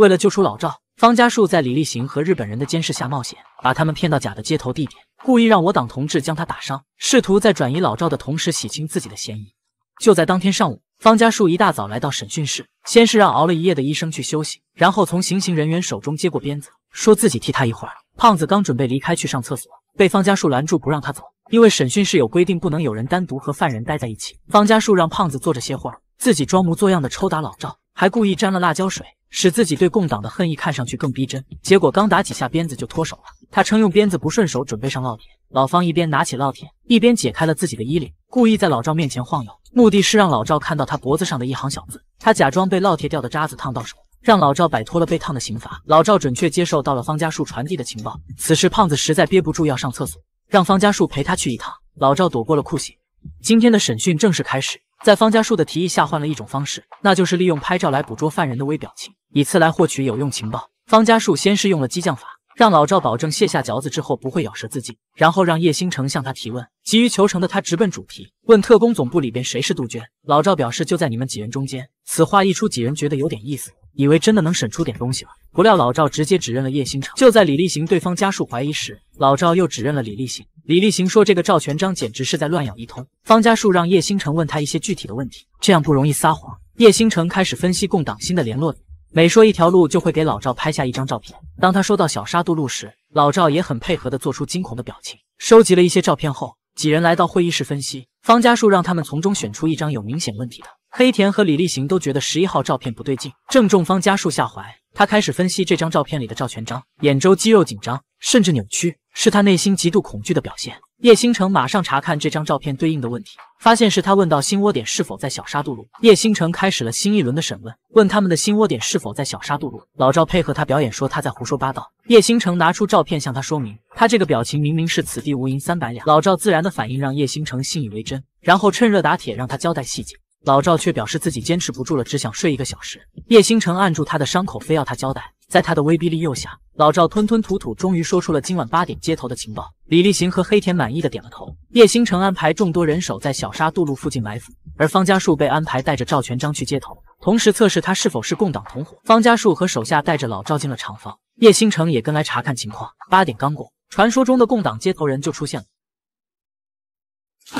为了救出老赵，方家树在李立行和日本人的监视下冒险，把他们骗到假的接头地点，故意让我党同志将他打伤，试图在转移老赵的同时洗清自己的嫌疑。就在当天上午。方家树一大早来到审讯室，先是让熬了一夜的医生去休息，然后从行刑人员手中接过鞭子，说自己替他一会儿。胖子刚准备离开去上厕所，被方家树拦住不让他走，因为审讯室有规定，不能有人单独和犯人待在一起。方家树让胖子坐着歇会儿，自己装模作样的抽打老赵，还故意沾了辣椒水，使自己对共党的恨意看上去更逼真。结果刚打几下鞭子就脱手了，他称用鞭子不顺手，准备上烙铁。老方一边拿起烙铁，一边解开了自己的衣领，故意在老赵面前晃悠，目的是让老赵看到他脖子上的一行小字。他假装被烙铁掉的渣子烫到手，让老赵摆脱了被烫的刑罚。老赵准确接受到了方家树传递的情报。此时，胖子实在憋不住要上厕所，让方家树陪他去一趟。老赵躲过了酷刑，今天的审讯正式开始。在方家树的提议下，换了一种方式，那就是利用拍照来捕捉犯人的微表情，以此来获取有用情报。方家树先是用了激将法。让老赵保证卸下嚼子之后不会咬舌自尽，然后让叶星辰向他提问。急于求成的他直奔主题，问特工总部里边谁是杜鹃。老赵表示就在你们几人中间。此话一出，几人觉得有点意思，以为真的能审出点东西了。不料老赵直接指认了叶星辰。就在李立行对方家树怀疑时，老赵又指认了李立行。李立行说这个赵全章简直是在乱咬一通。方家树让叶星城问他一些具体的问题，这样不容易撒谎。叶星城开始分析共党新的联络点。每说一条路，就会给老赵拍下一张照片。当他说到小沙渡路时，老赵也很配合地做出惊恐的表情。收集了一些照片后，几人来到会议室分析。方家树让他们从中选出一张有明显问题的。黑田和李立行都觉得十一号照片不对劲，正中方家树下怀。他开始分析这张照片里的赵全章，眼周肌肉紧张，甚至扭曲，是他内心极度恐惧的表现。叶星城马上查看这张照片对应的问题，发现是他问到新窝点是否在小沙渡路。叶星城开始了新一轮的审问，问他们的新窝点是否在小沙渡路。老赵配合他表演，说他在胡说八道。叶星城拿出照片向他说明，他这个表情明明是此地无银三百两。老赵自然的反应让叶星城信以为真，然后趁热打铁让他交代细节。老赵却表示自己坚持不住了，只想睡一个小时。叶星辰按住他的伤口，非要他交代。在他的威逼利诱下，老赵吞吞吐吐，终于说出了今晚八点接头的情报。李立行和黑田满意的点了头。叶星城安排众多人手在小沙渡路附近埋伏，而方家树被安排带着赵全章去接头，同时测试他是否是共党同伙。方家树和手下带着老赵进了厂房，叶星城也跟来查看情况。八点刚过，传说中的共党接头人就出现了。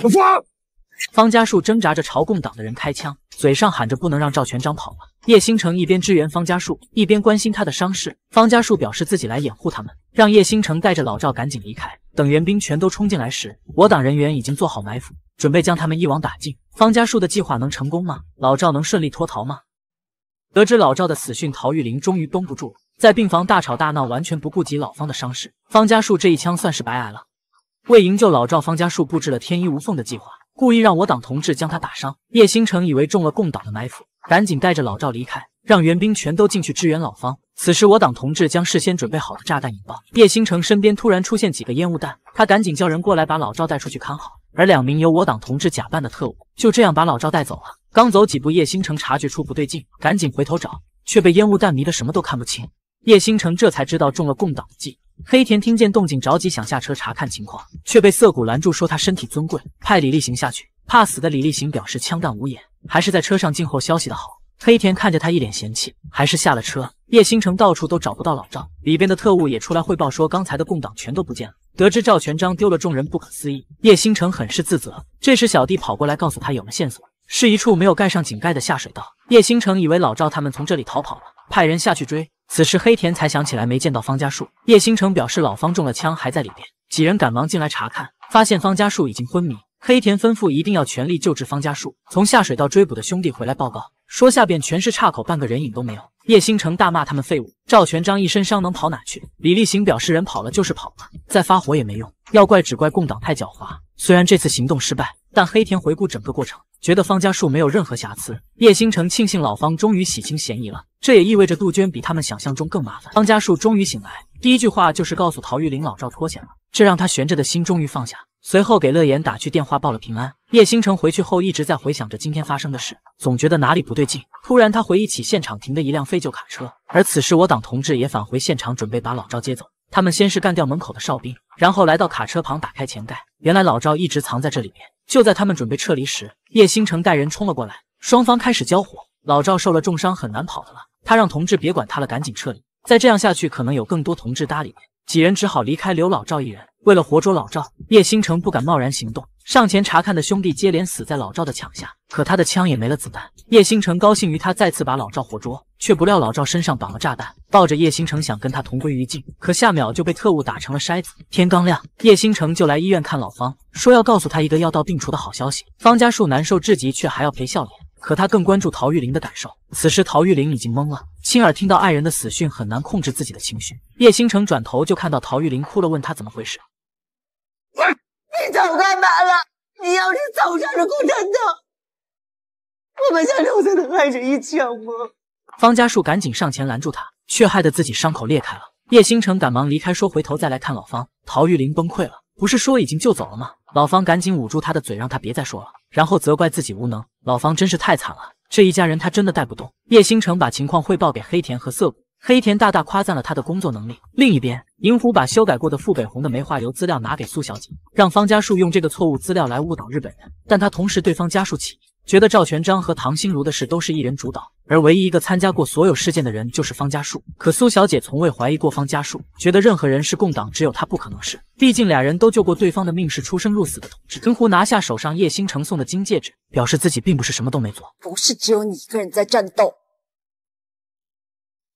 老方家树挣扎着朝共党的人开枪，嘴上喊着不能让赵全章跑了。叶星城一边支援方家树，一边关心他的伤势。方家树表示自己来掩护他们，让叶星城带着老赵赶紧离开。等援兵全都冲进来时，我党人员已经做好埋伏，准备将他们一网打尽。方家树的计划能成功吗？老赵能顺利脱逃吗？得知老赵的死讯，陶玉林终于绷不住，在病房大吵大闹，完全不顾及老方的伤势。方家树这一枪算是白挨了。为营救老赵，方家树布置了天衣无缝的计划。故意让我党同志将他打伤，叶星城以为中了共党的埋伏，赶紧带着老赵离开，让援兵全都进去支援老方。此时我党同志将事先准备好的炸弹引爆，叶星城身边突然出现几个烟雾弹，他赶紧叫人过来把老赵带出去看好。而两名由我党同志假扮的特务就这样把老赵带走了。刚走几步，叶星城察觉出不对劲，赶紧回头找，却被烟雾弹迷得什么都看不清。叶星城这才知道中了共党的计。黑田听见动静，着急想下车查看情况，却被涩谷拦住，说他身体尊贵，派李立行下去。怕死的李立行表示枪弹无眼，还是在车上静候消息的好。黑田看着他一脸嫌弃，还是下了车。叶星城到处都找不到老赵，里边的特务也出来汇报说刚才的共党全都不见了。得知赵全章丢了，众人不可思议。叶星城很是自责。这时小弟跑过来告诉他有了线索，是一处没有盖上井盖的下水道。叶星城以为老赵他们从这里逃跑了，派人下去追。此时黑田才想起来没见到方家树，叶星城表示老方中了枪，还在里边。几人赶忙进来查看，发现方家树已经昏迷。黑田吩咐一定要全力救治方家树。从下水道追捕的兄弟回来报告说下边全是岔口，半个人影都没有。叶星城大骂他们废物。赵全章一身伤能跑哪去？李立行表示人跑了就是跑了，再发火也没用。要怪只怪共党太狡猾。虽然这次行动失败，但黑田回顾整个过程。觉得方家树没有任何瑕疵，叶星辰庆幸老方终于洗清嫌疑了，这也意味着杜鹃比他们想象中更麻烦。方家树终于醒来，第一句话就是告诉陶玉玲老赵脱险了，这让他悬着的心终于放下。随后给乐言打去电话报了平安。叶星辰回去后一直在回想着今天发生的事，总觉得哪里不对劲。突然他回忆起现场停的一辆废旧卡车，而此时我党同志也返回现场准备把老赵接走。他们先是干掉门口的哨兵，然后来到卡车旁打开前盖，原来老赵一直藏在这里面。就在他们准备撤离时，叶星辰带人冲了过来，双方开始交火。老赵受了重伤，很难跑的了。他让同志别管他了，赶紧撤离。再这样下去，可能有更多同志搭理。几人只好离开，留老赵一人。为了活捉老赵，叶星辰不敢贸然行动。上前查看的兄弟接连死在老赵的枪下，可他的枪也没了子弹。叶星辰高兴于他再次把老赵活捉，却不料老赵身上绑了炸弹，抱着叶星辰想跟他同归于尽，可下秒就被特务打成了筛子。天刚亮，叶星辰就来医院看老方，说要告诉他一个药到病除的好消息。方家树难受至极，却还要陪笑脸。可他更关注陶玉玲的感受。此时陶玉玲已经懵了。亲耳听到爱人的死讯，很难控制自己的情绪。叶星辰转头就看到陶玉玲哭了，问他怎么回事。你走干嘛了，你要是早上了共产党，我们家留下的爱人一枪吗？方家树赶紧上前拦住他，却害得自己伤口裂开了。叶星辰赶忙离开，说回头再来看老方。陶玉玲崩溃了，不是说已经救走了吗？老方赶紧捂住他的嘴，让他别再说了，然后责怪自己无能。老方真是太惨了。这一家人他真的带不动。叶星城把情况汇报给黑田和涩谷，黑田大大夸赞了他的工作能力。另一边，银狐把修改过的傅北红的煤化油资料拿给苏小姐，让方家树用这个错误资料来误导日本人，但他同时对方家树起疑。觉得赵全章和唐心如的事都是一人主导，而唯一一个参加过所有事件的人就是方家树。可苏小姐从未怀疑过方家树，觉得任何人是共党，只有他不可能是。毕竟俩人都救过对方的命，是出生入死的同志。陈壶拿下手上叶星辰送的金戒指，表示自己并不是什么都没做。不是只有你一个人在战斗。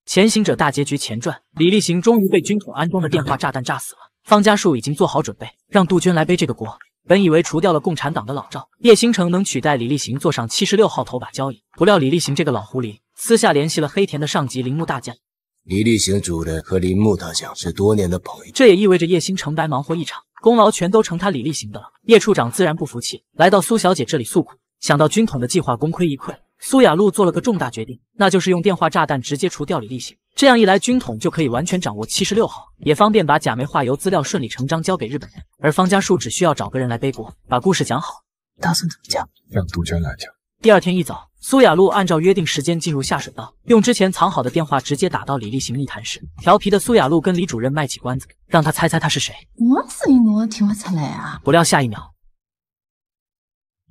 前行者大结局前传，李立行终于被军统安装的电话炸弹炸死了。方家树已经做好准备，让杜鹃来背这个锅。本以为除掉了共产党的老赵，叶星城能取代李立行坐上七十六号头把交椅，不料李立行这个老狐狸私下联系了黑田的上级铃木大将。李立行主任和铃木大将是多年的朋友，这也意味着叶星城白忙活一场，功劳全都成他李立行的了。叶处长自然不服气，来到苏小姐这里诉苦，想到军统的计划功亏一篑，苏雅露做了个重大决定，那就是用电话炸弹直接除掉李立行。这样一来，军统就可以完全掌握七十六号，也方便把假煤化油资料顺理成章交给日本人，而方家树只需要找个人来背锅，把故事讲好。打算怎么讲？让杜鹃来讲。第二天一早，苏雅露按照约定时间进入下水道，用之前藏好的电话直接打到李立行密谈室。调皮的苏雅露跟李主任卖起关子，让他猜猜他是谁。我你，我听不出来啊！不料下一秒。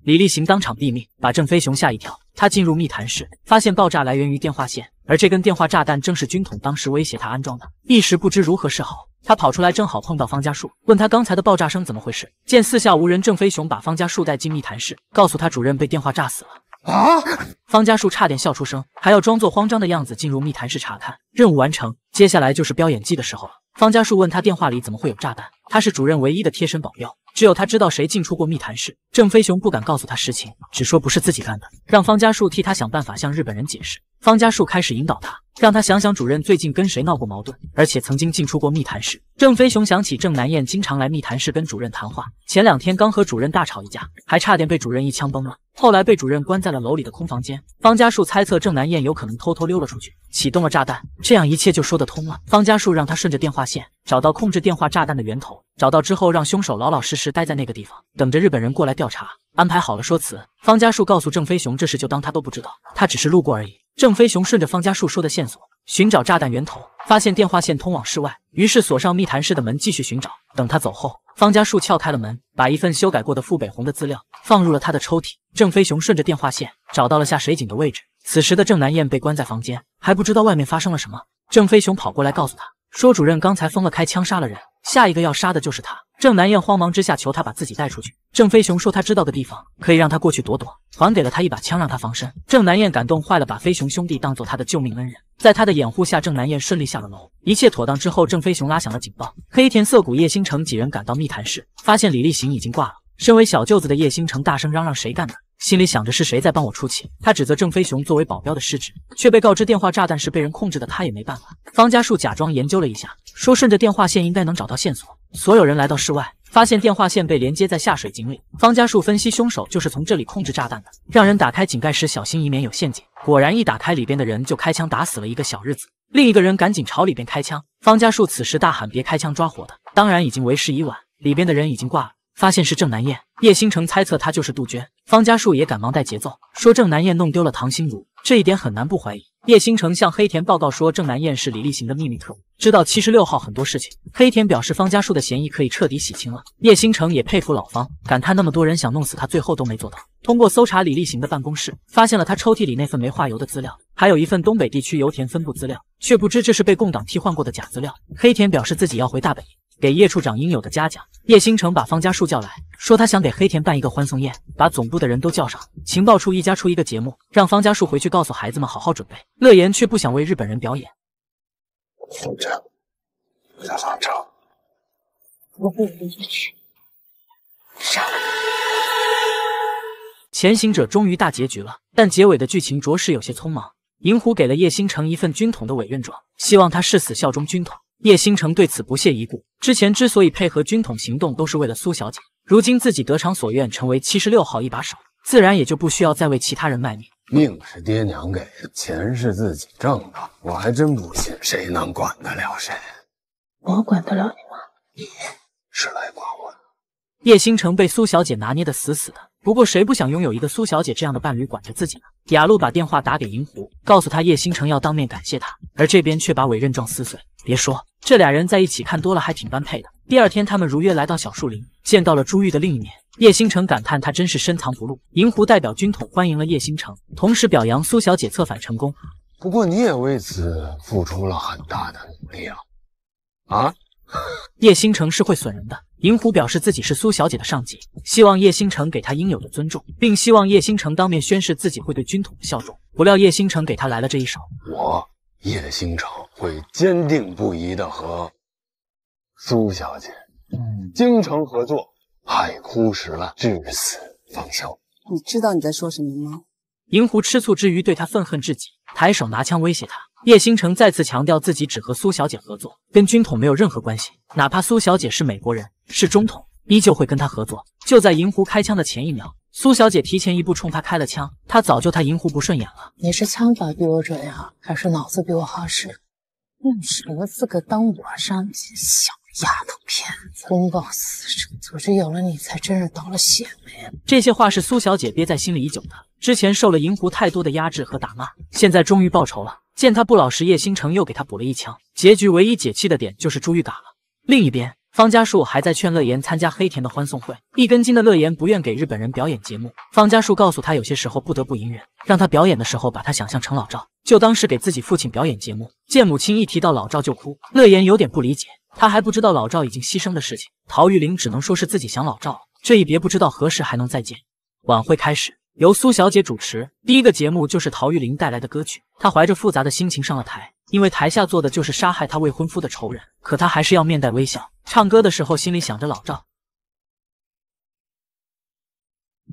李立行当场毙命，把郑飞雄吓一跳。他进入密谈室，发现爆炸来源于电话线，而这根电话炸弹正是军统当时威胁他安装的。一时不知如何是好，他跑出来正好碰到方家树，问他刚才的爆炸声怎么回事。见四下无人，郑飞雄把方家树带进密谈室，告诉他主任被电话炸死了。啊！方家树差点笑出声，还要装作慌张的样子进入密谈室查看。任务完成，接下来就是飙演技的时候了。方家树问他电话里怎么会有炸弹？他是主任唯一的贴身保镖，只有他知道谁进出过密谈室。郑飞雄不敢告诉他实情，只说不是自己干的，让方家树替他想办法向日本人解释。方家树开始引导他，让他想想主任最近跟谁闹过矛盾，而且曾经进出过密谈室。郑飞雄想起郑南雁经常来密谈室跟主任谈话，前两天刚和主任大吵一架，还差点被主任一枪崩了，后来被主任关在了楼里的空房间。方家树猜测郑南雁有可能偷偷溜了出去，启动了炸弹，这样一切就说得通了。方家树让他顺着电话线。找到控制电话炸弹的源头，找到之后，让凶手老老实实待在那个地方，等着日本人过来调查。安排好了说辞，方家树告诉郑飞雄，这事就当他都不知道，他只是路过而已。郑飞雄顺着方家树说的线索寻找炸弹源头，发现电话线通往室外，于是锁上密谈室的门，继续寻找。等他走后，方家树撬开了门，把一份修改过的傅北红的资料放入了他的抽屉。郑飞雄顺着电话线找到了下水井的位置。此时的郑南雁被关在房间，还不知道外面发生了什么。郑飞雄跑过来告诉他。说主任刚才疯了，开枪杀了人，下一个要杀的就是他。郑南燕慌忙之下求他把自己带出去，郑飞雄说他知道个地方，可以让他过去躲躲，还给了他一把枪让他防身。郑南燕感动坏了，把飞熊兄弟当做他的救命恩人，在他的掩护下，郑南燕顺利下了楼。一切妥当之后，郑飞雄拉响了警报，黑田涩谷叶星城几人赶到密谈室，发现李立行已经挂了。身为小舅子的叶星辰大声嚷嚷：“谁干的？”心里想着是谁在帮我出气。他指责郑飞雄作为保镖的失职，却被告知电话炸弹是被人控制的，他也没办法。方家树假装研究了一下，说：“顺着电话线应该能找到线索。”所有人来到室外，发现电话线被连接在下水井里。方家树分析，凶手就是从这里控制炸弹的。让人打开井盖时小心，以免有陷阱。果然，一打开里边的人就开枪打死了一个小日子，另一个人赶紧朝里边开枪。方家树此时大喊：“别开枪，抓活的！”当然已经为时已晚，里边的人已经挂了。发现是郑南雁，叶星城猜测她就是杜鹃，方家树也赶忙带节奏说郑南雁弄丢了唐心如，这一点很难不怀疑。叶星城向黑田报告说郑南雁是李立行的秘密特务，知道七十六号很多事情。黑田表示方家树的嫌疑可以彻底洗清了。叶星城也佩服老方，感叹那么多人想弄死他，最后都没做到。通过搜查李立行的办公室，发现了他抽屉里那份煤化油的资料，还有一份东北地区油田分布资料，却不知这是被共党替换过的假资料。黑田表示自己要回大本营。给叶处长应有的嘉奖。叶星城把方家树叫来说，他想给黑田办一个欢送宴，把总部的人都叫上，情报处一家出一个节目，让方家树回去告诉孩子们好好准备。乐言却不想为日本人表演。反正，我不回去。杀了你！行者终于大结局了，但结尾的剧情着实有些匆忙。银狐给了叶星城一份军统的委任状，希望他誓死效忠军统。叶星辰对此不屑一顾。之前之所以配合军统行动，都是为了苏小姐。如今自己得偿所愿，成为七十六号一把手，自然也就不需要再为其他人卖命。命是爹娘给的，钱是自己挣的，我还真不信谁能管得了谁。我管得了你吗？你是来管我的。叶星辰被苏小姐拿捏得死死的。不过谁不想拥有一个苏小姐这样的伴侣管着自己呢？雅露把电话打给银狐，告诉他叶星城要当面感谢他，而这边却把委任状撕碎。别说这俩人在一起看多了，还挺般配的。第二天，他们如约来到小树林，见到了朱玉的另一面。叶星辰感叹，他真是深藏不露。银狐代表军统欢迎了叶星城，同时表扬苏小姐策反成功。不过你也为此付出了很大的努力啊！啊！叶星城是会损人的。银狐表示自己是苏小姐的上级，希望叶星城给他应有的尊重，并希望叶星城当面宣誓自己会对军统的效忠。不料叶星城给他来了这一手，我叶星城。会坚定不移的和苏小姐精诚合作，海枯石烂，至死方休。你知道你在说什么吗？银狐吃醋之余，对他愤恨至极，抬手拿枪威胁他。叶星辰再次强调自己只和苏小姐合作，跟军统没有任何关系，哪怕苏小姐是美国人，是中统，依旧会跟他合作。就在银狐开枪的前一秒，苏小姐提前一步冲他开了枪。他早就他银狐不顺眼了。你是枪法比我准呀，还是脑子比我好使？有什么资格当我上？小丫头片子公报私仇，组织有了你才真是倒了血霉了。这些话是苏小姐憋在心里已久的，之前受了银狐太多的压制和打骂，现在终于报仇了。见她不老实，叶星辰又给她补了一枪。结局唯一解气的点就是朱玉嘎了。另一边。方家树还在劝乐言参加黑田的欢送会，一根筋的乐言不愿给日本人表演节目。方家树告诉他，有些时候不得不隐忍，让他表演的时候把他想象成老赵，就当是给自己父亲表演节目。见母亲一提到老赵就哭，乐言有点不理解，他还不知道老赵已经牺牲的事情。陶玉玲只能说是自己想老赵，这一别不知道何时还能再见。晚会开始。由苏小姐主持，第一个节目就是陶玉玲带来的歌曲。她怀着复杂的心情上了台，因为台下坐的就是杀害她未婚夫的仇人，可她还是要面带微笑。唱歌的时候，心里想着老赵。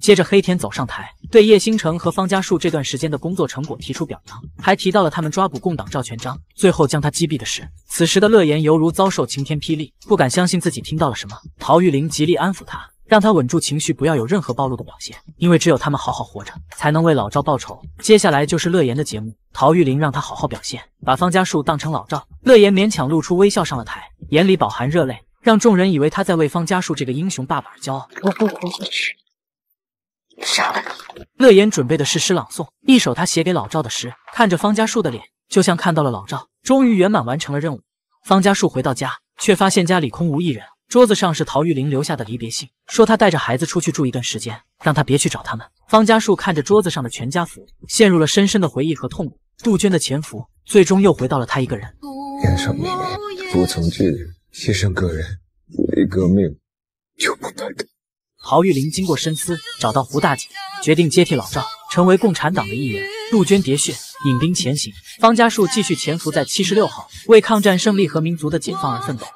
接着，黑田走上台，对叶星辰和方家树这段时间的工作成果提出表扬，还提到了他们抓捕共党赵全章，最后将他击毙的事。此时的乐言犹如遭受晴天霹雳，不敢相信自己听到了什么。陶玉玲极力安抚他。让他稳住情绪，不要有任何暴露的表现，因为只有他们好好活着，才能为老赵报仇。接下来就是乐言的节目，陶玉玲让他好好表现，把方家树当成老赵。乐言勉强露出微笑上了台，眼里饱含热泪，让众人以为他在为方家树这个英雄爸爸而骄傲。我不活下去，杀了你！乐言准备的是诗朗诵，一首他写给老赵的诗。看着方家树的脸，就像看到了老赵。终于圆满完成了任务。方家树回到家，却发现家里空无一人。桌子上是陶玉玲留下的离别信，说她带着孩子出去住一段时间，让她别去找他们。方家树看着桌子上的全家福，陷入了深深的回忆和痛苦。杜鹃的潜伏最终又回到了他一个人。年少无不曾从纪牺牲个人，为革命。就不陶玉玲经过深思，找到胡大姐，决定接替老赵，成为共产党的一员。杜鹃喋血，引兵前行。方家树继续潜伏在七十六号，为抗战胜利和民族的解放而奋斗。